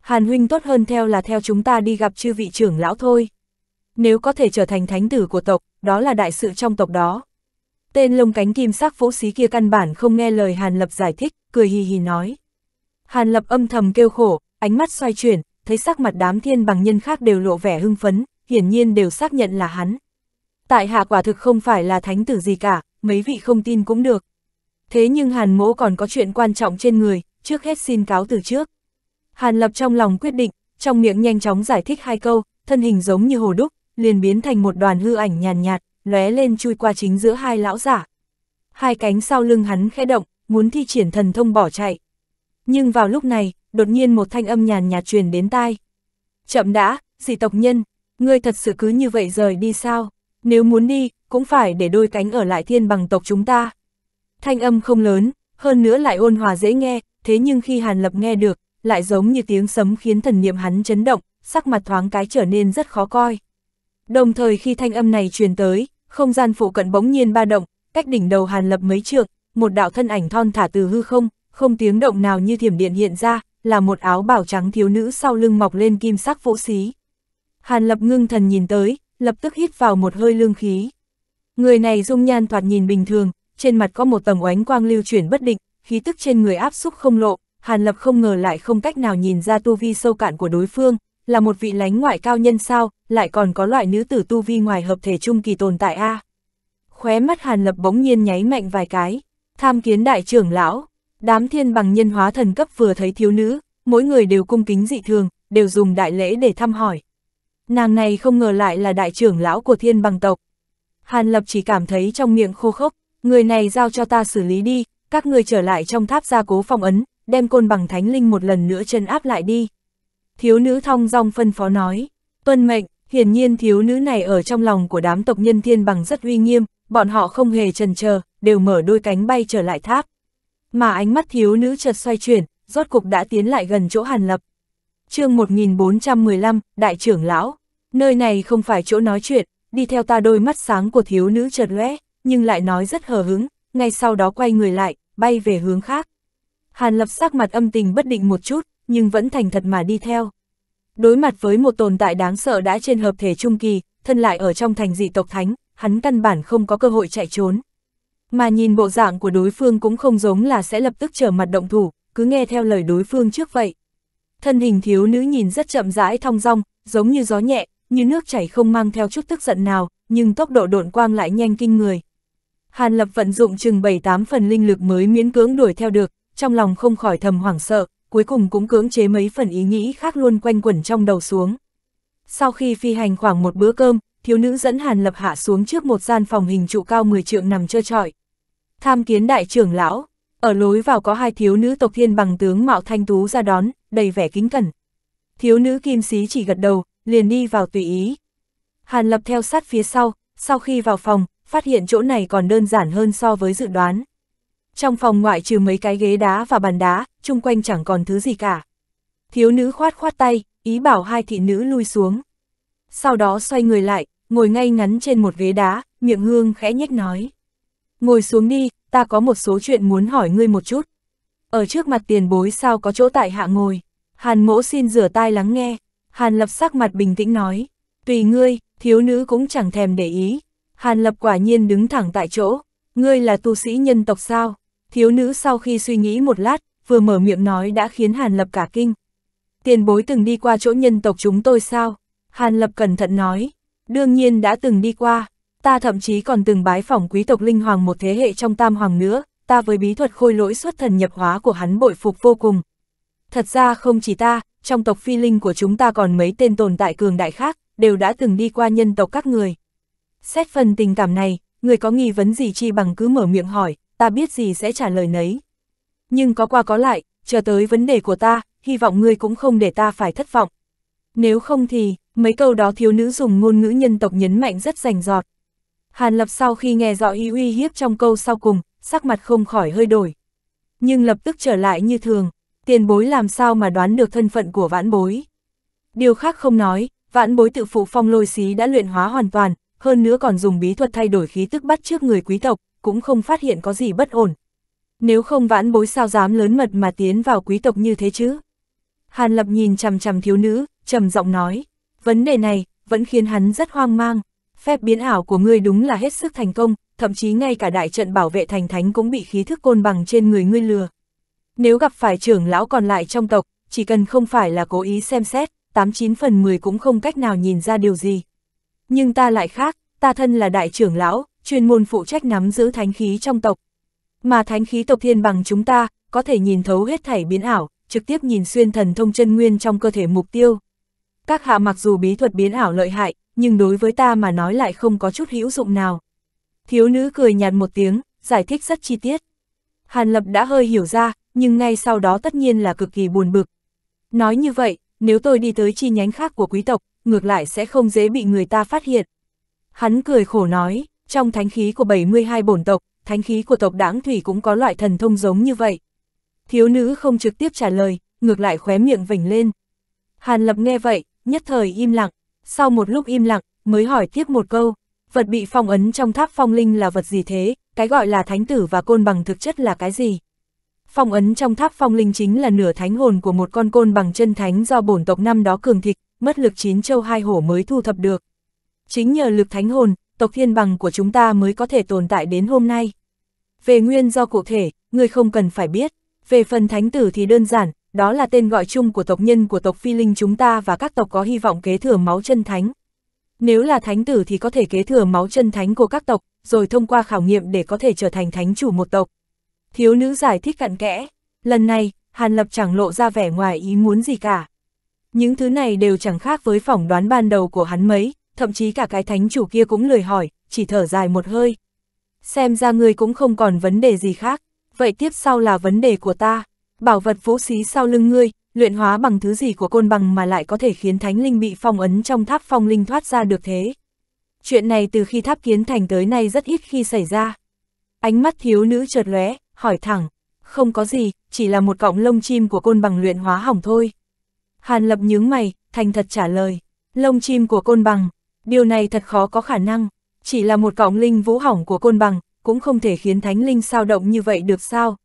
Hàn huynh tốt hơn theo là theo chúng ta đi gặp chư vị trưởng lão thôi. Nếu có thể trở thành thánh tử của tộc, đó là đại sự trong tộc đó. Tên lông cánh kim sắc vũ xí kia căn bản không nghe lời Hàn Lập giải thích, cười hì hì nói. Hàn Lập âm thầm kêu khổ, ánh mắt xoay chuyển, thấy sắc mặt đám thiên bằng nhân khác đều lộ vẻ hưng phấn, hiển nhiên đều xác nhận là hắn. Tại hạ quả thực không phải là thánh tử gì cả, mấy vị không tin cũng được. Thế nhưng hàn mỗ còn có chuyện quan trọng trên người, trước hết xin cáo từ trước. Hàn lập trong lòng quyết định, trong miệng nhanh chóng giải thích hai câu, thân hình giống như hồ đúc, liền biến thành một đoàn hư ảnh nhàn nhạt, lóe lên chui qua chính giữa hai lão giả. Hai cánh sau lưng hắn khẽ động, muốn thi triển thần thông bỏ chạy. Nhưng vào lúc này, đột nhiên một thanh âm nhàn nhạt truyền đến tai. Chậm đã, dị tộc nhân, ngươi thật sự cứ như vậy rời đi sao? Nếu muốn đi, cũng phải để đôi cánh ở lại thiên bằng tộc chúng ta. Thanh âm không lớn, hơn nữa lại ôn hòa dễ nghe, thế nhưng khi Hàn Lập nghe được, lại giống như tiếng sấm khiến thần niệm hắn chấn động, sắc mặt thoáng cái trở nên rất khó coi. Đồng thời khi thanh âm này truyền tới, không gian phụ cận bỗng nhiên ba động, cách đỉnh đầu Hàn Lập mấy trượng, một đạo thân ảnh thon thả từ hư không, không tiếng động nào như thiểm điện hiện ra, là một áo bảo trắng thiếu nữ sau lưng mọc lên kim sắc vũ xí. Hàn lập ngưng thần nhìn tới, lập tức hít vào một hơi lương khí. Người này dung nhan thoạt nhìn bình thường, trên mặt có một tầng oánh quang lưu chuyển bất định, khí tức trên người áp xúc không lộ, Hàn Lập không ngờ lại không cách nào nhìn ra tu vi sâu cạn của đối phương, là một vị lánh ngoại cao nhân sao, lại còn có loại nữ tử tu vi ngoài hợp thể trung kỳ tồn tại a. À. Khóe mắt Hàn Lập bỗng nhiên nháy mạnh vài cái, tham kiến đại trưởng lão, Đám thiên bằng nhân hóa thần cấp vừa thấy thiếu nữ, mỗi người đều cung kính dị thường, đều dùng đại lễ để thăm hỏi. Nàng này không ngờ lại là đại trưởng lão của thiên bằng tộc. Hàn Lập chỉ cảm thấy trong miệng khô khốc, người này giao cho ta xử lý đi, các người trở lại trong tháp gia cố phong ấn, đem côn bằng thánh linh một lần nữa chân áp lại đi. Thiếu nữ thong dong phân phó nói, tuân mệnh, hiển nhiên thiếu nữ này ở trong lòng của đám tộc nhân thiên bằng rất uy nghiêm, bọn họ không hề trần chờ đều mở đôi cánh bay trở lại tháp mà ánh mắt thiếu nữ chợt xoay chuyển, rốt cục đã tiến lại gần chỗ Hàn Lập. chương 1415, Đại trưởng Lão, nơi này không phải chỗ nói chuyện, đi theo ta đôi mắt sáng của thiếu nữ chợt lóe, nhưng lại nói rất hờ hứng, ngay sau đó quay người lại, bay về hướng khác. Hàn Lập sắc mặt âm tình bất định một chút, nhưng vẫn thành thật mà đi theo. Đối mặt với một tồn tại đáng sợ đã trên hợp thể trung kỳ, thân lại ở trong thành dị tộc thánh, hắn căn bản không có cơ hội chạy trốn. Mà nhìn bộ dạng của đối phương cũng không giống là sẽ lập tức trở mặt động thủ, cứ nghe theo lời đối phương trước vậy. Thân hình thiếu nữ nhìn rất chậm rãi thong dong, giống như gió nhẹ, như nước chảy không mang theo chút tức giận nào, nhưng tốc độ độn quang lại nhanh kinh người. Hàn Lập vận dụng chừng 7-8 phần linh lực mới miễn cưỡng đuổi theo được, trong lòng không khỏi thầm hoảng sợ, cuối cùng cũng cưỡng chế mấy phần ý nghĩ khác luôn quanh quẩn trong đầu xuống. Sau khi phi hành khoảng một bữa cơm, thiếu nữ dẫn Hàn Lập hạ xuống trước một gian phòng hình trụ cao 10 trượng nằm trơ trọi tham kiến đại trưởng lão, ở lối vào có hai thiếu nữ tộc thiên bằng tướng Mạo Thanh Tú ra đón, đầy vẻ kính cẩn. Thiếu nữ kim xí chỉ gật đầu, liền đi vào tùy ý. Hàn lập theo sát phía sau, sau khi vào phòng, phát hiện chỗ này còn đơn giản hơn so với dự đoán. Trong phòng ngoại trừ mấy cái ghế đá và bàn đá, chung quanh chẳng còn thứ gì cả. Thiếu nữ khoát khoát tay, ý bảo hai thị nữ lui xuống. Sau đó xoay người lại, ngồi ngay ngắn trên một ghế đá, miệng hương khẽ nhếch nói ngồi xuống đi, ta có một số chuyện muốn hỏi ngươi một chút. Ở trước mặt tiền bối sao có chỗ tại hạ ngồi, hàn mỗ xin rửa tai lắng nghe, hàn lập sắc mặt bình tĩnh nói, tùy ngươi, thiếu nữ cũng chẳng thèm để ý. Hàn lập quả nhiên đứng thẳng tại chỗ, ngươi là tu sĩ nhân tộc sao? Thiếu nữ sau khi suy nghĩ một lát, vừa mở miệng nói đã khiến Hàn Lập cả kinh. Tiền bối từng đi qua chỗ nhân tộc chúng tôi sao? Hàn Lập cẩn thận nói, đương nhiên đã từng đi qua, ta thậm chí còn từng bái phỏng quý tộc linh hoàng một thế hệ trong tam hoàng nữa, ta với bí thuật khôi lỗi xuất thần nhập hóa của hắn bội phục vô cùng. Thật ra không chỉ ta, trong tộc phi linh của chúng ta còn mấy tên tồn tại cường đại khác, đều đã từng đi qua nhân tộc các người. Xét phần tình cảm này, người có nghi vấn gì chi bằng cứ mở miệng hỏi, ta biết gì sẽ trả lời nấy. Nhưng có qua có lại, chờ tới vấn đề của ta, hy vọng ngươi cũng không để ta phải thất vọng. Nếu không thì, mấy câu đó thiếu nữ dùng ngôn ngữ nhân tộc nhấn mạnh rất rành giọt, Hàn Lập sau khi nghe rõ ý uy hiếp trong câu sau cùng, sắc mặt không khỏi hơi đổi. Nhưng lập tức trở lại như thường, tiền bối làm sao mà đoán được thân phận của vãn bối. Điều khác không nói, vãn bối tự phụ phong lôi xí đã luyện hóa hoàn toàn, hơn nữa còn dùng bí thuật thay đổi khí tức bắt trước người quý tộc, cũng không phát hiện có gì bất ổn. Nếu không vãn bối sao dám lớn mật mà tiến vào quý tộc như thế chứ? Hàn Lập nhìn chằm chằm thiếu nữ, trầm giọng nói, vấn đề này vẫn khiến hắn rất hoang mang. Phép biến ảo của ngươi đúng là hết sức thành công, thậm chí ngay cả đại trận bảo vệ thành thánh cũng bị khí thức côn bằng trên người ngươi lừa. Nếu gặp phải trưởng lão còn lại trong tộc, chỉ cần không phải là cố ý xem xét, 89 phần 10 cũng không cách nào nhìn ra điều gì. Nhưng ta lại khác, ta thân là đại trưởng lão, chuyên môn phụ trách nắm giữ thánh khí trong tộc. Mà thánh khí tộc thiên bằng chúng ta, có thể nhìn thấu hết thảy biến ảo, trực tiếp nhìn xuyên thần thông chân nguyên trong cơ thể mục tiêu. Các hạ mặc dù bí thuật biến ảo lợi hại, nhưng đối với ta mà nói lại không có chút hữu dụng nào. Thiếu nữ cười nhạt một tiếng, giải thích rất chi tiết. Hàn Lập đã hơi hiểu ra, nhưng ngay sau đó tất nhiên là cực kỳ buồn bực. Nói như vậy, nếu tôi đi tới chi nhánh khác của quý tộc, ngược lại sẽ không dễ bị người ta phát hiện. Hắn cười khổ nói, trong thánh khí của 72 bổn tộc, thánh khí của tộc đảng thủy cũng có loại thần thông giống như vậy. Thiếu nữ không trực tiếp trả lời, ngược lại khóe miệng vỉnh lên. Hàn Lập nghe vậy, nhất thời im lặng sau một lúc im lặng, mới hỏi tiếp một câu, vật bị phong ấn trong tháp phong linh là vật gì thế, cái gọi là thánh tử và côn bằng thực chất là cái gì? Phong ấn trong tháp phong linh chính là nửa thánh hồn của một con côn bằng chân thánh do bổn tộc năm đó cường thịt, mất lực chín châu hai hổ mới thu thập được. Chính nhờ lực thánh hồn, tộc thiên bằng của chúng ta mới có thể tồn tại đến hôm nay. Về nguyên do cụ thể, người không cần phải biết, về phần thánh tử thì đơn giản, đó là tên gọi chung của tộc nhân của tộc phi linh chúng ta và các tộc có hy vọng kế thừa máu chân thánh. Nếu là thánh tử thì có thể kế thừa máu chân thánh của các tộc, rồi thông qua khảo nghiệm để có thể trở thành thánh chủ một tộc. Thiếu nữ giải thích cặn kẽ, lần này, Hàn Lập chẳng lộ ra vẻ ngoài ý muốn gì cả. Những thứ này đều chẳng khác với phỏng đoán ban đầu của hắn mấy, thậm chí cả cái thánh chủ kia cũng lười hỏi, chỉ thở dài một hơi. Xem ra ngươi cũng không còn vấn đề gì khác, vậy tiếp sau là vấn đề của ta bảo vật vũ xí sau lưng ngươi, luyện hóa bằng thứ gì của côn bằng mà lại có thể khiến thánh linh bị phong ấn trong tháp phong linh thoát ra được thế. Chuyện này từ khi tháp kiến thành tới nay rất ít khi xảy ra. Ánh mắt thiếu nữ chợt lóe, hỏi thẳng, không có gì, chỉ là một cọng lông chim của côn bằng luyện hóa hỏng thôi. Hàn lập nhướng mày, thành thật trả lời, lông chim của côn bằng, điều này thật khó có khả năng, chỉ là một cọng linh vũ hỏng của côn bằng, cũng không thể khiến thánh linh sao động như vậy được sao,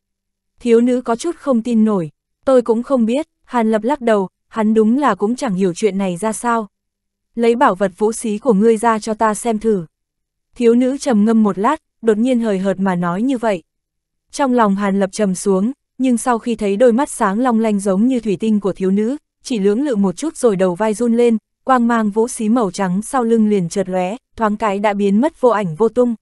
thiếu nữ có chút không tin nổi. Tôi cũng không biết, Hàn Lập lắc đầu, hắn đúng là cũng chẳng hiểu chuyện này ra sao. Lấy bảo vật vũ xí của ngươi ra cho ta xem thử. Thiếu nữ trầm ngâm một lát, đột nhiên hời hợt mà nói như vậy. Trong lòng Hàn Lập trầm xuống, nhưng sau khi thấy đôi mắt sáng long lanh giống như thủy tinh của thiếu nữ, chỉ lưỡng lự một chút rồi đầu vai run lên, quang mang vũ xí màu trắng sau lưng liền chợt lóe, thoáng cái đã biến mất vô ảnh vô tung.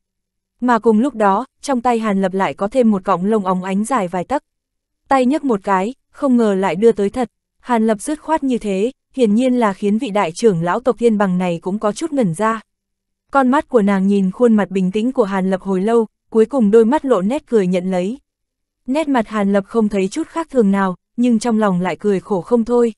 Mà cùng lúc đó, trong tay Hàn Lập lại có thêm một cọng lông óng ánh dài vài tấc. Tay nhấc một cái, không ngờ lại đưa tới thật. Hàn Lập dứt khoát như thế, hiển nhiên là khiến vị đại trưởng lão tộc thiên bằng này cũng có chút ngẩn ra. Con mắt của nàng nhìn khuôn mặt bình tĩnh của Hàn Lập hồi lâu, cuối cùng đôi mắt lộ nét cười nhận lấy. Nét mặt Hàn Lập không thấy chút khác thường nào, nhưng trong lòng lại cười khổ không thôi.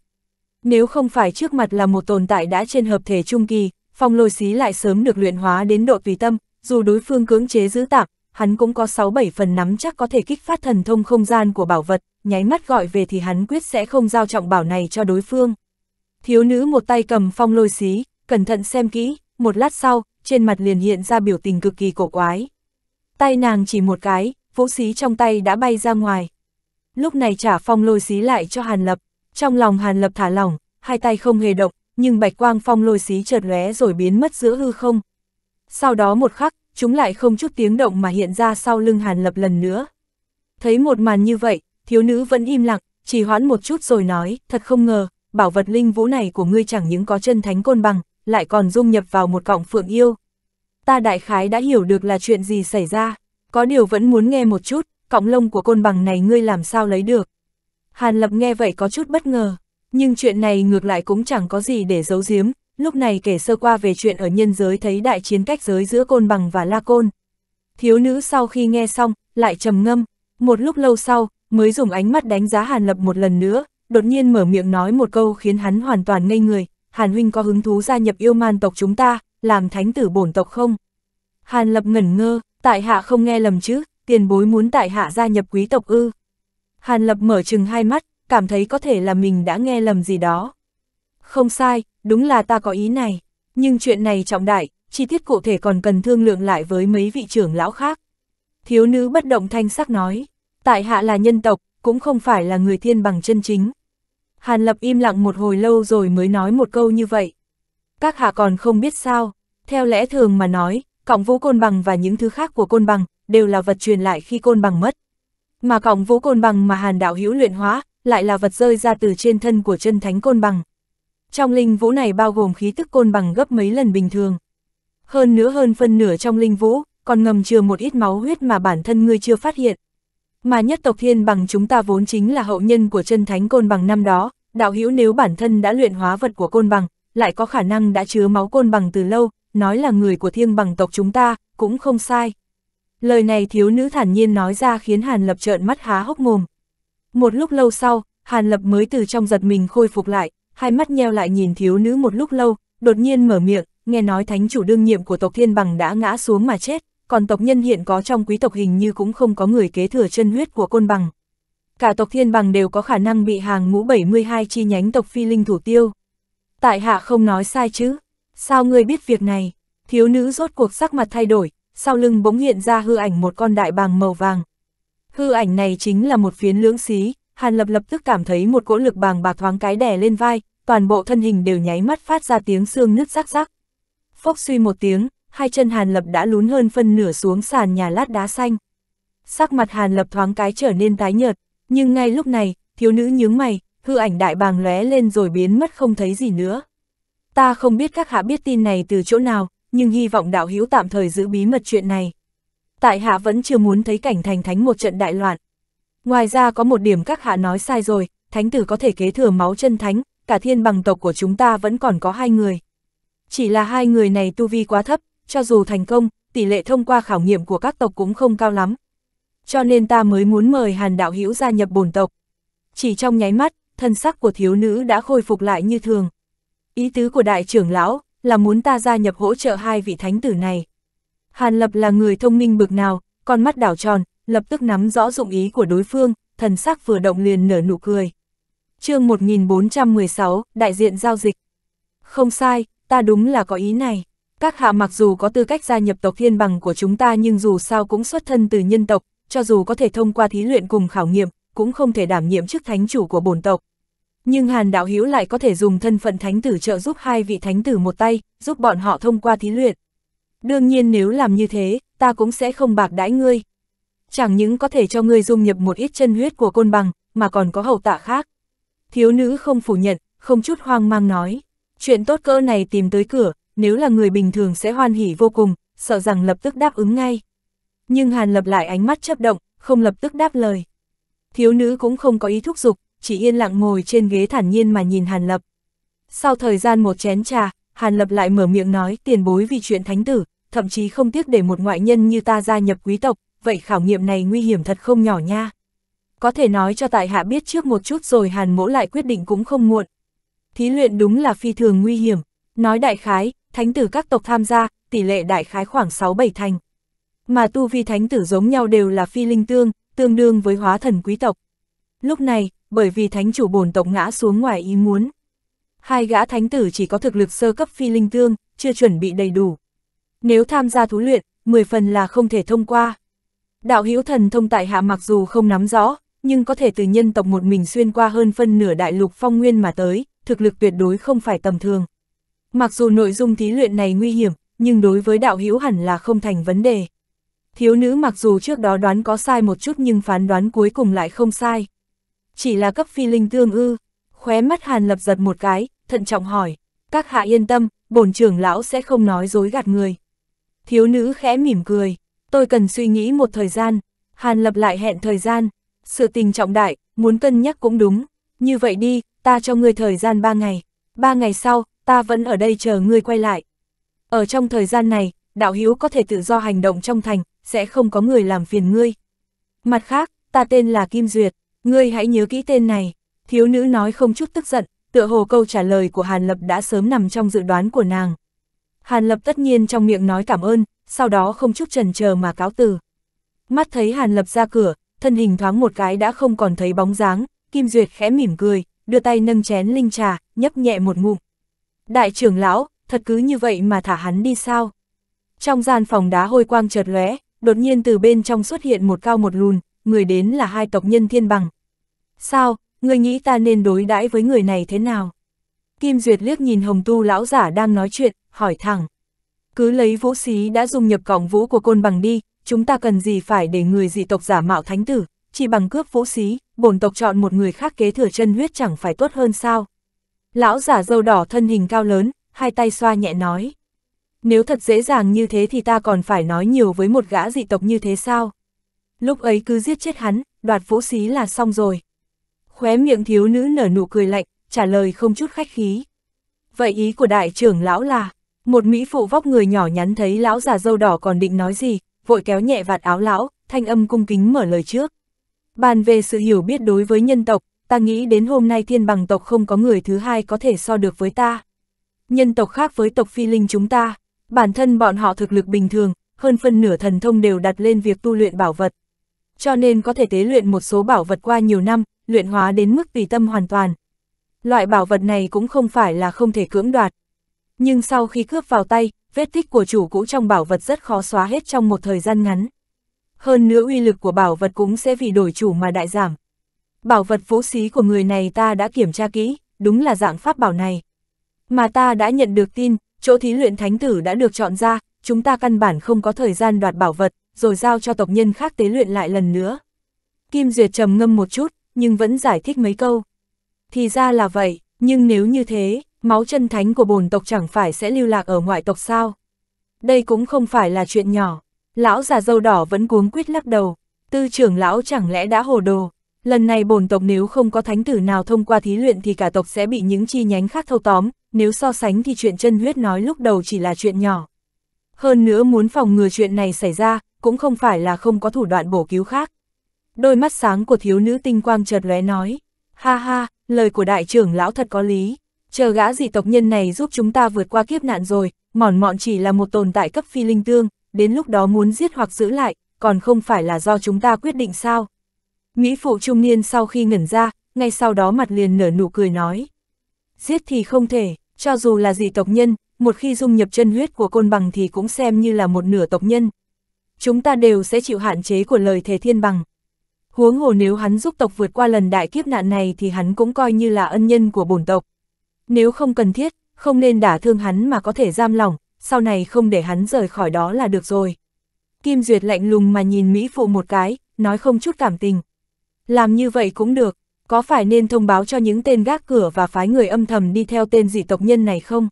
Nếu không phải trước mặt là một tồn tại đã trên hợp thể trung kỳ, phong lôi xí lại sớm được luyện hóa đến độ tùy tâm, dù đối phương cưỡng chế giữ tạm, hắn cũng có 6-7 phần nắm chắc có thể kích phát thần thông không gian của bảo vật, nháy mắt gọi về thì hắn quyết sẽ không giao trọng bảo này cho đối phương. Thiếu nữ một tay cầm phong lôi xí, cẩn thận xem kỹ, một lát sau, trên mặt liền hiện ra biểu tình cực kỳ cổ quái. Tay nàng chỉ một cái, vũ xí trong tay đã bay ra ngoài. Lúc này trả phong lôi xí lại cho Hàn Lập, trong lòng Hàn Lập thả lỏng, hai tay không hề động, nhưng bạch quang phong lôi xí chợt lóe rồi biến mất giữa hư không, sau đó một khắc, chúng lại không chút tiếng động mà hiện ra sau lưng Hàn Lập lần nữa. Thấy một màn như vậy, thiếu nữ vẫn im lặng, chỉ hoãn một chút rồi nói, thật không ngờ, bảo vật linh vũ này của ngươi chẳng những có chân thánh côn bằng, lại còn dung nhập vào một cọng phượng yêu. Ta đại khái đã hiểu được là chuyện gì xảy ra, có điều vẫn muốn nghe một chút, cọng lông của côn bằng này ngươi làm sao lấy được. Hàn Lập nghe vậy có chút bất ngờ, nhưng chuyện này ngược lại cũng chẳng có gì để giấu giếm, lúc này kể sơ qua về chuyện ở nhân giới thấy đại chiến cách giới giữa côn bằng và la côn. Thiếu nữ sau khi nghe xong, lại trầm ngâm, một lúc lâu sau, mới dùng ánh mắt đánh giá Hàn Lập một lần nữa, đột nhiên mở miệng nói một câu khiến hắn hoàn toàn ngây người, Hàn Huynh có hứng thú gia nhập yêu man tộc chúng ta, làm thánh tử bổn tộc không? Hàn Lập ngẩn ngơ, tại hạ không nghe lầm chứ, tiền bối muốn tại hạ gia nhập quý tộc ư. Hàn Lập mở chừng hai mắt, cảm thấy có thể là mình đã nghe lầm gì đó. Không sai, đúng là ta có ý này. Nhưng chuyện này trọng đại, chi tiết cụ thể còn cần thương lượng lại với mấy vị trưởng lão khác. Thiếu nữ bất động thanh sắc nói, tại hạ là nhân tộc, cũng không phải là người thiên bằng chân chính. Hàn Lập im lặng một hồi lâu rồi mới nói một câu như vậy. Các hạ còn không biết sao, theo lẽ thường mà nói, cọng vũ côn bằng và những thứ khác của côn bằng, đều là vật truyền lại khi côn bằng mất. Mà cọng vũ côn bằng mà hàn đạo hữu luyện hóa, lại là vật rơi ra từ trên thân của chân thánh côn bằng. Trong linh vũ này bao gồm khí tức côn bằng gấp mấy lần bình thường. Hơn nữa hơn phân nửa trong linh vũ, còn ngầm chừa một ít máu huyết mà bản thân ngươi chưa phát hiện. Mà nhất tộc thiên bằng chúng ta vốn chính là hậu nhân của chân thánh côn bằng năm đó, đạo hữu nếu bản thân đã luyện hóa vật của côn bằng, lại có khả năng đã chứa máu côn bằng từ lâu, nói là người của thiên bằng tộc chúng ta, cũng không sai. Lời này thiếu nữ thản nhiên nói ra khiến Hàn Lập trợn mắt há hốc mồm. Một lúc lâu sau, Hàn Lập mới từ trong giật mình khôi phục lại, hai mắt nheo lại nhìn thiếu nữ một lúc lâu, đột nhiên mở miệng, nghe nói thánh chủ đương nhiệm của tộc Thiên Bằng đã ngã xuống mà chết, còn tộc nhân hiện có trong quý tộc hình như cũng không có người kế thừa chân huyết của côn bằng. Cả tộc Thiên Bằng đều có khả năng bị hàng ngũ 72 chi nhánh tộc phi linh thủ tiêu. Tại hạ không nói sai chứ, sao ngươi biết việc này? Thiếu nữ rốt cuộc sắc mặt thay đổi, sau lưng bỗng hiện ra hư ảnh một con đại bàng màu vàng. Hư ảnh này chính là một phiến lưỡng xí, Hàn Lập lập tức cảm thấy một cỗ lực bàng bạc thoáng cái đè lên vai, toàn bộ thân hình đều nháy mắt phát ra tiếng xương nứt rắc rắc. Phốc suy một tiếng, hai chân Hàn Lập đã lún hơn phân nửa xuống sàn nhà lát đá xanh. Sắc mặt Hàn Lập thoáng cái trở nên tái nhợt, nhưng ngay lúc này, thiếu nữ nhướng mày, hư ảnh đại bàng lóe lên rồi biến mất không thấy gì nữa. Ta không biết các hạ biết tin này từ chỗ nào, nhưng hy vọng đạo hữu tạm thời giữ bí mật chuyện này. Tại hạ vẫn chưa muốn thấy cảnh thành thánh một trận đại loạn, Ngoài ra có một điểm các hạ nói sai rồi, thánh tử có thể kế thừa máu chân thánh, cả thiên bằng tộc của chúng ta vẫn còn có hai người. Chỉ là hai người này tu vi quá thấp, cho dù thành công, tỷ lệ thông qua khảo nghiệm của các tộc cũng không cao lắm. Cho nên ta mới muốn mời Hàn Đạo Hữu gia nhập bổn tộc. Chỉ trong nháy mắt, thân sắc của thiếu nữ đã khôi phục lại như thường. Ý tứ của đại trưởng lão là muốn ta gia nhập hỗ trợ hai vị thánh tử này. Hàn Lập là người thông minh bực nào, con mắt đảo tròn, lập tức nắm rõ dụng ý của đối phương, thần sắc vừa động liền nở nụ cười. chương 1416, đại diện giao dịch. Không sai, ta đúng là có ý này. Các hạ mặc dù có tư cách gia nhập tộc thiên bằng của chúng ta nhưng dù sao cũng xuất thân từ nhân tộc, cho dù có thể thông qua thí luyện cùng khảo nghiệm, cũng không thể đảm nhiệm chức thánh chủ của bổn tộc. Nhưng Hàn Đạo Hiếu lại có thể dùng thân phận thánh tử trợ giúp hai vị thánh tử một tay, giúp bọn họ thông qua thí luyện. Đương nhiên nếu làm như thế, ta cũng sẽ không bạc đãi ngươi, chẳng những có thể cho ngươi dung nhập một ít chân huyết của côn bằng, mà còn có hậu tạ khác. Thiếu nữ không phủ nhận, không chút hoang mang nói. Chuyện tốt cỡ này tìm tới cửa, nếu là người bình thường sẽ hoan hỉ vô cùng, sợ rằng lập tức đáp ứng ngay. Nhưng Hàn lập lại ánh mắt chấp động, không lập tức đáp lời. Thiếu nữ cũng không có ý thúc giục, chỉ yên lặng ngồi trên ghế thản nhiên mà nhìn Hàn lập. Sau thời gian một chén trà, Hàn lập lại mở miệng nói tiền bối vì chuyện thánh tử, thậm chí không tiếc để một ngoại nhân như ta gia nhập quý tộc, vậy khảo nghiệm này nguy hiểm thật không nhỏ nha. Có thể nói cho tại hạ biết trước một chút rồi hàn mỗ lại quyết định cũng không muộn. Thí luyện đúng là phi thường nguy hiểm, nói đại khái, thánh tử các tộc tham gia, tỷ lệ đại khái khoảng 6-7 thành. Mà tu vi thánh tử giống nhau đều là phi linh tương, tương đương với hóa thần quý tộc. Lúc này, bởi vì thánh chủ bổn tộc ngã xuống ngoài ý muốn. Hai gã thánh tử chỉ có thực lực sơ cấp phi linh tương, chưa chuẩn bị đầy đủ. Nếu tham gia thú luyện, 10 phần là không thể thông qua. Đạo hữu thần thông tại hạ mặc dù không nắm rõ, nhưng có thể từ nhân tộc một mình xuyên qua hơn phân nửa đại lục phong nguyên mà tới, thực lực tuyệt đối không phải tầm thường. Mặc dù nội dung thí luyện này nguy hiểm, nhưng đối với đạo hữu hẳn là không thành vấn đề. Thiếu nữ mặc dù trước đó đoán có sai một chút nhưng phán đoán cuối cùng lại không sai. Chỉ là cấp phi linh tương ư, khóe mắt hàn lập giật một cái, thận trọng hỏi, các hạ yên tâm, bổn trưởng lão sẽ không nói dối gạt người. Thiếu nữ khẽ mỉm cười, Tôi cần suy nghĩ một thời gian, Hàn lập lại hẹn thời gian, sự tình trọng đại, muốn cân nhắc cũng đúng, như vậy đi, ta cho ngươi thời gian ba ngày, ba ngày sau, ta vẫn ở đây chờ ngươi quay lại. Ở trong thời gian này, đạo hiếu có thể tự do hành động trong thành, sẽ không có người làm phiền ngươi. Mặt khác, ta tên là Kim Duyệt, ngươi hãy nhớ kỹ tên này, thiếu nữ nói không chút tức giận, tựa hồ câu trả lời của Hàn Lập đã sớm nằm trong dự đoán của nàng. Hàn Lập tất nhiên trong miệng nói cảm ơn, sau đó không chút trần chờ mà cáo từ. Mắt thấy Hàn Lập ra cửa, thân hình thoáng một cái đã không còn thấy bóng dáng, Kim Duyệt khẽ mỉm cười, đưa tay nâng chén linh trà, nhấp nhẹ một ngụm. Đại trưởng lão, thật cứ như vậy mà thả hắn đi sao? Trong gian phòng đá hôi quang chợt lóe, đột nhiên từ bên trong xuất hiện một cao một lùn, người đến là hai tộc nhân thiên bằng. Sao, ngươi nghĩ ta nên đối đãi với người này thế nào? Kim Duyệt liếc nhìn Hồng Tu lão giả đang nói chuyện, hỏi thẳng. Cứ lấy vũ xí đã dùng nhập còng vũ của côn bằng đi, chúng ta cần gì phải để người dị tộc giả mạo thánh tử, chỉ bằng cướp vũ xí, bổn tộc chọn một người khác kế thừa chân huyết chẳng phải tốt hơn sao. Lão giả dâu đỏ thân hình cao lớn, hai tay xoa nhẹ nói. Nếu thật dễ dàng như thế thì ta còn phải nói nhiều với một gã dị tộc như thế sao? Lúc ấy cứ giết chết hắn, đoạt vũ xí là xong rồi. Khóe miệng thiếu nữ nở nụ cười lạnh, trả lời không chút khách khí. Vậy ý của đại trưởng lão là, một Mỹ phụ vóc người nhỏ nhắn thấy lão già dâu đỏ còn định nói gì, vội kéo nhẹ vạt áo lão, thanh âm cung kính mở lời trước. Bàn về sự hiểu biết đối với nhân tộc, ta nghĩ đến hôm nay thiên bằng tộc không có người thứ hai có thể so được với ta. Nhân tộc khác với tộc phi linh chúng ta, bản thân bọn họ thực lực bình thường, hơn phân nửa thần thông đều đặt lên việc tu luyện bảo vật. Cho nên có thể tế luyện một số bảo vật qua nhiều năm, luyện hóa đến mức tùy tâm hoàn toàn. Loại bảo vật này cũng không phải là không thể cưỡng đoạt, nhưng sau khi cướp vào tay, vết tích của chủ cũ trong bảo vật rất khó xóa hết trong một thời gian ngắn. Hơn nữa uy lực của bảo vật cũng sẽ vì đổi chủ mà đại giảm. Bảo vật vũ xí của người này ta đã kiểm tra kỹ, đúng là dạng pháp bảo này. Mà ta đã nhận được tin, chỗ thí luyện thánh tử đã được chọn ra, chúng ta căn bản không có thời gian đoạt bảo vật, rồi giao cho tộc nhân khác tế luyện lại lần nữa. Kim Duyệt trầm ngâm một chút, nhưng vẫn giải thích mấy câu. Thì ra là vậy, nhưng nếu như thế, máu chân thánh của bồn tộc chẳng phải sẽ lưu lạc ở ngoại tộc sao? Đây cũng không phải là chuyện nhỏ. Lão già dâu đỏ vẫn cuống quýt lắc đầu. Tư trưởng lão chẳng lẽ đã hồ đồ. Lần này bồn tộc nếu không có thánh tử nào thông qua thí luyện thì cả tộc sẽ bị những chi nhánh khác thâu tóm, nếu so sánh thì chuyện chân huyết nói lúc đầu chỉ là chuyện nhỏ. Hơn nữa muốn phòng ngừa chuyện này xảy ra, cũng không phải là không có thủ đoạn bổ cứu khác. Đôi mắt sáng của thiếu nữ tinh quang chợt lóe nói, ha ha, lời của đại trưởng lão thật có lý, chờ gã dị tộc nhân này giúp chúng ta vượt qua kiếp nạn rồi, mòn mọn chỉ là một tồn tại cấp phi linh tương, đến lúc đó muốn giết hoặc giữ lại, còn không phải là do chúng ta quyết định sao. Mỹ phụ trung niên sau khi ngẩn ra, ngay sau đó mặt liền nở nụ cười nói. Giết thì không thể, cho dù là dị tộc nhân, một khi dung nhập chân huyết của côn bằng thì cũng xem như là một nửa tộc nhân. Chúng ta đều sẽ chịu hạn chế của lời thề thiên bằng. Huống hồ nếu hắn giúp tộc vượt qua lần đại kiếp nạn này thì hắn cũng coi như là ân nhân của bổn tộc. Nếu không cần thiết, không nên đả thương hắn mà có thể giam lỏng, sau này không để hắn rời khỏi đó là được rồi. Kim Duyệt lạnh lùng mà nhìn Mỹ Phụ một cái, nói không chút cảm tình. Làm như vậy cũng được, có phải nên thông báo cho những tên gác cửa và phái người âm thầm đi theo tên dị tộc nhân này không?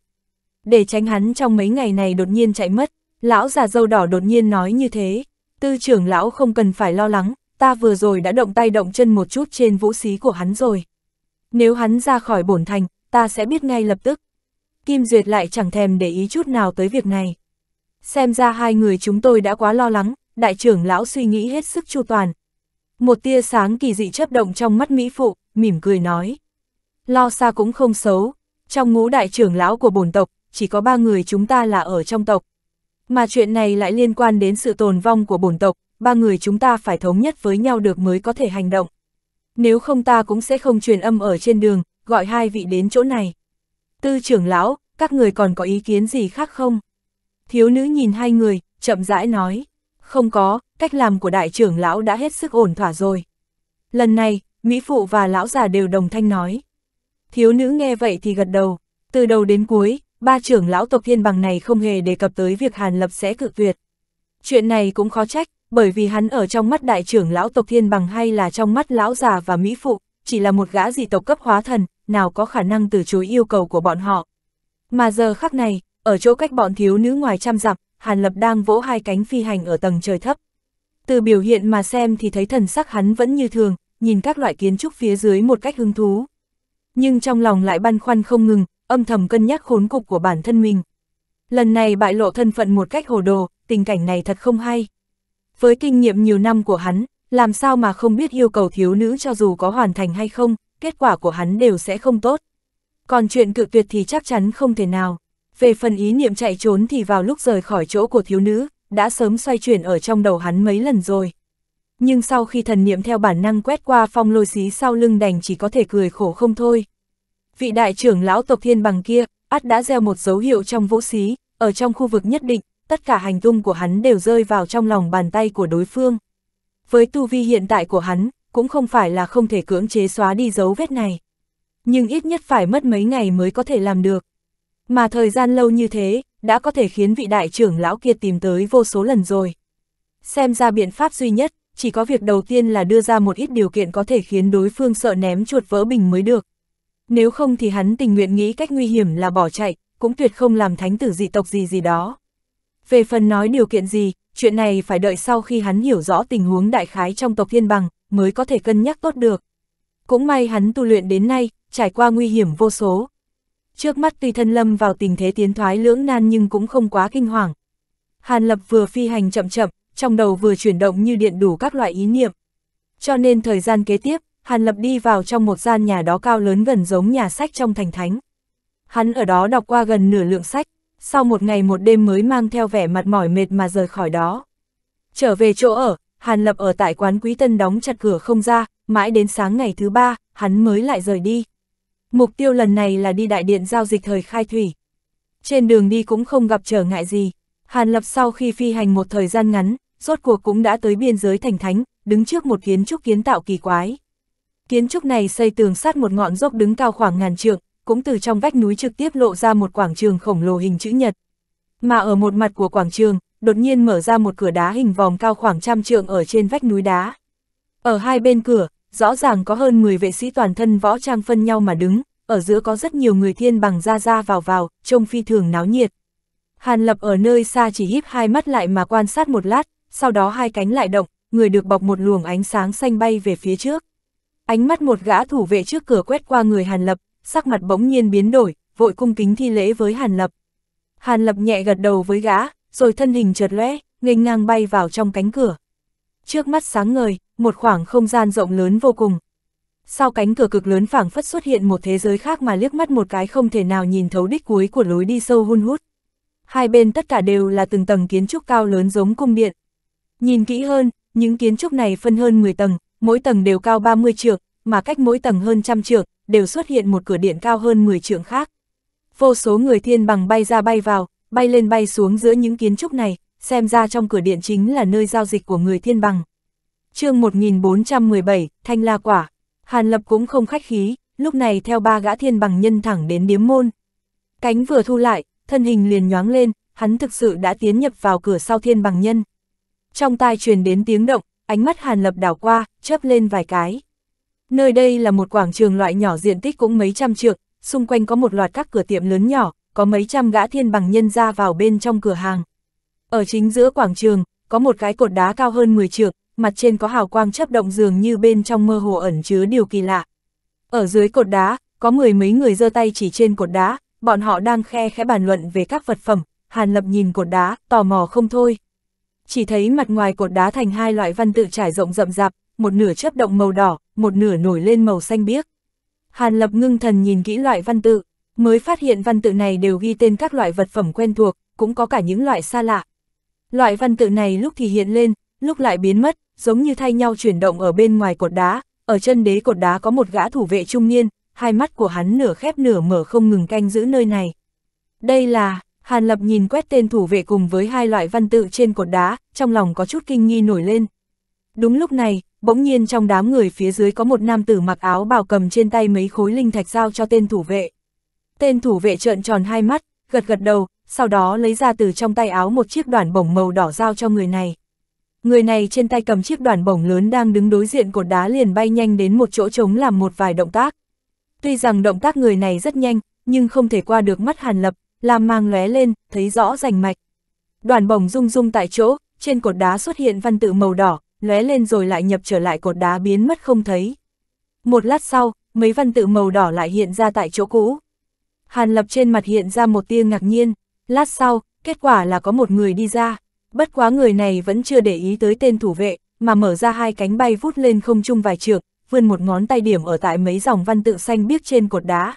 Để tránh hắn trong mấy ngày này đột nhiên chạy mất, lão già dâu đỏ đột nhiên nói như thế. Tư trưởng lão không cần phải lo lắng, ta vừa rồi đã động tay động chân một chút trên vũ xí của hắn rồi. Nếu hắn ra khỏi bổn thành, ta sẽ biết ngay lập tức. Kim Duyệt lại chẳng thèm để ý chút nào tới việc này. Xem ra hai người chúng tôi đã quá lo lắng, đại trưởng lão suy nghĩ hết sức chu toàn. Một tia sáng kỳ dị chấp động trong mắt Mỹ Phụ, mỉm cười nói. Lo xa cũng không xấu, trong ngũ đại trưởng lão của bổn tộc, chỉ có ba người chúng ta là ở trong tộc. Mà chuyện này lại liên quan đến sự tồn vong của bổn tộc, ba người chúng ta phải thống nhất với nhau được mới có thể hành động. Nếu không ta cũng sẽ không truyền âm ở trên đường, gọi hai vị đến chỗ này. Tư trưởng lão, các người còn có ý kiến gì khác không? Thiếu nữ nhìn hai người, chậm rãi nói. Không có, cách làm của đại trưởng lão đã hết sức ổn thỏa rồi. Lần này, Mỹ Phụ và lão già đều đồng thanh nói. Thiếu nữ nghe vậy thì gật đầu. Từ đầu đến cuối, ba trưởng lão tộc thiên bằng này không hề đề cập tới việc Hàn Lập sẽ cự tuyệt. Chuyện này cũng khó trách, bởi vì hắn ở trong mắt đại trưởng lão tộc thiên bằng hay là trong mắt lão già và Mỹ Phụ, chỉ là một gã dị tộc cấp hóa thần, nào có khả năng từ chối yêu cầu của bọn họ. Mà giờ khắc này, ở chỗ cách bọn thiếu nữ ngoài trăm dặm, Hàn Lập đang vỗ hai cánh phi hành ở tầng trời thấp. Từ biểu hiện mà xem thì thấy thần sắc hắn vẫn như thường, nhìn các loại kiến trúc phía dưới một cách hứng thú. Nhưng trong lòng lại băn khoăn không ngừng, âm thầm cân nhắc khốn cục của bản thân mình. Lần này bại lộ thân phận một cách hồ đồ, tình cảnh này thật không hay. Với kinh nghiệm nhiều năm của hắn, làm sao mà không biết yêu cầu thiếu nữ cho dù có hoàn thành hay không, kết quả của hắn đều sẽ không tốt. Còn chuyện cự tuyệt thì chắc chắn không thể nào. Về phần ý niệm chạy trốn thì vào lúc rời khỏi chỗ của thiếu nữ, đã sớm xoay chuyển ở trong đầu hắn mấy lần rồi. Nhưng sau khi thần niệm theo bản năng quét qua phong lôi xí sau lưng đành chỉ có thể cười khổ không thôi. Vị đại trưởng lão tộc thiên bằng kia, át đã gieo một dấu hiệu trong vũ xí, ở trong khu vực nhất định, tất cả hành tung của hắn đều rơi vào trong lòng bàn tay của đối phương. Với tu vi hiện tại của hắn, cũng không phải là không thể cưỡng chế xóa đi dấu vết này. Nhưng ít nhất phải mất mấy ngày mới có thể làm được. Mà thời gian lâu như thế, đã có thể khiến vị đại trưởng lão kia tìm tới vô số lần rồi. Xem ra biện pháp duy nhất, chỉ có việc đầu tiên là đưa ra một ít điều kiện có thể khiến đối phương sợ ném chuột vỡ bình mới được. Nếu không thì hắn tình nguyện nghĩ cách nguy hiểm là bỏ chạy, cũng tuyệt không làm thánh tử dị tộc gì gì đó. Về phần nói điều kiện gì, chuyện này phải đợi sau khi hắn hiểu rõ tình huống đại khái trong tộc thiên bằng, mới có thể cân nhắc tốt được. Cũng may hắn tu luyện đến nay, trải qua nguy hiểm vô số. Trước mắt tuy thân lâm vào tình thế tiến thoái lưỡng nan nhưng cũng không quá kinh hoàng. Hàn Lập vừa phi hành chậm chậm, trong đầu vừa chuyển động như điện đủ các loại ý niệm. Cho nên thời gian kế tiếp, Hàn Lập đi vào trong một gian nhà đó cao lớn gần giống nhà sách trong thành thánh. Hắn ở đó đọc qua gần nửa lượng sách, sau một ngày một đêm mới mang theo vẻ mặt mỏi mệt mà rời khỏi đó. Trở về chỗ ở, Hàn Lập ở tại quán Quý Tân đóng chặt cửa không ra, mãi đến sáng ngày thứ ba, hắn mới lại rời đi. Mục tiêu lần này là đi đại điện giao dịch thời khai thủy. Trên đường đi cũng không gặp trở ngại gì. Hàn Lập sau khi phi hành một thời gian ngắn, rốt cuộc cũng đã tới biên giới thành thánh, đứng trước một kiến trúc kiến tạo kỳ quái. Kiến trúc này xây tường sát một ngọn dốc đứng cao khoảng ngàn trượng, cũng từ trong vách núi trực tiếp lộ ra một quảng trường khổng lồ hình chữ nhật. Mà ở một mặt của quảng trường, đột nhiên mở ra một cửa đá hình vòng cao khoảng trăm trượng ở trên vách núi đá. Ở hai bên cửa, rõ ràng có hơn 10 vệ sĩ toàn thân võ trang phân nhau mà đứng, ở giữa có rất nhiều người thiên bằng ra ra vào vào, trông phi thường náo nhiệt. Hàn Lập ở nơi xa chỉ híp hai mắt lại mà quan sát một lát, sau đó hai cánh lại động, người được bọc một luồng ánh sáng xanh bay về phía trước. Ánh mắt một gã thủ vệ trước cửa quét qua người Hàn Lập, sắc mặt bỗng nhiên biến đổi, vội cung kính thi lễ với Hàn Lập. Hàn Lập nhẹ gật đầu với gã, rồi thân hình trượt lóe nghênh ngang bay vào trong cánh cửa. Trước mắt sáng ngời, một khoảng không gian rộng lớn vô cùng. Sau cánh cửa cực lớn phảng phất xuất hiện một thế giới khác mà liếc mắt một cái không thể nào nhìn thấu đích cuối của lối đi sâu hun hút. Hai bên tất cả đều là từng tầng kiến trúc cao lớn giống cung điện. Nhìn kỹ hơn, những kiến trúc này phân hơn 10 tầng, mỗi tầng đều cao 30 trượng, mà cách mỗi tầng hơn trăm trượng, đều xuất hiện một cửa điện cao hơn 10 trượng khác. Vô số người thiên bằng bay ra bay vào, bay lên bay xuống giữa những kiến trúc này, xem ra trong cửa điện chính là nơi giao dịch của người thiên bằng. chương 1417, Thanh La Quả, Hàn Lập cũng không khách khí, lúc này theo ba gã thiên bằng nhân thẳng đến điếm môn. Cánh vừa thu lại, thân hình liền nhoáng lên, hắn thực sự đã tiến nhập vào cửa sau thiên bằng nhân. Trong tai truyền đến tiếng động, ánh mắt Hàn Lập đảo qua, chớp lên vài cái. Nơi đây là một quảng trường loại nhỏ diện tích cũng mấy trăm trượng, xung quanh có một loạt các cửa tiệm lớn nhỏ, có mấy trăm gã thiên bằng nhân ra vào bên trong cửa hàng. Ở chính giữa quảng trường, có một cái cột đá cao hơn 10 trượng, mặt trên có hào quang chấp động dường như bên trong mơ hồ ẩn chứa điều kỳ lạ. Ở dưới cột đá, có mười mấy người giơ tay chỉ trên cột đá, bọn họ đang khe khẽ bàn luận về các vật phẩm, Hàn Lập nhìn cột đá, tò mò không thôi. Chỉ thấy mặt ngoài cột đá thành hai loại văn tự trải rộng rậm rạp, một nửa chấp động màu đỏ, một nửa nổi lên màu xanh biếc. Hàn Lập ngưng thần nhìn kỹ loại văn tự, Mới phát hiện văn tự này đều ghi tên các loại vật phẩm quen thuộc, cũng có cả những loại xa lạ. Loại văn tự này lúc thì hiện lên, lúc lại biến mất, giống như thay nhau chuyển động ở bên ngoài cột đá, ở chân đế cột đá có một gã thủ vệ trung niên, hai mắt của hắn nửa khép nửa mở không ngừng canh giữ nơi này. Đây là, Hàn Lập nhìn quét tên thủ vệ cùng với hai loại văn tự trên cột đá, trong lòng có chút kinh nghi nổi lên. Đúng lúc này, bỗng nhiên trong đám người phía dưới có một nam tử mặc áo bào cầm trên tay mấy khối linh thạch giao cho tên thủ vệ. Tên thủ vệ trợn tròn hai mắt, gật gật đầu, sau đó lấy ra từ trong tay áo một chiếc đoàn bổng màu đỏ giao cho người này. Người này trên tay cầm chiếc đoàn bổng lớn đang đứng đối diện cột đá liền bay nhanh đến một chỗ trống làm một vài động tác. Tuy rằng động tác người này rất nhanh, nhưng không thể qua được mắt Hàn Lập, làm mang lóe lên, thấy rõ rành mạch. Đoàn bổng rung rung tại chỗ, trên cột đá xuất hiện văn tự màu đỏ, lóe lên rồi lại nhập trở lại cột đá biến mất không thấy. Một lát sau, mấy văn tự màu đỏ lại hiện ra tại chỗ cũ. Hàn Lập trên mặt hiện ra một tia ngạc nhiên, lát sau, kết quả là có một người đi ra, bất quá người này vẫn chưa để ý tới tên thủ vệ, mà mở ra hai cánh bay vút lên không trung vài trượng, vươn một ngón tay điểm ở tại mấy dòng văn tự xanh biếc trên cột đá.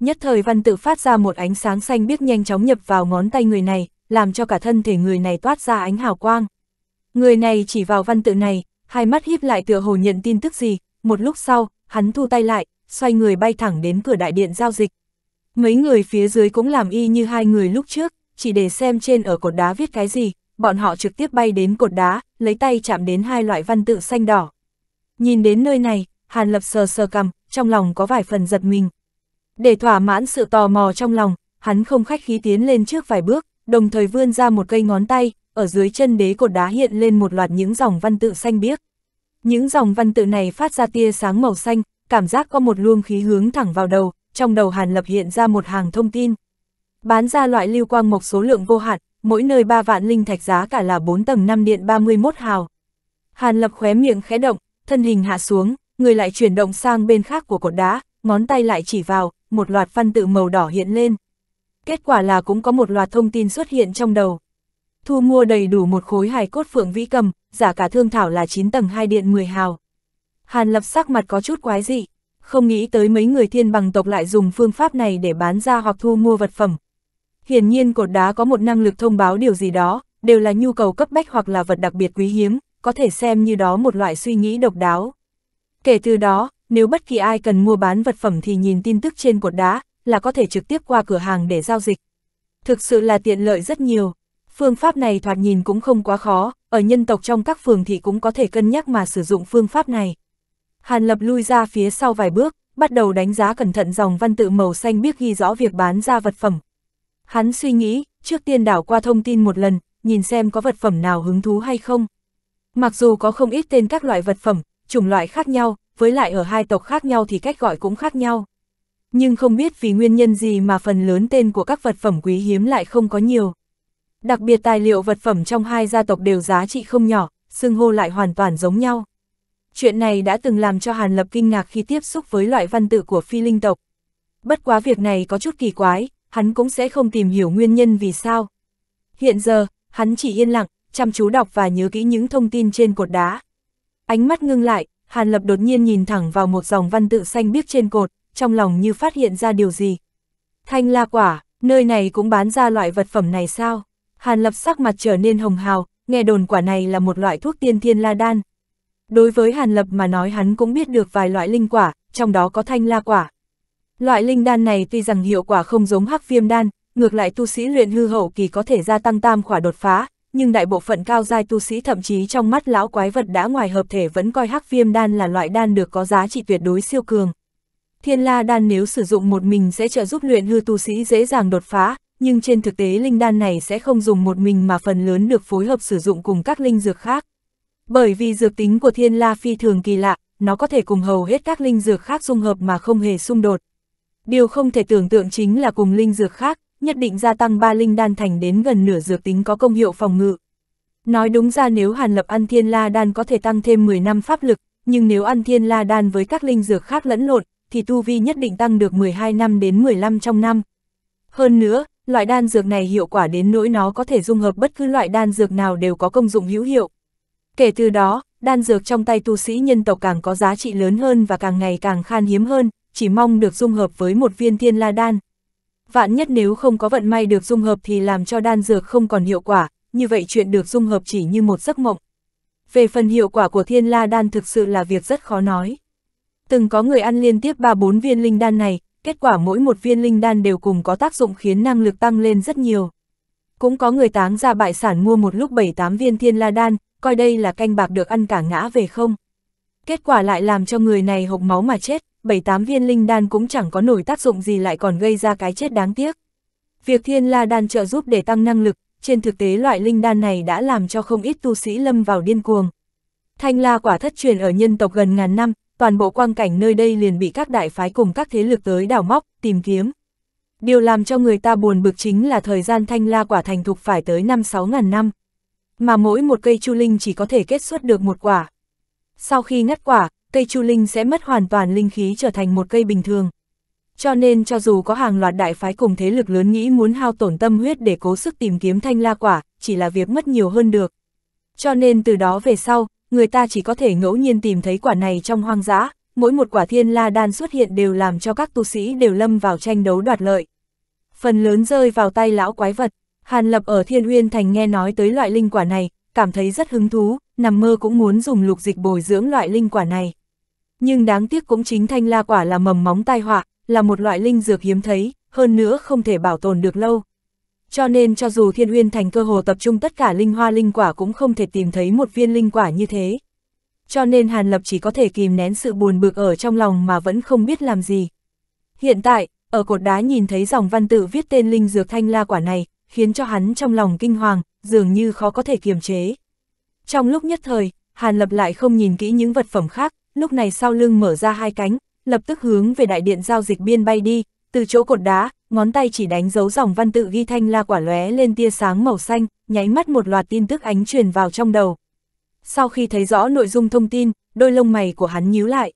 Nhất thời văn tự phát ra một ánh sáng xanh biếc nhanh chóng nhập vào ngón tay người này, làm cho cả thân thể người này toát ra ánh hào quang. Người này chỉ vào văn tự này, hai mắt híp lại tựa hồ nhận tin tức gì, một lúc sau, hắn thu tay lại, xoay người bay thẳng đến cửa đại điện giao dịch. Mấy người phía dưới cũng làm y như hai người lúc trước, chỉ để xem trên ở cột đá viết cái gì, bọn họ trực tiếp bay đến cột đá, lấy tay chạm đến hai loại văn tự xanh đỏ. Nhìn đến nơi này, Hàn Lập sờ sờ cầm, trong lòng có vài phần giật mình. Để thỏa mãn sự tò mò trong lòng, hắn không khách khí tiến lên trước vài bước, đồng thời vươn ra một cây ngón tay, ở dưới chân đế cột đá hiện lên một loạt những dòng văn tự xanh biếc. Những dòng văn tự này phát ra tia sáng màu xanh, cảm giác có một luồng khí hướng thẳng vào đầu, trong đầu Hàn Lập hiện ra một hàng thông tin. Bán ra loại lưu quang mộc số lượng vô hạn, mỗi nơi 3 vạn linh thạch giá cả là 4 tầng 5 điện 31 hào. Hàn Lập khóe miệng khẽ động, thân hình hạ xuống, người lại chuyển động sang bên khác của cột đá, ngón tay lại chỉ vào, một loạt văn tự màu đỏ hiện lên. Kết quả là cũng có một loạt thông tin xuất hiện trong đầu. Thu mua đầy đủ một khối hài cốt phượng vĩ cầm, giả cả thương thảo là 9 tầng 2 điện 10 hào. Hàn Lập sắc mặt có chút quái dị, không nghĩ tới mấy người thiên bằng tộc lại dùng phương pháp này để bán ra hoặc thu mua vật phẩm. Hiển nhiên cột đá có một năng lực thông báo điều gì đó, đều là nhu cầu cấp bách hoặc là vật đặc biệt quý hiếm, có thể xem như đó một loại suy nghĩ độc đáo. Kể từ đó, nếu bất kỳ ai cần mua bán vật phẩm thì nhìn tin tức trên cột đá, là có thể trực tiếp qua cửa hàng để giao dịch. Thực sự là tiện lợi rất nhiều. Phương pháp này thoạt nhìn cũng không quá khó, ở nhân tộc trong các phường thì cũng có thể cân nhắc mà sử dụng phương pháp này. Hàn Lập lui ra phía sau vài bước, bắt đầu đánh giá cẩn thận dòng văn tự màu xanh biết ghi rõ việc bán ra vật phẩm. Hắn suy nghĩ, trước tiên đảo qua thông tin một lần, nhìn xem có vật phẩm nào hứng thú hay không. Mặc dù có không ít tên các loại vật phẩm, chủng loại khác nhau, với lại ở hai tộc khác nhau thì cách gọi cũng khác nhau. Nhưng không biết vì nguyên nhân gì mà phần lớn tên của các vật phẩm quý hiếm lại không có nhiều. Đặc biệt tài liệu vật phẩm trong hai gia tộc đều giá trị không nhỏ, xưng hô lại hoàn toàn giống nhau. Chuyện này đã từng làm cho Hàn Lập kinh ngạc khi tiếp xúc với loại văn tự của phi linh tộc. Bất quá việc này có chút kỳ quái, hắn cũng sẽ không tìm hiểu nguyên nhân vì sao. Hiện giờ, hắn chỉ yên lặng, chăm chú đọc và nhớ kỹ những thông tin trên cột đá. Ánh mắt ngưng lại, Hàn Lập đột nhiên nhìn thẳng vào một dòng văn tự xanh biếc trên cột, trong lòng như phát hiện ra điều gì. Thanh la quả, nơi này cũng bán ra loại vật phẩm này sao? Hàn Lập sắc mặt trở nên hồng hào, nghe đồn quả này là một loại thuốc tiên thiên la đan, Đối với Hàn Lập mà nói hắn cũng biết được vài loại linh quả, trong đó có thanh la quả. Loại linh đan này tuy rằng hiệu quả không giống hắc viêm đan, ngược lại tu sĩ luyện hư hậu kỳ có thể gia tăng tam quả đột phá, nhưng đại bộ phận cao giai tu sĩ thậm chí trong mắt lão quái vật đã ngoài hợp thể vẫn coi hắc viêm đan là loại đan được có giá trị tuyệt đối siêu cường. Thiên la đan nếu sử dụng một mình sẽ trợ giúp luyện hư tu sĩ dễ dàng đột phá, nhưng trên thực tế linh đan này sẽ không dùng một mình mà phần lớn được phối hợp sử dụng cùng các linh dược khác. Bởi vì dược tính của thiên la phi thường kỳ lạ, nó có thể cùng hầu hết các linh dược khác dung hợp mà không hề xung đột. Điều không thể tưởng tượng chính là cùng linh dược khác, nhất định gia tăng ba linh đan thành đến gần nửa dược tính có công hiệu phòng ngự. Nói đúng ra nếu Hàn Lập ăn thiên la đan có thể tăng thêm 10 năm pháp lực, nhưng nếu ăn thiên la đan với các linh dược khác lẫn lộn, thì tu vi nhất định tăng được 12 năm đến 15 trong năm. Hơn nữa, loại đan dược này hiệu quả đến nỗi nó có thể dung hợp bất cứ loại đan dược nào đều có công dụng hữu hiệu. Kể từ đó, đan dược trong tay tu sĩ nhân tộc càng có giá trị lớn hơn và càng ngày càng khan hiếm hơn, chỉ mong được dung hợp với một viên thiên la đan. Vạn nhất nếu không có vận may được dung hợp thì làm cho đan dược không còn hiệu quả, như vậy chuyện được dung hợp chỉ như một giấc mộng. Về phần hiệu quả của thiên la đan thực sự là việc rất khó nói. Từng có người ăn liên tiếp 3-4 viên linh đan này, kết quả mỗi một viên linh đan đều cùng có tác dụng khiến năng lực tăng lên rất nhiều. Cũng có người táng ra bại sản mua một lúc 7-8 viên thiên la đan, coi đây là canh bạc được ăn cả ngã về không. Kết quả lại làm cho người này hộc máu mà chết, bảy tám viên linh đan cũng chẳng có nổi tác dụng gì lại còn gây ra cái chết đáng tiếc. Việc thiên la đan trợ giúp để tăng năng lực, trên thực tế loại linh đan này đã làm cho không ít tu sĩ lâm vào điên cuồng. Thanh la quả thất truyền ở nhân tộc gần ngàn năm, toàn bộ quang cảnh nơi đây liền bị các đại phái cùng các thế lực tới đào móc, tìm kiếm. Điều làm cho người ta buồn bực chính là thời gian thanh la quả thành thục phải tới năm sáu ngàn năm mà mỗi một cây chu linh chỉ có thể kết xuất được một quả. Sau khi ngắt quả, cây chu linh sẽ mất hoàn toàn linh khí trở thành một cây bình thường. Cho nên cho dù có hàng loạt đại phái cùng thế lực lớn nghĩ muốn hao tổn tâm huyết để cố sức tìm kiếm thanh la quả, chỉ là việc mất nhiều hơn được. Cho nên từ đó về sau, người ta chỉ có thể ngẫu nhiên tìm thấy quả này trong hoang dã, mỗi một quả thiên la đan xuất hiện đều làm cho các tu sĩ đều lâm vào tranh đấu đoạt lợi. Phần lớn rơi vào tay lão quái vật. Hàn Lập ở Thiên Uyên Thành nghe nói tới loại linh quả này, cảm thấy rất hứng thú, nằm mơ cũng muốn dùng lục dịch bồi dưỡng loại linh quả này. Nhưng đáng tiếc cũng chính thanh la quả là mầm móng tai họa, là một loại linh dược hiếm thấy, hơn nữa không thể bảo tồn được lâu. Cho nên cho dù Thiên Uyên Thành cơ hồ tập trung tất cả linh hoa linh quả cũng không thể tìm thấy một viên linh quả như thế. Cho nên Hàn Lập chỉ có thể kìm nén sự buồn bực ở trong lòng mà vẫn không biết làm gì. Hiện tại, ở cột đá nhìn thấy dòng văn tự viết tên linh dược thanh la quả này, khiến cho hắn trong lòng kinh hoàng, dường như khó có thể kiềm chế. Trong lúc nhất thời, Hàn Lập lại không nhìn kỹ những vật phẩm khác, lúc này sau lưng mở ra hai cánh, lập tức hướng về đại điện giao dịch biên bay đi, từ chỗ cột đá, ngón tay chỉ đánh dấu dòng văn tự ghi thanh la quả lóe lên tia sáng màu xanh, nháy mắt một loạt tin tức ánh truyền vào trong đầu. Sau khi thấy rõ nội dung thông tin, đôi lông mày của hắn nhíu lại.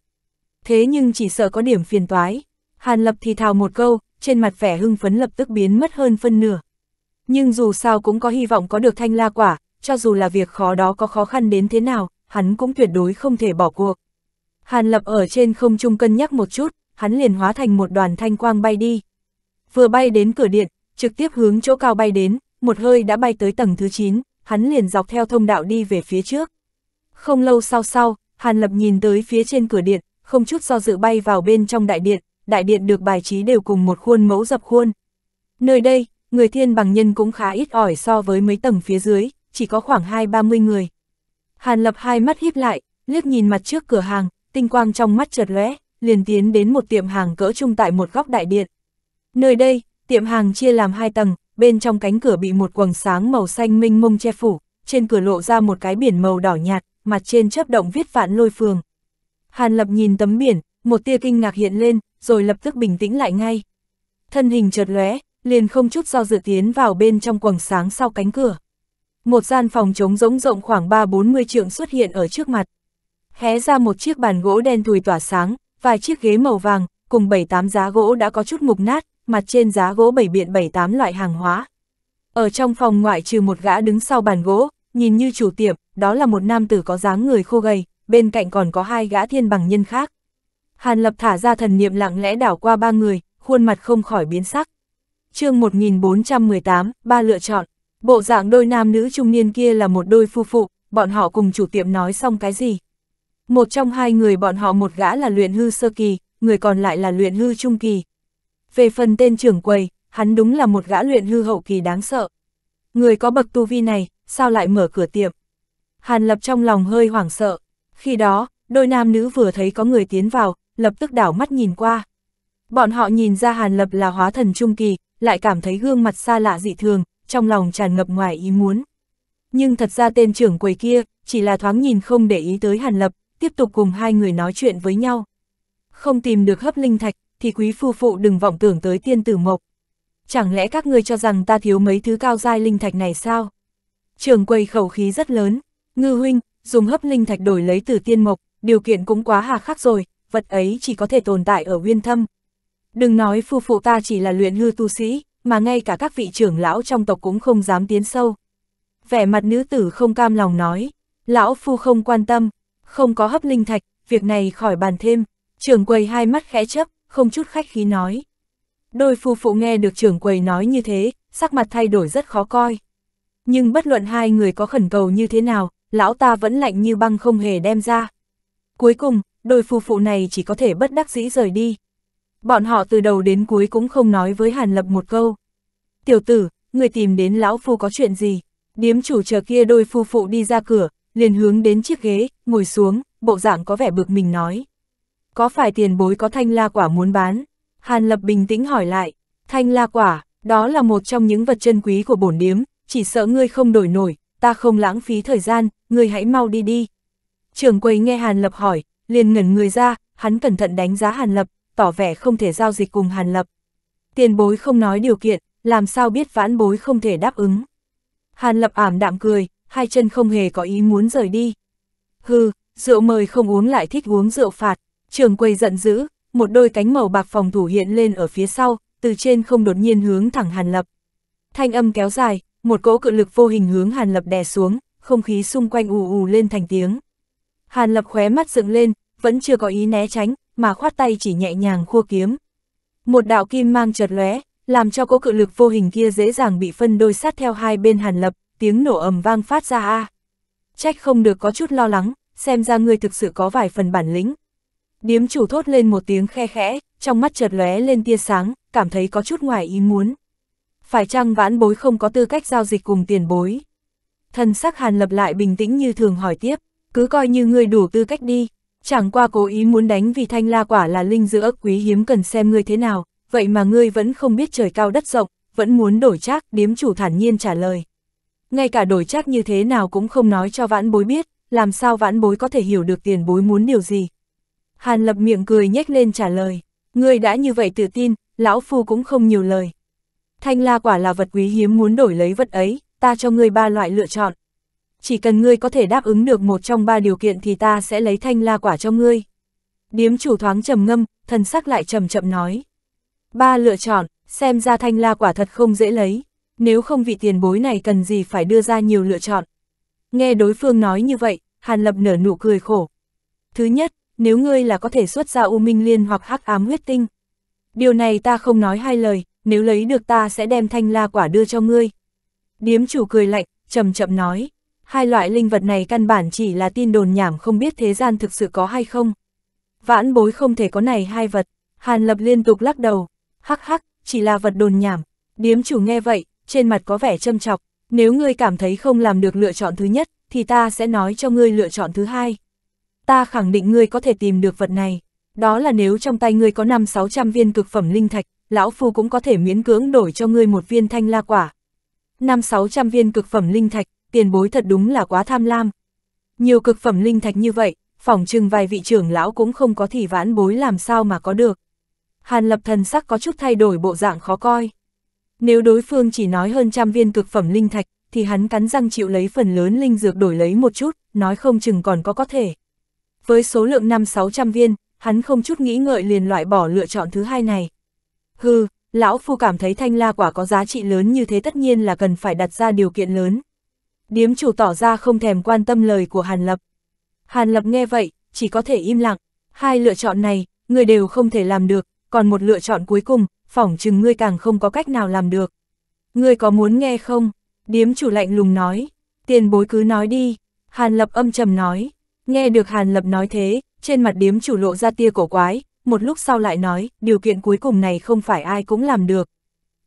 Thế nhưng chỉ sợ có điểm phiền toái. Hàn Lập thì thào một câu, trên mặt vẻ hưng phấn lập tức biến mất hơn phân nửa nhưng dù sao cũng có hy vọng có được thanh la quả, cho dù là việc khó đó có khó khăn đến thế nào, hắn cũng tuyệt đối không thể bỏ cuộc. Hàn lập ở trên không trung cân nhắc một chút, hắn liền hóa thành một đoàn thanh quang bay đi. Vừa bay đến cửa điện, trực tiếp hướng chỗ cao bay đến, một hơi đã bay tới tầng thứ 9, hắn liền dọc theo thông đạo đi về phía trước. Không lâu sau sau, Hàn Lập nhìn tới phía trên cửa điện, không chút do dự bay vào bên trong đại điện, đại điện được bài trí đều cùng một khuôn mẫu dập khuôn. Nơi đây, người thiên bằng nhân cũng khá ít ỏi so với mấy tầng phía dưới, chỉ có khoảng hai ba mươi người. Hàn lập hai mắt híp lại, liếc nhìn mặt trước cửa hàng, tinh quang trong mắt chợt lóe, liền tiến đến một tiệm hàng cỡ trung tại một góc đại điện. Nơi đây, tiệm hàng chia làm hai tầng, bên trong cánh cửa bị một quầng sáng màu xanh minh mông che phủ, trên cửa lộ ra một cái biển màu đỏ nhạt, mặt trên chớp động viết vạn lôi phường. Hàn Lập nhìn tấm biển, một tia kinh ngạc hiện lên, rồi lập tức bình tĩnh lại ngay. Thân hình chợt lóe, liền không chút do dự tiến vào bên trong quầng sáng sau cánh cửa. Một gian phòng trống rỗng rộng khoảng 3-40 trượng xuất hiện ở trước mặt. Hé ra một chiếc bàn gỗ đen thùi tỏa sáng, vài chiếc ghế màu vàng, cùng 7-8 giá gỗ đã có chút mục nát, mặt trên giá gỗ bảy biện 7-8 loại hàng hóa. Ở trong phòng ngoại trừ một gã đứng sau bàn gỗ, nhìn như chủ tiệm, đó là một nam tử có dáng người khô gầy, bên cạnh còn có hai gã thiên bằng nhân khác. Hàn Lập thả ra thần niệm lặng lẽ đảo qua ba người, khuôn mặt không khỏi biến sắc chương 1418, ba lựa chọn. Bộ dạng đôi nam nữ trung niên kia là một đôi phu phụ, bọn họ cùng chủ tiệm nói xong cái gì. Một trong hai người bọn họ một gã là luyện hư sơ kỳ, người còn lại là luyện hư trung kỳ. Về phần tên trưởng quầy, hắn đúng là một gã luyện hư hậu kỳ đáng sợ. Người có bậc tu vi này, sao lại mở cửa tiệm? Hàn Lập trong lòng hơi hoảng sợ. Khi đó, đôi nam nữ vừa thấy có người tiến vào, lập tức đảo mắt nhìn qua. Bọn họ nhìn ra Hàn Lập là hóa thần trung kỳ, lại cảm thấy gương mặt xa lạ dị thường, trong lòng tràn ngập ngoài ý muốn. Nhưng thật ra tên trưởng quầy kia, chỉ là thoáng nhìn không để ý tới Hàn Lập, tiếp tục cùng hai người nói chuyện với nhau. Không tìm được hấp linh thạch, thì quý phu phụ đừng vọng tưởng tới tiên tử mộc. Chẳng lẽ các ngươi cho rằng ta thiếu mấy thứ cao dai linh thạch này sao? Trường quầy khẩu khí rất lớn, ngư huynh, dùng hấp linh thạch đổi lấy từ tiên mộc, điều kiện cũng quá hà khắc rồi, vật ấy chỉ có thể tồn tại ở nguyên thâm, Đừng nói phu phụ ta chỉ là luyện hư tu sĩ, mà ngay cả các vị trưởng lão trong tộc cũng không dám tiến sâu. Vẻ mặt nữ tử không cam lòng nói, lão phu không quan tâm, không có hấp linh thạch, việc này khỏi bàn thêm. Trưởng quầy hai mắt khẽ chấp, không chút khách khí nói. Đôi phu phụ nghe được trưởng quầy nói như thế, sắc mặt thay đổi rất khó coi. Nhưng bất luận hai người có khẩn cầu như thế nào, lão ta vẫn lạnh như băng không hề đem ra. Cuối cùng, đôi phu phụ này chỉ có thể bất đắc dĩ rời đi bọn họ từ đầu đến cuối cũng không nói với Hàn Lập một câu. Tiểu tử, người tìm đến lão phu có chuyện gì? Điếm chủ chờ kia đôi phu phụ đi ra cửa, liền hướng đến chiếc ghế, ngồi xuống, bộ dạng có vẻ bực mình nói. Có phải tiền bối có thanh la quả muốn bán? Hàn Lập bình tĩnh hỏi lại, thanh la quả, đó là một trong những vật chân quý của bổn điếm, chỉ sợ ngươi không đổi nổi, ta không lãng phí thời gian, ngươi hãy mau đi đi. Trường quầy nghe Hàn Lập hỏi, liền ngẩn người ra, hắn cẩn thận đánh giá Hàn Lập, tỏ vẻ không thể giao dịch cùng Hàn Lập. Tiền bối không nói điều kiện, làm sao biết vãn bối không thể đáp ứng. Hàn Lập ảm đạm cười, hai chân không hề có ý muốn rời đi. Hừ, rượu mời không uống lại thích uống rượu phạt, trường quầy giận dữ, một đôi cánh màu bạc phòng thủ hiện lên ở phía sau, từ trên không đột nhiên hướng thẳng Hàn Lập. Thanh âm kéo dài, một cỗ cự lực vô hình hướng Hàn Lập đè xuống, không khí xung quanh ù ù lên thành tiếng. Hàn Lập khóe mắt dựng lên, vẫn chưa có ý né tránh, mà khoát tay chỉ nhẹ nhàng khua kiếm. Một đạo kim mang chợt lóe, làm cho cỗ cự lực vô hình kia dễ dàng bị phân đôi sát theo hai bên hàn lập, tiếng nổ ầm vang phát ra a. Trách không được có chút lo lắng, xem ra ngươi thực sự có vài phần bản lĩnh. Điếm chủ thốt lên một tiếng khe khẽ, trong mắt chợt lóe lên tia sáng, cảm thấy có chút ngoài ý muốn. Phải chăng vãn bối không có tư cách giao dịch cùng tiền bối? Thần sắc hàn lập lại bình tĩnh như thường hỏi tiếp, cứ coi như ngươi đủ tư cách đi, chẳng qua cố ý muốn đánh vì thanh la quả là linh giữa quý hiếm cần xem ngươi thế nào, vậy mà ngươi vẫn không biết trời cao đất rộng, vẫn muốn đổi trác, điếm chủ thản nhiên trả lời. Ngay cả đổi trác như thế nào cũng không nói cho vãn bối biết, làm sao vãn bối có thể hiểu được tiền bối muốn điều gì. Hàn lập miệng cười nhếch lên trả lời, ngươi đã như vậy tự tin, lão phu cũng không nhiều lời. Thanh la quả là vật quý hiếm muốn đổi lấy vật ấy, ta cho ngươi ba loại lựa chọn chỉ cần ngươi có thể đáp ứng được một trong ba điều kiện thì ta sẽ lấy thanh la quả cho ngươi. Điếm chủ thoáng trầm ngâm, thần sắc lại trầm chậm nói. Ba lựa chọn, xem ra thanh la quả thật không dễ lấy, nếu không vị tiền bối này cần gì phải đưa ra nhiều lựa chọn. Nghe đối phương nói như vậy, Hàn Lập nở nụ cười khổ. Thứ nhất, nếu ngươi là có thể xuất ra U Minh Liên hoặc Hắc Ám Huyết Tinh. Điều này ta không nói hai lời, nếu lấy được ta sẽ đem thanh la quả đưa cho ngươi. Điếm chủ cười lạnh, chậm chậm nói hai loại linh vật này căn bản chỉ là tin đồn nhảm không biết thế gian thực sự có hay không. Vãn bối không thể có này hai vật, Hàn Lập liên tục lắc đầu, hắc hắc, chỉ là vật đồn nhảm. Điếm chủ nghe vậy, trên mặt có vẻ châm chọc, nếu ngươi cảm thấy không làm được lựa chọn thứ nhất, thì ta sẽ nói cho ngươi lựa chọn thứ hai. Ta khẳng định ngươi có thể tìm được vật này, đó là nếu trong tay ngươi có 5-600 viên cực phẩm linh thạch, lão phu cũng có thể miễn cưỡng đổi cho ngươi một viên thanh la quả. 5-600 viên cực phẩm linh thạch, tiền bối thật đúng là quá tham lam. Nhiều cực phẩm linh thạch như vậy, phỏng chừng vài vị trưởng lão cũng không có thì vãn bối làm sao mà có được. Hàn lập thần sắc có chút thay đổi bộ dạng khó coi. Nếu đối phương chỉ nói hơn trăm viên cực phẩm linh thạch, thì hắn cắn răng chịu lấy phần lớn linh dược đổi lấy một chút, nói không chừng còn có có thể. Với số lượng năm sáu trăm viên, hắn không chút nghĩ ngợi liền loại bỏ lựa chọn thứ hai này. Hừ, lão phu cảm thấy thanh la quả có giá trị lớn như thế tất nhiên là cần phải đặt ra điều kiện lớn. Điếm chủ tỏ ra không thèm quan tâm lời của Hàn Lập. Hàn Lập nghe vậy, chỉ có thể im lặng. Hai lựa chọn này, người đều không thể làm được, còn một lựa chọn cuối cùng, phỏng chừng ngươi càng không có cách nào làm được. Ngươi có muốn nghe không? Điếm chủ lạnh lùng nói. Tiền bối cứ nói đi. Hàn Lập âm trầm nói. Nghe được Hàn Lập nói thế, trên mặt điếm chủ lộ ra tia cổ quái, một lúc sau lại nói, điều kiện cuối cùng này không phải ai cũng làm được.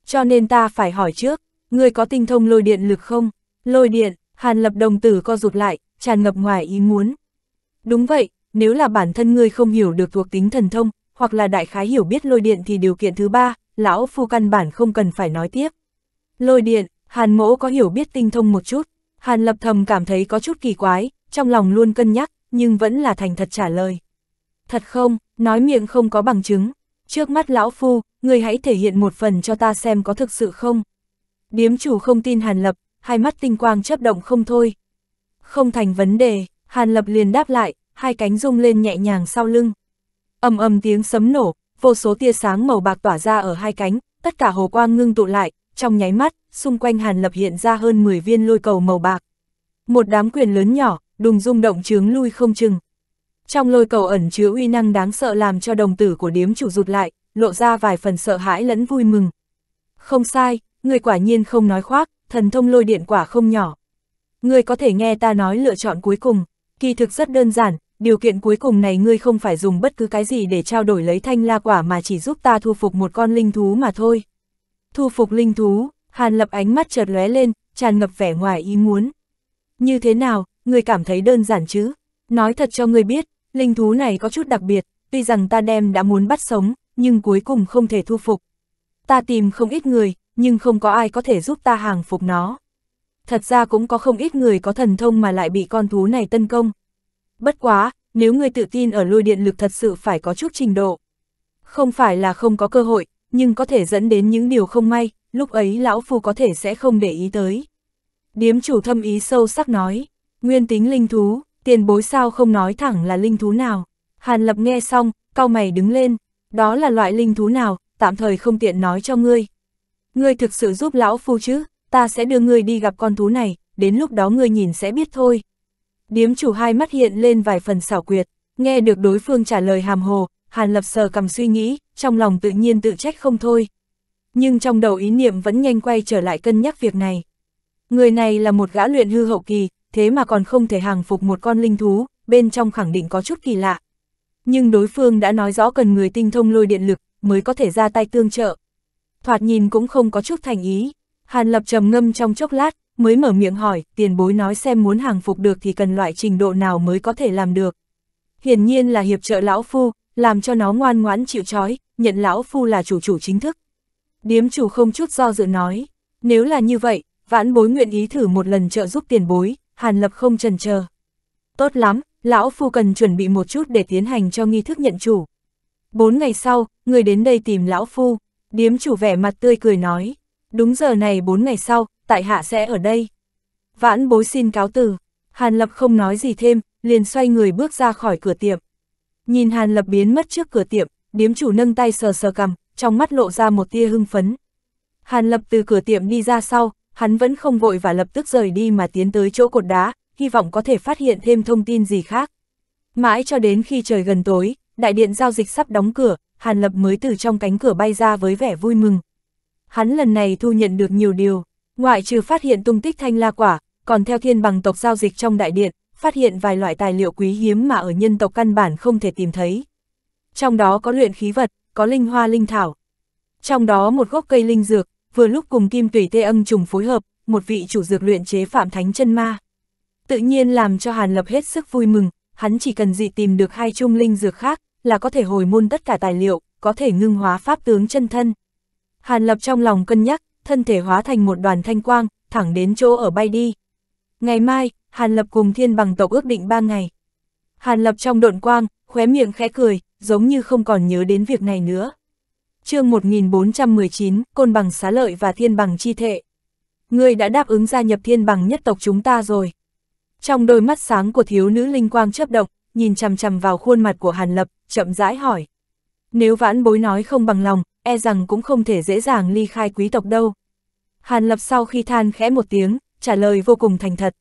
Cho nên ta phải hỏi trước, ngươi có tinh thông lôi điện lực không? Lôi điện, Hàn Lập đồng tử co rụt lại, tràn ngập ngoài ý muốn. Đúng vậy, nếu là bản thân ngươi không hiểu được thuộc tính thần thông, hoặc là đại khái hiểu biết lôi điện thì điều kiện thứ ba, lão phu căn bản không cần phải nói tiếp. Lôi điện, Hàn mỗ có hiểu biết tinh thông một chút, Hàn Lập thầm cảm thấy có chút kỳ quái, trong lòng luôn cân nhắc, nhưng vẫn là thành thật trả lời. Thật không, nói miệng không có bằng chứng. Trước mắt lão phu, ngươi hãy thể hiện một phần cho ta xem có thực sự không. Điếm chủ không tin Hàn Lập, hai mắt tinh quang chấp động không thôi. Không thành vấn đề, Hàn Lập liền đáp lại, hai cánh rung lên nhẹ nhàng sau lưng. ầm ầm tiếng sấm nổ, vô số tia sáng màu bạc tỏa ra ở hai cánh, tất cả hồ quang ngưng tụ lại, trong nháy mắt, xung quanh Hàn Lập hiện ra hơn 10 viên lôi cầu màu bạc. Một đám quyền lớn nhỏ, đùng rung động chướng lui không chừng. Trong lôi cầu ẩn chứa uy năng đáng sợ làm cho đồng tử của điếm chủ rụt lại, lộ ra vài phần sợ hãi lẫn vui mừng. Không sai, người quả nhiên không nói khoác, thần thông lôi điện quả không nhỏ. Ngươi có thể nghe ta nói lựa chọn cuối cùng, kỳ thực rất đơn giản, điều kiện cuối cùng này ngươi không phải dùng bất cứ cái gì để trao đổi lấy thanh la quả mà chỉ giúp ta thu phục một con linh thú mà thôi. Thu phục linh thú, Hàn Lập ánh mắt chợt lóe lên, tràn ngập vẻ ngoài ý muốn. Như thế nào, ngươi cảm thấy đơn giản chứ? Nói thật cho ngươi biết, linh thú này có chút đặc biệt, tuy rằng ta đem đã muốn bắt sống, nhưng cuối cùng không thể thu phục. Ta tìm không ít người, nhưng không có ai có thể giúp ta hàng phục nó. Thật ra cũng có không ít người có thần thông mà lại bị con thú này tấn công. Bất quá, nếu ngươi tự tin ở lôi điện lực thật sự phải có chút trình độ. Không phải là không có cơ hội, nhưng có thể dẫn đến những điều không may, lúc ấy lão phu có thể sẽ không để ý tới. Điếm chủ thâm ý sâu sắc nói, nguyên tính linh thú, tiền bối sao không nói thẳng là linh thú nào. Hàn lập nghe xong, cao mày đứng lên, đó là loại linh thú nào, tạm thời không tiện nói cho ngươi, Ngươi thực sự giúp lão phu chứ, ta sẽ đưa ngươi đi gặp con thú này, đến lúc đó ngươi nhìn sẽ biết thôi. Điếm chủ hai mắt hiện lên vài phần xảo quyệt, nghe được đối phương trả lời hàm hồ, Hàn Lập sờ cầm suy nghĩ, trong lòng tự nhiên tự trách không thôi. Nhưng trong đầu ý niệm vẫn nhanh quay trở lại cân nhắc việc này. Người này là một gã luyện hư hậu kỳ, thế mà còn không thể hàng phục một con linh thú, bên trong khẳng định có chút kỳ lạ. Nhưng đối phương đã nói rõ cần người tinh thông lôi điện lực mới có thể ra tay tương trợ, thoạt nhìn cũng không có chút thành ý. Hàn Lập trầm ngâm trong chốc lát, mới mở miệng hỏi, tiền bối nói xem muốn hàng phục được thì cần loại trình độ nào mới có thể làm được. Hiển nhiên là hiệp trợ lão phu, làm cho nó ngoan ngoãn chịu trói, nhận lão phu là chủ chủ chính thức. Điếm chủ không chút do dự nói, nếu là như vậy, vãn bối nguyện ý thử một lần trợ giúp tiền bối, Hàn Lập không trần chờ. Tốt lắm, lão phu cần chuẩn bị một chút để tiến hành cho nghi thức nhận chủ. Bốn ngày sau, người đến đây tìm lão phu. Điếm chủ vẻ mặt tươi cười nói, đúng giờ này bốn ngày sau, tại hạ sẽ ở đây. Vãn bối xin cáo từ, Hàn Lập không nói gì thêm, liền xoay người bước ra khỏi cửa tiệm. Nhìn Hàn Lập biến mất trước cửa tiệm, điếm chủ nâng tay sờ sờ cầm, trong mắt lộ ra một tia hưng phấn. Hàn Lập từ cửa tiệm đi ra sau, hắn vẫn không vội và lập tức rời đi mà tiến tới chỗ cột đá, hy vọng có thể phát hiện thêm thông tin gì khác. Mãi cho đến khi trời gần tối, đại điện giao dịch sắp đóng cửa, Hàn Lập mới từ trong cánh cửa bay ra với vẻ vui mừng. Hắn lần này thu nhận được nhiều điều, ngoại trừ phát hiện tung tích thanh la quả, còn theo thiên bằng tộc giao dịch trong đại điện, phát hiện vài loại tài liệu quý hiếm mà ở nhân tộc căn bản không thể tìm thấy. Trong đó có luyện khí vật, có linh hoa linh thảo. Trong đó một gốc cây linh dược, vừa lúc cùng kim tùy tê âm trùng phối hợp, một vị chủ dược luyện chế phạm thánh chân ma. Tự nhiên làm cho Hàn Lập hết sức vui mừng, hắn chỉ cần dị tìm được hai chung linh dược khác, là có thể hồi môn tất cả tài liệu, có thể ngưng hóa pháp tướng chân thân. Hàn Lập trong lòng cân nhắc, thân thể hóa thành một đoàn thanh quang, thẳng đến chỗ ở bay đi. Ngày mai, Hàn Lập cùng thiên bằng tộc ước định ba ngày. Hàn Lập trong độn quang, khóe miệng khẽ cười, giống như không còn nhớ đến việc này nữa. chương 1419, Côn bằng xá lợi và thiên bằng chi thệ. Ngươi đã đáp ứng gia nhập thiên bằng nhất tộc chúng ta rồi. Trong đôi mắt sáng của thiếu nữ linh quang chớp động, nhìn chằm chằm vào khuôn mặt của Hàn Lập, chậm rãi hỏi. Nếu vãn bối nói không bằng lòng, e rằng cũng không thể dễ dàng ly khai quý tộc đâu. Hàn Lập sau khi than khẽ một tiếng, trả lời vô cùng thành thật.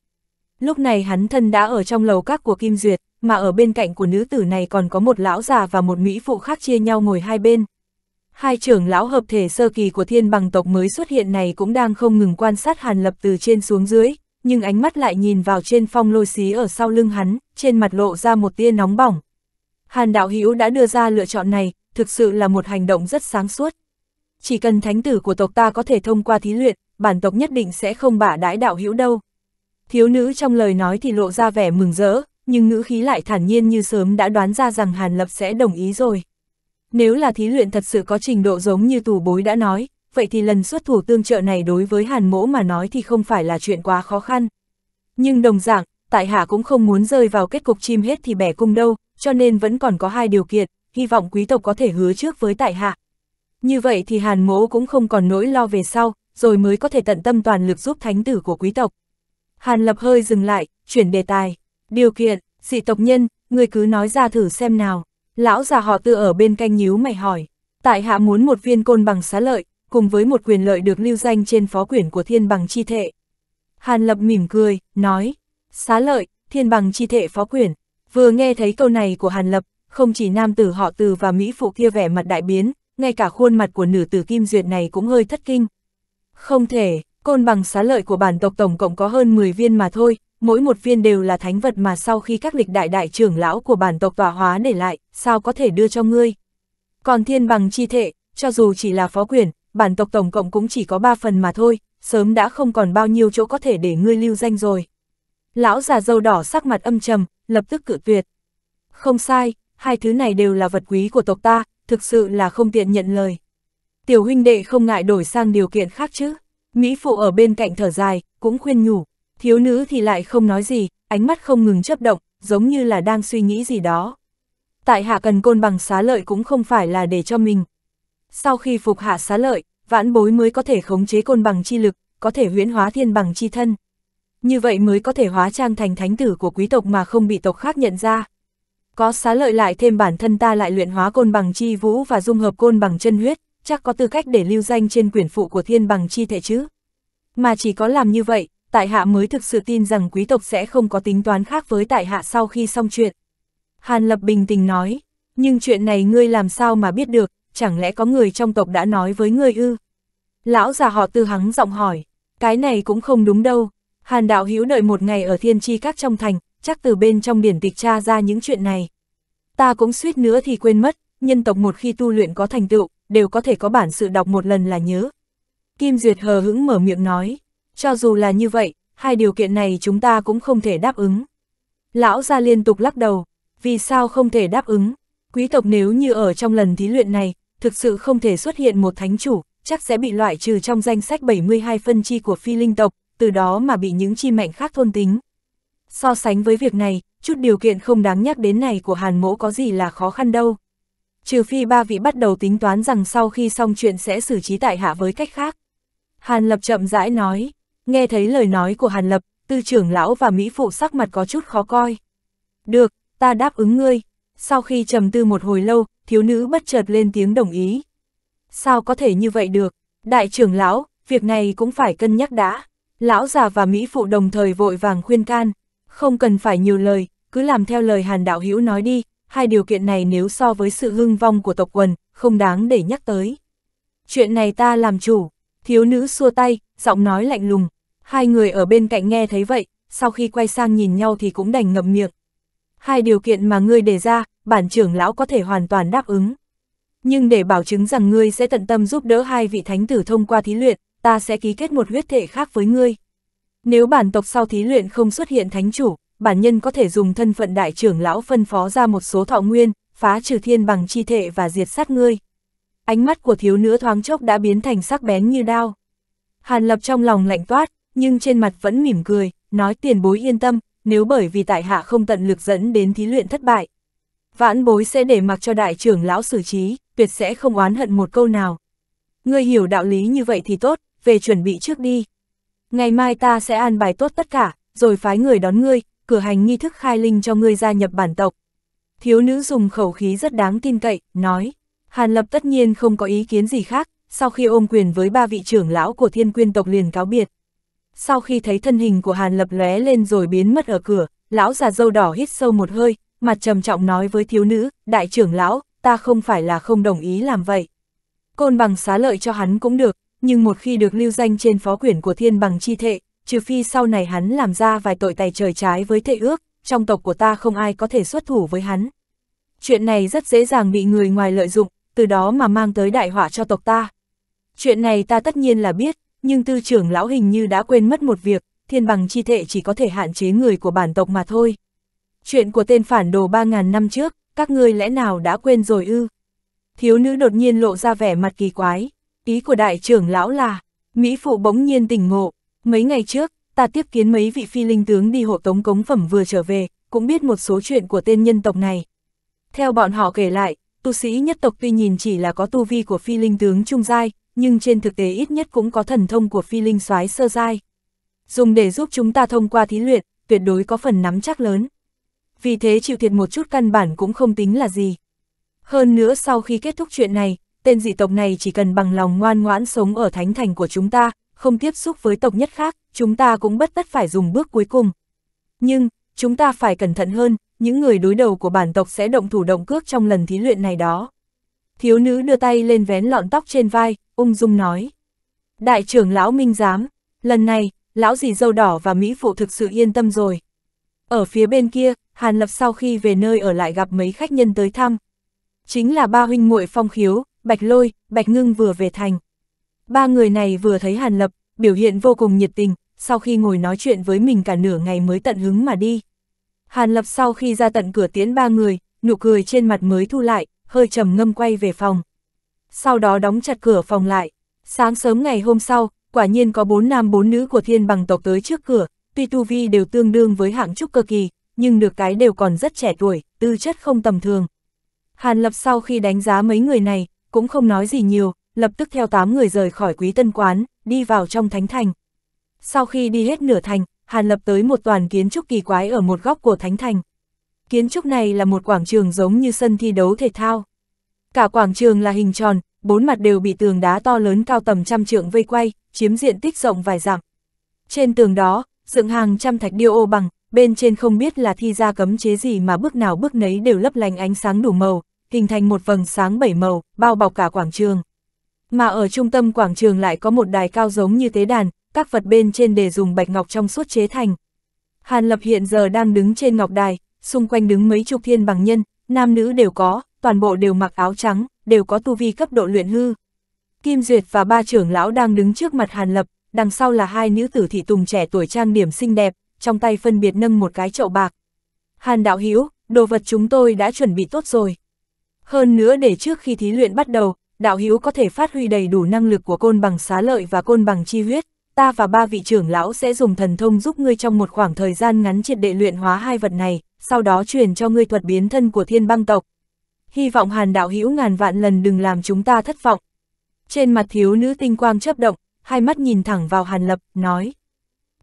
Lúc này hắn thân đã ở trong lầu các của Kim Duyệt, mà ở bên cạnh của nữ tử này còn có một lão già và một mỹ phụ khác chia nhau ngồi hai bên. Hai trưởng lão hợp thể sơ kỳ của thiên bằng tộc mới xuất hiện này cũng đang không ngừng quan sát Hàn Lập từ trên xuống dưới, nhưng ánh mắt lại nhìn vào trên phong lôi xí ở sau lưng hắn, trên mặt lộ ra một tia nóng bỏng. Hàn đạo Hữu đã đưa ra lựa chọn này, thực sự là một hành động rất sáng suốt. Chỉ cần thánh tử của tộc ta có thể thông qua thí luyện, bản tộc nhất định sẽ không bả đãi đạo Hữu đâu. Thiếu nữ trong lời nói thì lộ ra vẻ mừng rỡ, nhưng ngữ khí lại thản nhiên như sớm đã đoán ra rằng Hàn Lập sẽ đồng ý rồi. Nếu là thí luyện thật sự có trình độ giống như tù bối đã nói, vậy thì lần xuất thủ tương trợ này đối với Hàn Mỗ mà nói thì không phải là chuyện quá khó khăn. Nhưng đồng dạng, tại hạ cũng không muốn rơi vào kết cục chim hết thì bẻ cung đâu, cho nên vẫn còn có hai điều kiện, hy vọng quý tộc có thể hứa trước với tại hạ. Như vậy thì Hàn Mỗ cũng không còn nỗi lo về sau, rồi mới có thể tận tâm toàn lực giúp thánh tử của quý tộc. Hàn Lập hơi dừng lại, chuyển đề tài. Điều kiện, dị tộc nhân, người cứ nói ra thử xem nào. Lão già họ tư ở bên canh nhíu mày hỏi. Tại hạ muốn một viên côn bằng xá lợi, cùng với một quyền lợi được lưu danh trên phó quyển của thiên bằng chi thệ. Hàn Lập mỉm cười, nói, xá lợi, thiên bằng chi thệ phó quyển. Vừa nghe thấy câu này của Hàn Lập, không chỉ nam tử họ từ và Mỹ phụ kia vẻ mặt đại biến, ngay cả khuôn mặt của nữ tử kim duyệt này cũng hơi thất kinh. Không thể, côn bằng xá lợi của bản tộc tổng cộng có hơn 10 viên mà thôi, mỗi một viên đều là thánh vật mà sau khi các lịch đại đại trưởng lão của bản tộc tỏa hóa để lại, sao có thể đưa cho ngươi. Còn thiên bằng chi thể, cho dù chỉ là phó quyền, bản tộc tổng cộng cũng chỉ có ba phần mà thôi, sớm đã không còn bao nhiêu chỗ có thể để ngươi lưu danh rồi. Lão già dâu đỏ sắc mặt âm trầm, lập tức cự tuyệt. Không sai, hai thứ này đều là vật quý của tộc ta, thực sự là không tiện nhận lời. Tiểu huynh đệ không ngại đổi sang điều kiện khác chứ. Mỹ phụ ở bên cạnh thở dài, cũng khuyên nhủ. Thiếu nữ thì lại không nói gì, ánh mắt không ngừng chấp động, giống như là đang suy nghĩ gì đó. Tại hạ cần côn bằng xá lợi cũng không phải là để cho mình. Sau khi phục hạ xá lợi, vãn bối mới có thể khống chế côn bằng chi lực, có thể huyễn hóa thiên bằng chi thân. Như vậy mới có thể hóa trang thành thánh tử của quý tộc mà không bị tộc khác nhận ra. Có xá lợi lại thêm bản thân ta lại luyện hóa côn bằng chi vũ và dung hợp côn bằng chân huyết, chắc có tư cách để lưu danh trên quyển phụ của thiên bằng chi thể chứ. Mà chỉ có làm như vậy, tại hạ mới thực sự tin rằng quý tộc sẽ không có tính toán khác với tại hạ sau khi xong chuyện. Hàn Lập bình tình nói, nhưng chuyện này ngươi làm sao mà biết được, chẳng lẽ có người trong tộc đã nói với ngươi ư? Lão già họ tư hắng giọng hỏi, cái này cũng không đúng đâu. Hàn đạo hữu đợi một ngày ở thiên tri các trong thành, chắc từ bên trong biển tịch tra ra những chuyện này. Ta cũng suýt nữa thì quên mất, nhân tộc một khi tu luyện có thành tựu, đều có thể có bản sự đọc một lần là nhớ. Kim Duyệt hờ hững mở miệng nói, cho dù là như vậy, hai điều kiện này chúng ta cũng không thể đáp ứng. Lão ra liên tục lắc đầu, vì sao không thể đáp ứng, quý tộc nếu như ở trong lần thí luyện này, thực sự không thể xuất hiện một thánh chủ, chắc sẽ bị loại trừ trong danh sách 72 phân chi của phi linh tộc, từ đó mà bị những chi mệnh khác thôn tính. So sánh với việc này, chút điều kiện không đáng nhắc đến này của Hàn Mỗ có gì là khó khăn đâu. Trừ phi ba vị bắt đầu tính toán rằng sau khi xong chuyện sẽ xử trí tại hạ với cách khác. Hàn Lập chậm rãi nói, nghe thấy lời nói của Hàn Lập, tư trưởng lão và Mỹ Phụ sắc mặt có chút khó coi. Được, ta đáp ứng ngươi, sau khi trầm tư một hồi lâu, thiếu nữ bất chợt lên tiếng đồng ý. Sao có thể như vậy được? Đại trưởng lão, việc này cũng phải cân nhắc đã. Lão già và Mỹ phụ đồng thời vội vàng khuyên can. Không cần phải nhiều lời, cứ làm theo lời hàn đạo hữu nói đi. Hai điều kiện này nếu so với sự hưng vong của tộc quần, không đáng để nhắc tới. Chuyện này ta làm chủ. Thiếu nữ xua tay, giọng nói lạnh lùng. Hai người ở bên cạnh nghe thấy vậy, sau khi quay sang nhìn nhau thì cũng đành ngậm miệng, hai điều kiện mà ngươi đề ra, bản trưởng lão có thể hoàn toàn đáp ứng. Nhưng để bảo chứng rằng ngươi sẽ tận tâm giúp đỡ hai vị thánh tử thông qua thí luyện, ta sẽ ký kết một huyết thể khác với ngươi. Nếu bản tộc sau thí luyện không xuất hiện thánh chủ, bản nhân có thể dùng thân phận đại trưởng lão phân phó ra một số thọ nguyên, phá trừ thiên bằng chi thể và diệt sát ngươi. Ánh mắt của thiếu nữ thoáng chốc đã biến thành sắc bén như đao. Hàn lập trong lòng lạnh toát, nhưng trên mặt vẫn mỉm cười, nói tiền bối yên tâm, nếu bởi vì tại hạ không tận lực dẫn đến thí luyện thất bại. Vãn bối sẽ để mặc cho đại trưởng lão xử trí, tuyệt sẽ không oán hận một câu nào. Ngươi hiểu đạo lý như vậy thì tốt, về chuẩn bị trước đi. Ngày mai ta sẽ an bài tốt tất cả, rồi phái người đón ngươi, cửa hành nghi thức khai linh cho ngươi gia nhập bản tộc. Thiếu nữ dùng khẩu khí rất đáng tin cậy, nói. Hàn Lập tất nhiên không có ý kiến gì khác, sau khi ôm quyền với ba vị trưởng lão của thiên quyên tộc liền cáo biệt sau khi thấy thân hình của Hàn Lập lóe lên rồi biến mất ở cửa, lão già dâu đỏ hít sâu một hơi, mặt trầm trọng nói với thiếu nữ, đại trưởng lão, ta không phải là không đồng ý làm vậy. Côn bằng xá lợi cho hắn cũng được, nhưng một khi được lưu danh trên phó quyển của thiên bằng chi thệ, trừ phi sau này hắn làm ra vài tội tài trời trái với thệ ước, trong tộc của ta không ai có thể xuất thủ với hắn. Chuyện này rất dễ dàng bị người ngoài lợi dụng, từ đó mà mang tới đại họa cho tộc ta. Chuyện này ta tất nhiên là biết, nhưng tư trưởng lão hình như đã quên mất một việc, thiên bằng chi thể chỉ có thể hạn chế người của bản tộc mà thôi. Chuyện của tên phản đồ 3.000 năm trước, các ngươi lẽ nào đã quên rồi ư? Thiếu nữ đột nhiên lộ ra vẻ mặt kỳ quái, ý của đại trưởng lão là, Mỹ Phụ bỗng nhiên tỉnh ngộ, mấy ngày trước, ta tiếp kiến mấy vị phi linh tướng đi hộ tống cống phẩm vừa trở về, cũng biết một số chuyện của tên nhân tộc này. Theo bọn họ kể lại, tu sĩ nhất tộc tuy nhìn chỉ là có tu vi của phi linh tướng trung giai, nhưng trên thực tế ít nhất cũng có thần thông của phi linh soái sơ giai. Dùng để giúp chúng ta thông qua thí luyện, tuyệt đối có phần nắm chắc lớn. Vì thế chịu thiệt một chút căn bản cũng không tính là gì. Hơn nữa sau khi kết thúc chuyện này, tên dị tộc này chỉ cần bằng lòng ngoan ngoãn sống ở thánh thành của chúng ta, không tiếp xúc với tộc nhất khác, chúng ta cũng bất tất phải dùng bước cuối cùng. Nhưng, chúng ta phải cẩn thận hơn, những người đối đầu của bản tộc sẽ động thủ động cước trong lần thí luyện này đó thiếu nữ đưa tay lên vén lọn tóc trên vai, ung dung nói. Đại trưởng lão minh giám, lần này, lão dì dâu đỏ và Mỹ phụ thực sự yên tâm rồi. Ở phía bên kia, Hàn Lập sau khi về nơi ở lại gặp mấy khách nhân tới thăm. Chính là ba huynh muội phong khiếu, Bạch Lôi, Bạch Ngưng vừa về thành. Ba người này vừa thấy Hàn Lập, biểu hiện vô cùng nhiệt tình, sau khi ngồi nói chuyện với mình cả nửa ngày mới tận hứng mà đi. Hàn Lập sau khi ra tận cửa tiến ba người, nụ cười trên mặt mới thu lại, hơi trầm ngâm quay về phòng. Sau đó đóng chặt cửa phòng lại. Sáng sớm ngày hôm sau, quả nhiên có bốn nam bốn nữ của thiên bằng tộc tới trước cửa, tuy tu vi đều tương đương với hạng trúc cơ kỳ, nhưng được cái đều còn rất trẻ tuổi, tư chất không tầm thường. Hàn Lập sau khi đánh giá mấy người này, cũng không nói gì nhiều, lập tức theo tám người rời khỏi quý tân quán, đi vào trong thánh thành. Sau khi đi hết nửa thành, Hàn Lập tới một toàn kiến trúc kỳ quái ở một góc của thánh thành. Kiến trúc này là một quảng trường giống như sân thi đấu thể thao. Cả quảng trường là hình tròn, bốn mặt đều bị tường đá to lớn cao tầm trăm trượng vây quay, chiếm diện tích rộng vài dặm. Trên tường đó, dựng hàng trăm thạch điêu ô bằng, bên trên không biết là thi ra cấm chế gì mà bước nào bước nấy đều lấp lành ánh sáng đủ màu, hình thành một vầng sáng bảy màu, bao bọc cả quảng trường. Mà ở trung tâm quảng trường lại có một đài cao giống như tế đàn, các vật bên trên để dùng bạch ngọc trong suốt chế thành. Hàn Lập hiện giờ đang đứng trên ngọc đài, xung quanh đứng mấy chục thiên bằng nhân, nam nữ đều có, toàn bộ đều mặc áo trắng, đều có tu vi cấp độ luyện hư. Kim Duyệt và ba trưởng lão đang đứng trước mặt Hàn Lập, đằng sau là hai nữ tử thị tùng trẻ tuổi trang điểm xinh đẹp, trong tay phân biệt nâng một cái chậu bạc. Hàn đạo Hiếu, đồ vật chúng tôi đã chuẩn bị tốt rồi. Hơn nữa để trước khi thí luyện bắt đầu, đạo Hiếu có thể phát huy đầy đủ năng lực của côn bằng xá lợi và côn bằng chi huyết. Ta và ba vị trưởng lão sẽ dùng thần thông giúp ngươi trong một khoảng thời gian ngắn triệt đệ luyện hóa hai vật này, sau đó truyền cho ngươi thuật biến thân của thiên băng tộc. Hy vọng hàn đạo hữu ngàn vạn lần đừng làm chúng ta thất vọng. Trên mặt thiếu nữ tinh quang chấp động, hai mắt nhìn thẳng vào hàn lập, nói.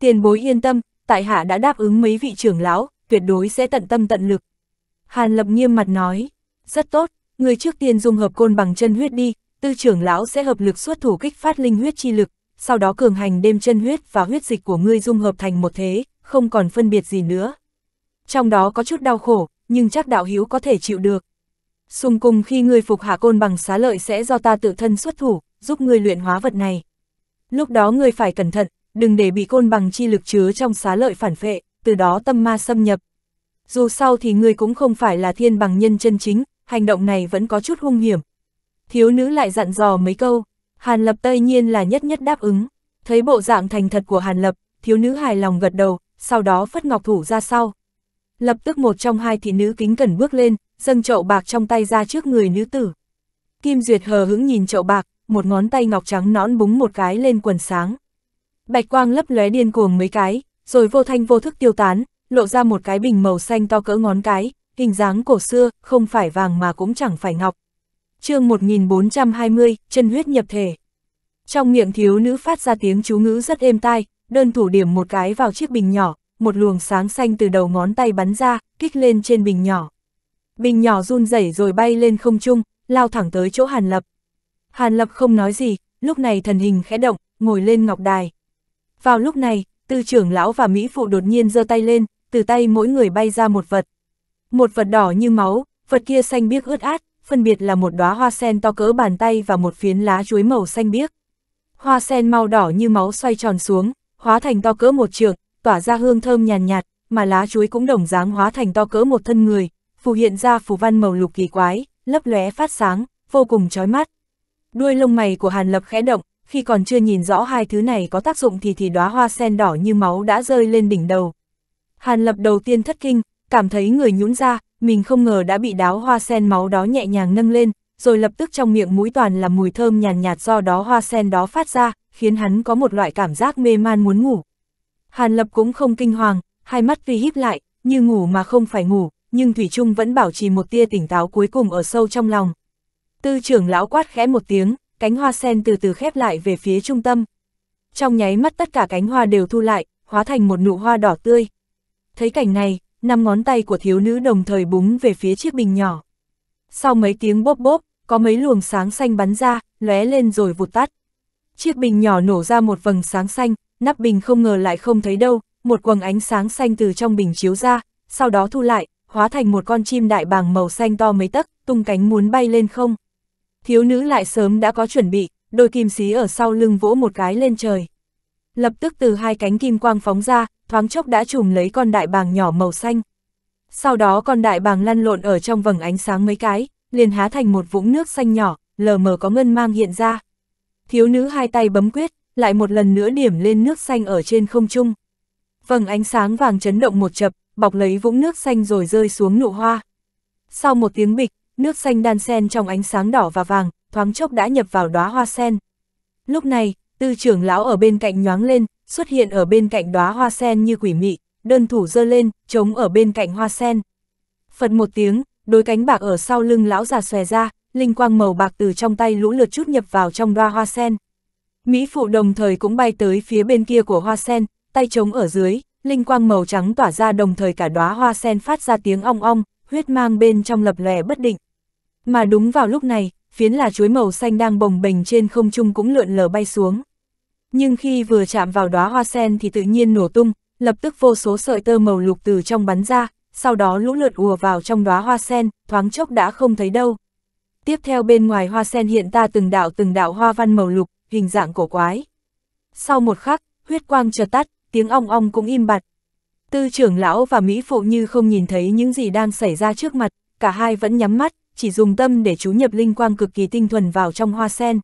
Tiền bối yên tâm, tại hạ đã đáp ứng mấy vị trưởng lão, tuyệt đối sẽ tận tâm tận lực. Hàn lập nghiêm mặt nói, rất tốt, người trước tiên dung hợp côn bằng chân huyết đi, tư trưởng lão sẽ hợp lực xuất thủ kích phát linh huyết chi lực, sau đó cường hành đêm chân huyết và huyết dịch của ngươi dung hợp thành một thế, không còn phân biệt gì nữa trong đó có chút đau khổ, nhưng chắc đạo hiếu có thể chịu được. Xung cùng khi ngươi phục hạ côn bằng xá lợi sẽ do ta tự thân xuất thủ, giúp ngươi luyện hóa vật này. Lúc đó ngươi phải cẩn thận, đừng để bị côn bằng chi lực chứa trong xá lợi phản phệ, từ đó tâm ma xâm nhập. Dù sau thì ngươi cũng không phải là thiên bằng nhân chân chính, hành động này vẫn có chút hung hiểm. Thiếu nữ lại dặn dò mấy câu, Hàn Lập tây nhiên là nhất nhất đáp ứng. Thấy bộ dạng thành thật của Hàn Lập, thiếu nữ hài lòng gật đầu, sau đó phất ngọc thủ ra sau, lập tức một trong hai thị nữ kính cẩn bước lên, dâng chậu bạc trong tay ra trước người nữ tử. Kim Duyệt hờ hững nhìn chậu bạc, một ngón tay ngọc trắng nõn búng một cái lên quần sáng. Bạch quang lấp lóe điên cuồng mấy cái, rồi vô thanh vô thức tiêu tán, lộ ra một cái bình màu xanh to cỡ ngón cái, hình dáng cổ xưa, không phải vàng mà cũng chẳng phải ngọc. chương 1420, chân huyết nhập thể. Trong miệng thiếu nữ phát ra tiếng chú ngữ rất êm tai, đơn thủ điểm một cái vào chiếc bình nhỏ, một luồng sáng xanh từ đầu ngón tay bắn ra, kích lên trên bình nhỏ. Bình nhỏ run rẩy rồi bay lên không trung, lao thẳng tới chỗ Hàn Lập. Hàn Lập không nói gì, lúc này thần hình khẽ động, ngồi lên ngọc đài. Vào lúc này, tư trưởng lão và Mỹ Phụ đột nhiên giơ tay lên, từ tay mỗi người bay ra một vật. Một vật đỏ như máu, vật kia xanh biếc ướt át, phân biệt là một đóa hoa sen to cỡ bàn tay và một phiến lá chuối màu xanh biếc. Hoa sen màu đỏ như máu xoay tròn xuống, hóa thành to cỡ một trường, tỏa ra hương thơm nhàn nhạt, nhạt, mà lá chuối cũng đồng dáng hóa thành to cỡ một thân người, phù hiện ra phù văn màu lục kỳ quái, lấp lóe phát sáng, vô cùng chói mắt. Đuôi lông mày của Hàn Lập khẽ động, khi còn chưa nhìn rõ hai thứ này có tác dụng thì thì đóa hoa sen đỏ như máu đã rơi lên đỉnh đầu. Hàn Lập đầu tiên thất kinh, cảm thấy người nhũn ra, mình không ngờ đã bị đáo hoa sen máu đó nhẹ nhàng nâng lên, rồi lập tức trong miệng mũi toàn là mùi thơm nhàn nhạt, nhạt do đó hoa sen đó phát ra, khiến hắn có một loại cảm giác mê man muốn ngủ. Hàn Lập cũng không kinh hoàng, hai mắt vi híp lại, như ngủ mà không phải ngủ, nhưng Thủy Trung vẫn bảo trì một tia tỉnh táo cuối cùng ở sâu trong lòng. Tư trưởng lão quát khẽ một tiếng, cánh hoa sen từ từ khép lại về phía trung tâm. Trong nháy mắt tất cả cánh hoa đều thu lại, hóa thành một nụ hoa đỏ tươi. Thấy cảnh này, năm ngón tay của thiếu nữ đồng thời búng về phía chiếc bình nhỏ. Sau mấy tiếng bốp bốp, có mấy luồng sáng xanh bắn ra, lóe lên rồi vụt tắt. Chiếc bình nhỏ nổ ra một vầng sáng xanh, nắp bình không ngờ lại không thấy đâu, một quầng ánh sáng xanh từ trong bình chiếu ra, sau đó thu lại, hóa thành một con chim đại bàng màu xanh to mấy tấc, tung cánh muốn bay lên không. Thiếu nữ lại sớm đã có chuẩn bị, đôi kim xí ở sau lưng vỗ một cái lên trời. Lập tức từ hai cánh kim quang phóng ra, thoáng chốc đã trùm lấy con đại bàng nhỏ màu xanh. Sau đó con đại bàng lăn lộn ở trong vầng ánh sáng mấy cái, liền há thành một vũng nước xanh nhỏ, lờ mờ có ngân mang hiện ra. Thiếu nữ hai tay bấm quyết, lại một lần nữa điểm lên nước xanh ở trên không trung. Vầng ánh sáng vàng chấn động một chập, bọc lấy vũng nước xanh rồi rơi xuống nụ hoa. Sau một tiếng bịch, nước xanh đan sen trong ánh sáng đỏ và vàng, thoáng chốc đã nhập vào đóa hoa sen. Lúc này, tư trưởng lão ở bên cạnh nhoáng lên, xuất hiện ở bên cạnh đóa hoa sen như quỷ mị, đơn thủ giơ lên, chống ở bên cạnh hoa sen. Phật một tiếng, đôi cánh bạc ở sau lưng lão già xòe ra, linh quang màu bạc từ trong tay lũ lượt chút nhập vào trong đóa hoa sen. Mỹ phụ đồng thời cũng bay tới phía bên kia của hoa sen, tay trống ở dưới, linh quang màu trắng tỏa ra đồng thời cả đóa hoa sen phát ra tiếng ong ong, huyết mang bên trong lập lòe bất định. Mà đúng vào lúc này, phiến là chuối màu xanh đang bồng bềnh trên không trung cũng lượn lờ bay xuống. Nhưng khi vừa chạm vào đóa hoa sen thì tự nhiên nổ tung, lập tức vô số sợi tơ màu lục từ trong bắn ra, sau đó lũ lượt ùa vào trong đóa hoa sen, thoáng chốc đã không thấy đâu. Tiếp theo bên ngoài hoa sen hiện ta từng đạo từng đạo hoa văn màu lục, hình dạng cổ quái. Sau một khắc, huyết quang chợt tắt, tiếng ong ong cũng im bặt. Tư trưởng lão và Mỹ Phụ như không nhìn thấy những gì đang xảy ra trước mặt, cả hai vẫn nhắm mắt, chỉ dùng tâm để chú nhập linh quang cực kỳ tinh thuần vào trong hoa sen.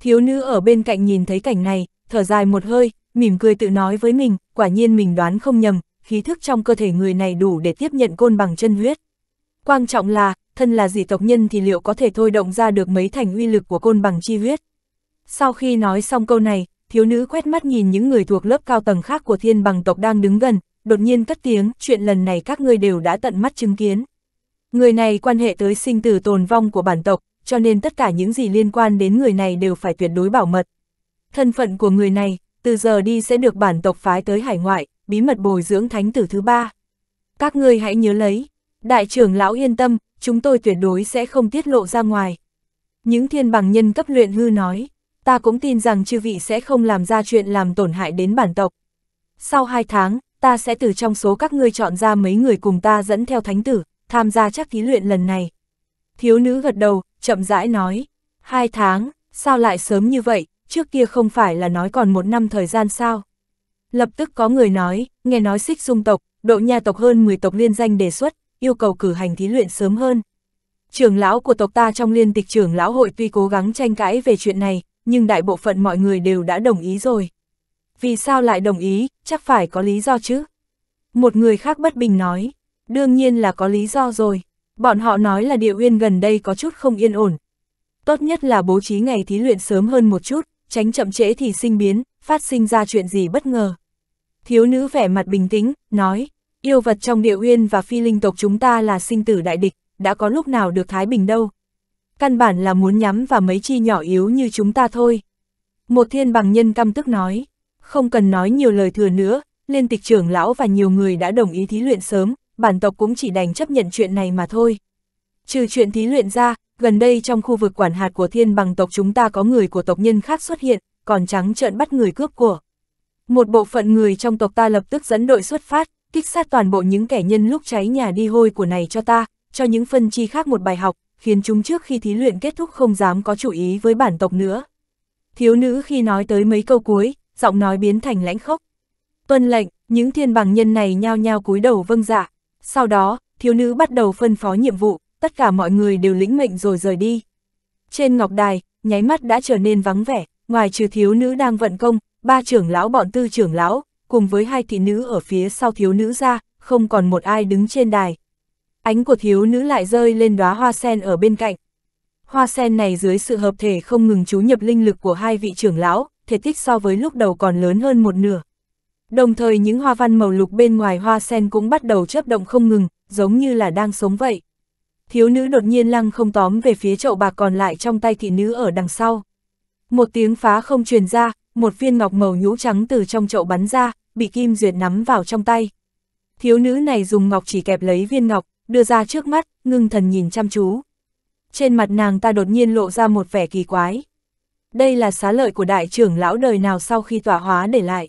Thiếu nữ ở bên cạnh nhìn thấy cảnh này, thở dài một hơi, mỉm cười tự nói với mình, quả nhiên mình đoán không nhầm, khí thức trong cơ thể người này đủ để tiếp nhận côn bằng chân huyết. Quan trọng là, thân là dị tộc nhân thì liệu có thể thôi động ra được mấy thành uy lực của côn bằng chi huyết. Sau khi nói xong câu này, thiếu nữ quét mắt nhìn những người thuộc lớp cao tầng khác của thiên bằng tộc đang đứng gần, đột nhiên cất tiếng, chuyện lần này các ngươi đều đã tận mắt chứng kiến. Người này quan hệ tới sinh tử tồn vong của bản tộc, cho nên tất cả những gì liên quan đến người này đều phải tuyệt đối bảo mật. Thân phận của người này, từ giờ đi sẽ được bản tộc phái tới hải ngoại, bí mật bồi dưỡng thánh tử thứ ba. Các ngươi hãy nhớ lấy, đại trưởng lão yên tâm, chúng tôi tuyệt đối sẽ không tiết lộ ra ngoài. Những thiên bằng nhân cấp luyện hư nói ta cũng tin rằng chư vị sẽ không làm ra chuyện làm tổn hại đến bản tộc. Sau hai tháng, ta sẽ từ trong số các ngươi chọn ra mấy người cùng ta dẫn theo thánh tử, tham gia chắc thí luyện lần này. Thiếu nữ gật đầu, chậm rãi nói, hai tháng, sao lại sớm như vậy, trước kia không phải là nói còn một năm thời gian sao? Lập tức có người nói, nghe nói xích dung tộc, độ nha tộc hơn 10 tộc liên danh đề xuất, yêu cầu cử hành thí luyện sớm hơn. Trưởng lão của tộc ta trong liên tịch trưởng lão hội tuy cố gắng tranh cãi về chuyện này, nhưng đại bộ phận mọi người đều đã đồng ý rồi. Vì sao lại đồng ý, chắc phải có lý do chứ? Một người khác bất bình nói, đương nhiên là có lý do rồi. Bọn họ nói là địa uyên gần đây có chút không yên ổn. Tốt nhất là bố trí ngày thí luyện sớm hơn một chút, tránh chậm trễ thì sinh biến, phát sinh ra chuyện gì bất ngờ. Thiếu nữ vẻ mặt bình tĩnh, nói, yêu vật trong địa uyên và phi linh tộc chúng ta là sinh tử đại địch, đã có lúc nào được thái bình đâu, căn bản là muốn nhắm vào mấy chi nhỏ yếu như chúng ta thôi. Một thiên bằng nhân căm tức nói, không cần nói nhiều lời thừa nữa, liên tịch trưởng lão và nhiều người đã đồng ý thí luyện sớm, bản tộc cũng chỉ đành chấp nhận chuyện này mà thôi. Trừ chuyện thí luyện ra, gần đây trong khu vực quản hạt của thiên bằng tộc chúng ta có người của tộc nhân khác xuất hiện, còn trắng trợn bắt người cướp của. Một bộ phận người trong tộc ta lập tức dẫn đội xuất phát, kích sát toàn bộ những kẻ nhân lúc cháy nhà đi hôi của này cho ta, cho những phân chi khác một bài học, khiến chúng trước khi thí luyện kết thúc không dám có chủ ý với bản tộc nữa. Thiếu nữ khi nói tới mấy câu cuối, giọng nói biến thành lãnh khốc. Tuân lệnh, những thiên bằng nhân này nhao nhao cúi đầu vâng dạ. Sau đó, thiếu nữ bắt đầu phân phó nhiệm vụ, tất cả mọi người đều lĩnh mệnh rồi rời đi. Trên ngọc đài, nháy mắt đã trở nên vắng vẻ, ngoài trừ thiếu nữ đang vận công, ba trưởng lão bọn tư trưởng lão, cùng với hai thị nữ ở phía sau thiếu nữ ra, không còn một ai đứng trên đài. Ánh của thiếu nữ lại rơi lên đóa hoa sen ở bên cạnh. Hoa sen này dưới sự hợp thể không ngừng chú nhập linh lực của hai vị trưởng lão, thể tích so với lúc đầu còn lớn hơn một nửa. Đồng thời những hoa văn màu lục bên ngoài hoa sen cũng bắt đầu chớp động không ngừng, giống như là đang sống vậy. Thiếu nữ đột nhiên lăng không tóm về phía chậu bạc còn lại trong tay thị nữ ở đằng sau. Một tiếng phá không truyền ra, một viên ngọc màu nhũ trắng từ trong chậu bắn ra, bị Kim Duyệt nắm vào trong tay. Thiếu nữ này dùng ngọc chỉ kẹp lấy viên ngọc, đưa ra trước mắt, ngưng thần nhìn chăm chú. Trên mặt nàng ta đột nhiên lộ ra một vẻ kỳ quái. Đây là xá lợi của đại trưởng lão đời nào sau khi tỏa hóa để lại.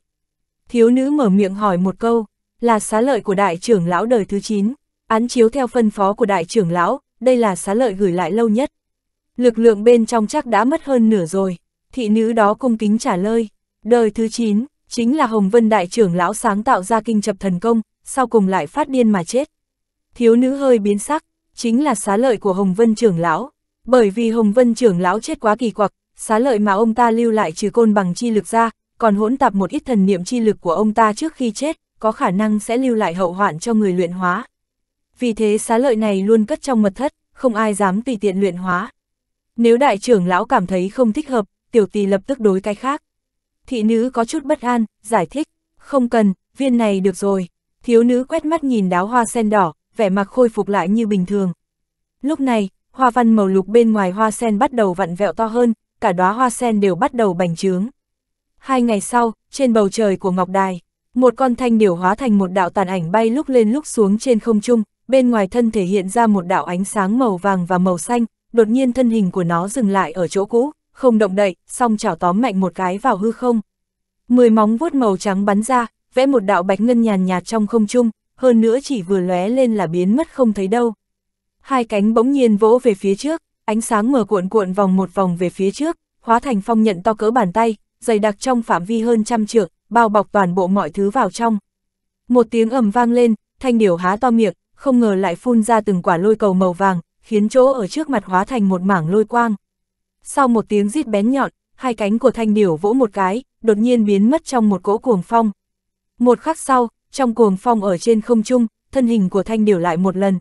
Thiếu nữ mở miệng hỏi một câu, là xá lợi của đại trưởng lão đời thứ 9, án chiếu theo phân phó của đại trưởng lão, đây là xá lợi gửi lại lâu nhất. Lực lượng bên trong chắc đã mất hơn nửa rồi, thị nữ đó cung kính trả lời, đời thứ 9, chính là Hồng Vân đại trưởng lão sáng tạo ra kinh chập thần công, sau cùng lại phát điên mà chết thiếu nữ hơi biến sắc, chính là xá lợi của Hồng Vân trưởng lão. Bởi vì Hồng Vân trưởng lão chết quá kỳ quặc, xá lợi mà ông ta lưu lại trừ côn bằng chi lực ra, còn hỗn tạp một ít thần niệm chi lực của ông ta trước khi chết, có khả năng sẽ lưu lại hậu hoạn cho người luyện hóa. Vì thế xá lợi này luôn cất trong mật thất, không ai dám tùy tiện luyện hóa. Nếu đại trưởng lão cảm thấy không thích hợp, tiểu tỳ lập tức đối cái khác. Thị nữ có chút bất an, giải thích, không cần, viên này được rồi. Thiếu nữ quét mắt nhìn đáo hoa sen đỏ, vẻ mặt khôi phục lại như bình thường. Lúc này, hoa văn màu lục bên ngoài hoa sen bắt đầu vặn vẹo to hơn, cả đóa hoa sen đều bắt đầu bành trướng. Hai ngày sau, trên bầu trời của Ngọc Đài, một con thanh điểu hóa thành một đạo tàn ảnh bay lúc lên lúc xuống trên không trung, bên ngoài thân thể hiện ra một đạo ánh sáng màu vàng và màu xanh, đột nhiên thân hình của nó dừng lại ở chỗ cũ, không động đậy, song chảo tóm mạnh một cái vào hư không. Mười móng vuốt màu trắng bắn ra, vẽ một đạo bạch ngân nhàn nhạt trong không trung, hơn nữa chỉ vừa lóe lên là biến mất không thấy đâu. Hai cánh bỗng nhiên vỗ về phía trước, ánh sáng mở cuộn cuộn vòng một vòng về phía trước, hóa thành phong nhận to cỡ bàn tay, dày đặc trong phạm vi hơn trăm trượng, bao bọc toàn bộ mọi thứ vào trong. Một tiếng ầm vang lên, thanh điểu há to miệng, không ngờ lại phun ra từng quả lôi cầu màu vàng, khiến chỗ ở trước mặt hóa thành một mảng lôi quang. Sau một tiếng rít bén nhọn, hai cánh của thanh điểu vỗ một cái, đột nhiên biến mất trong một cỗ cuồng phong. Một khắc sau, trong cuồng phong ở trên không trung, thân hình của Thanh Điều lại một lần,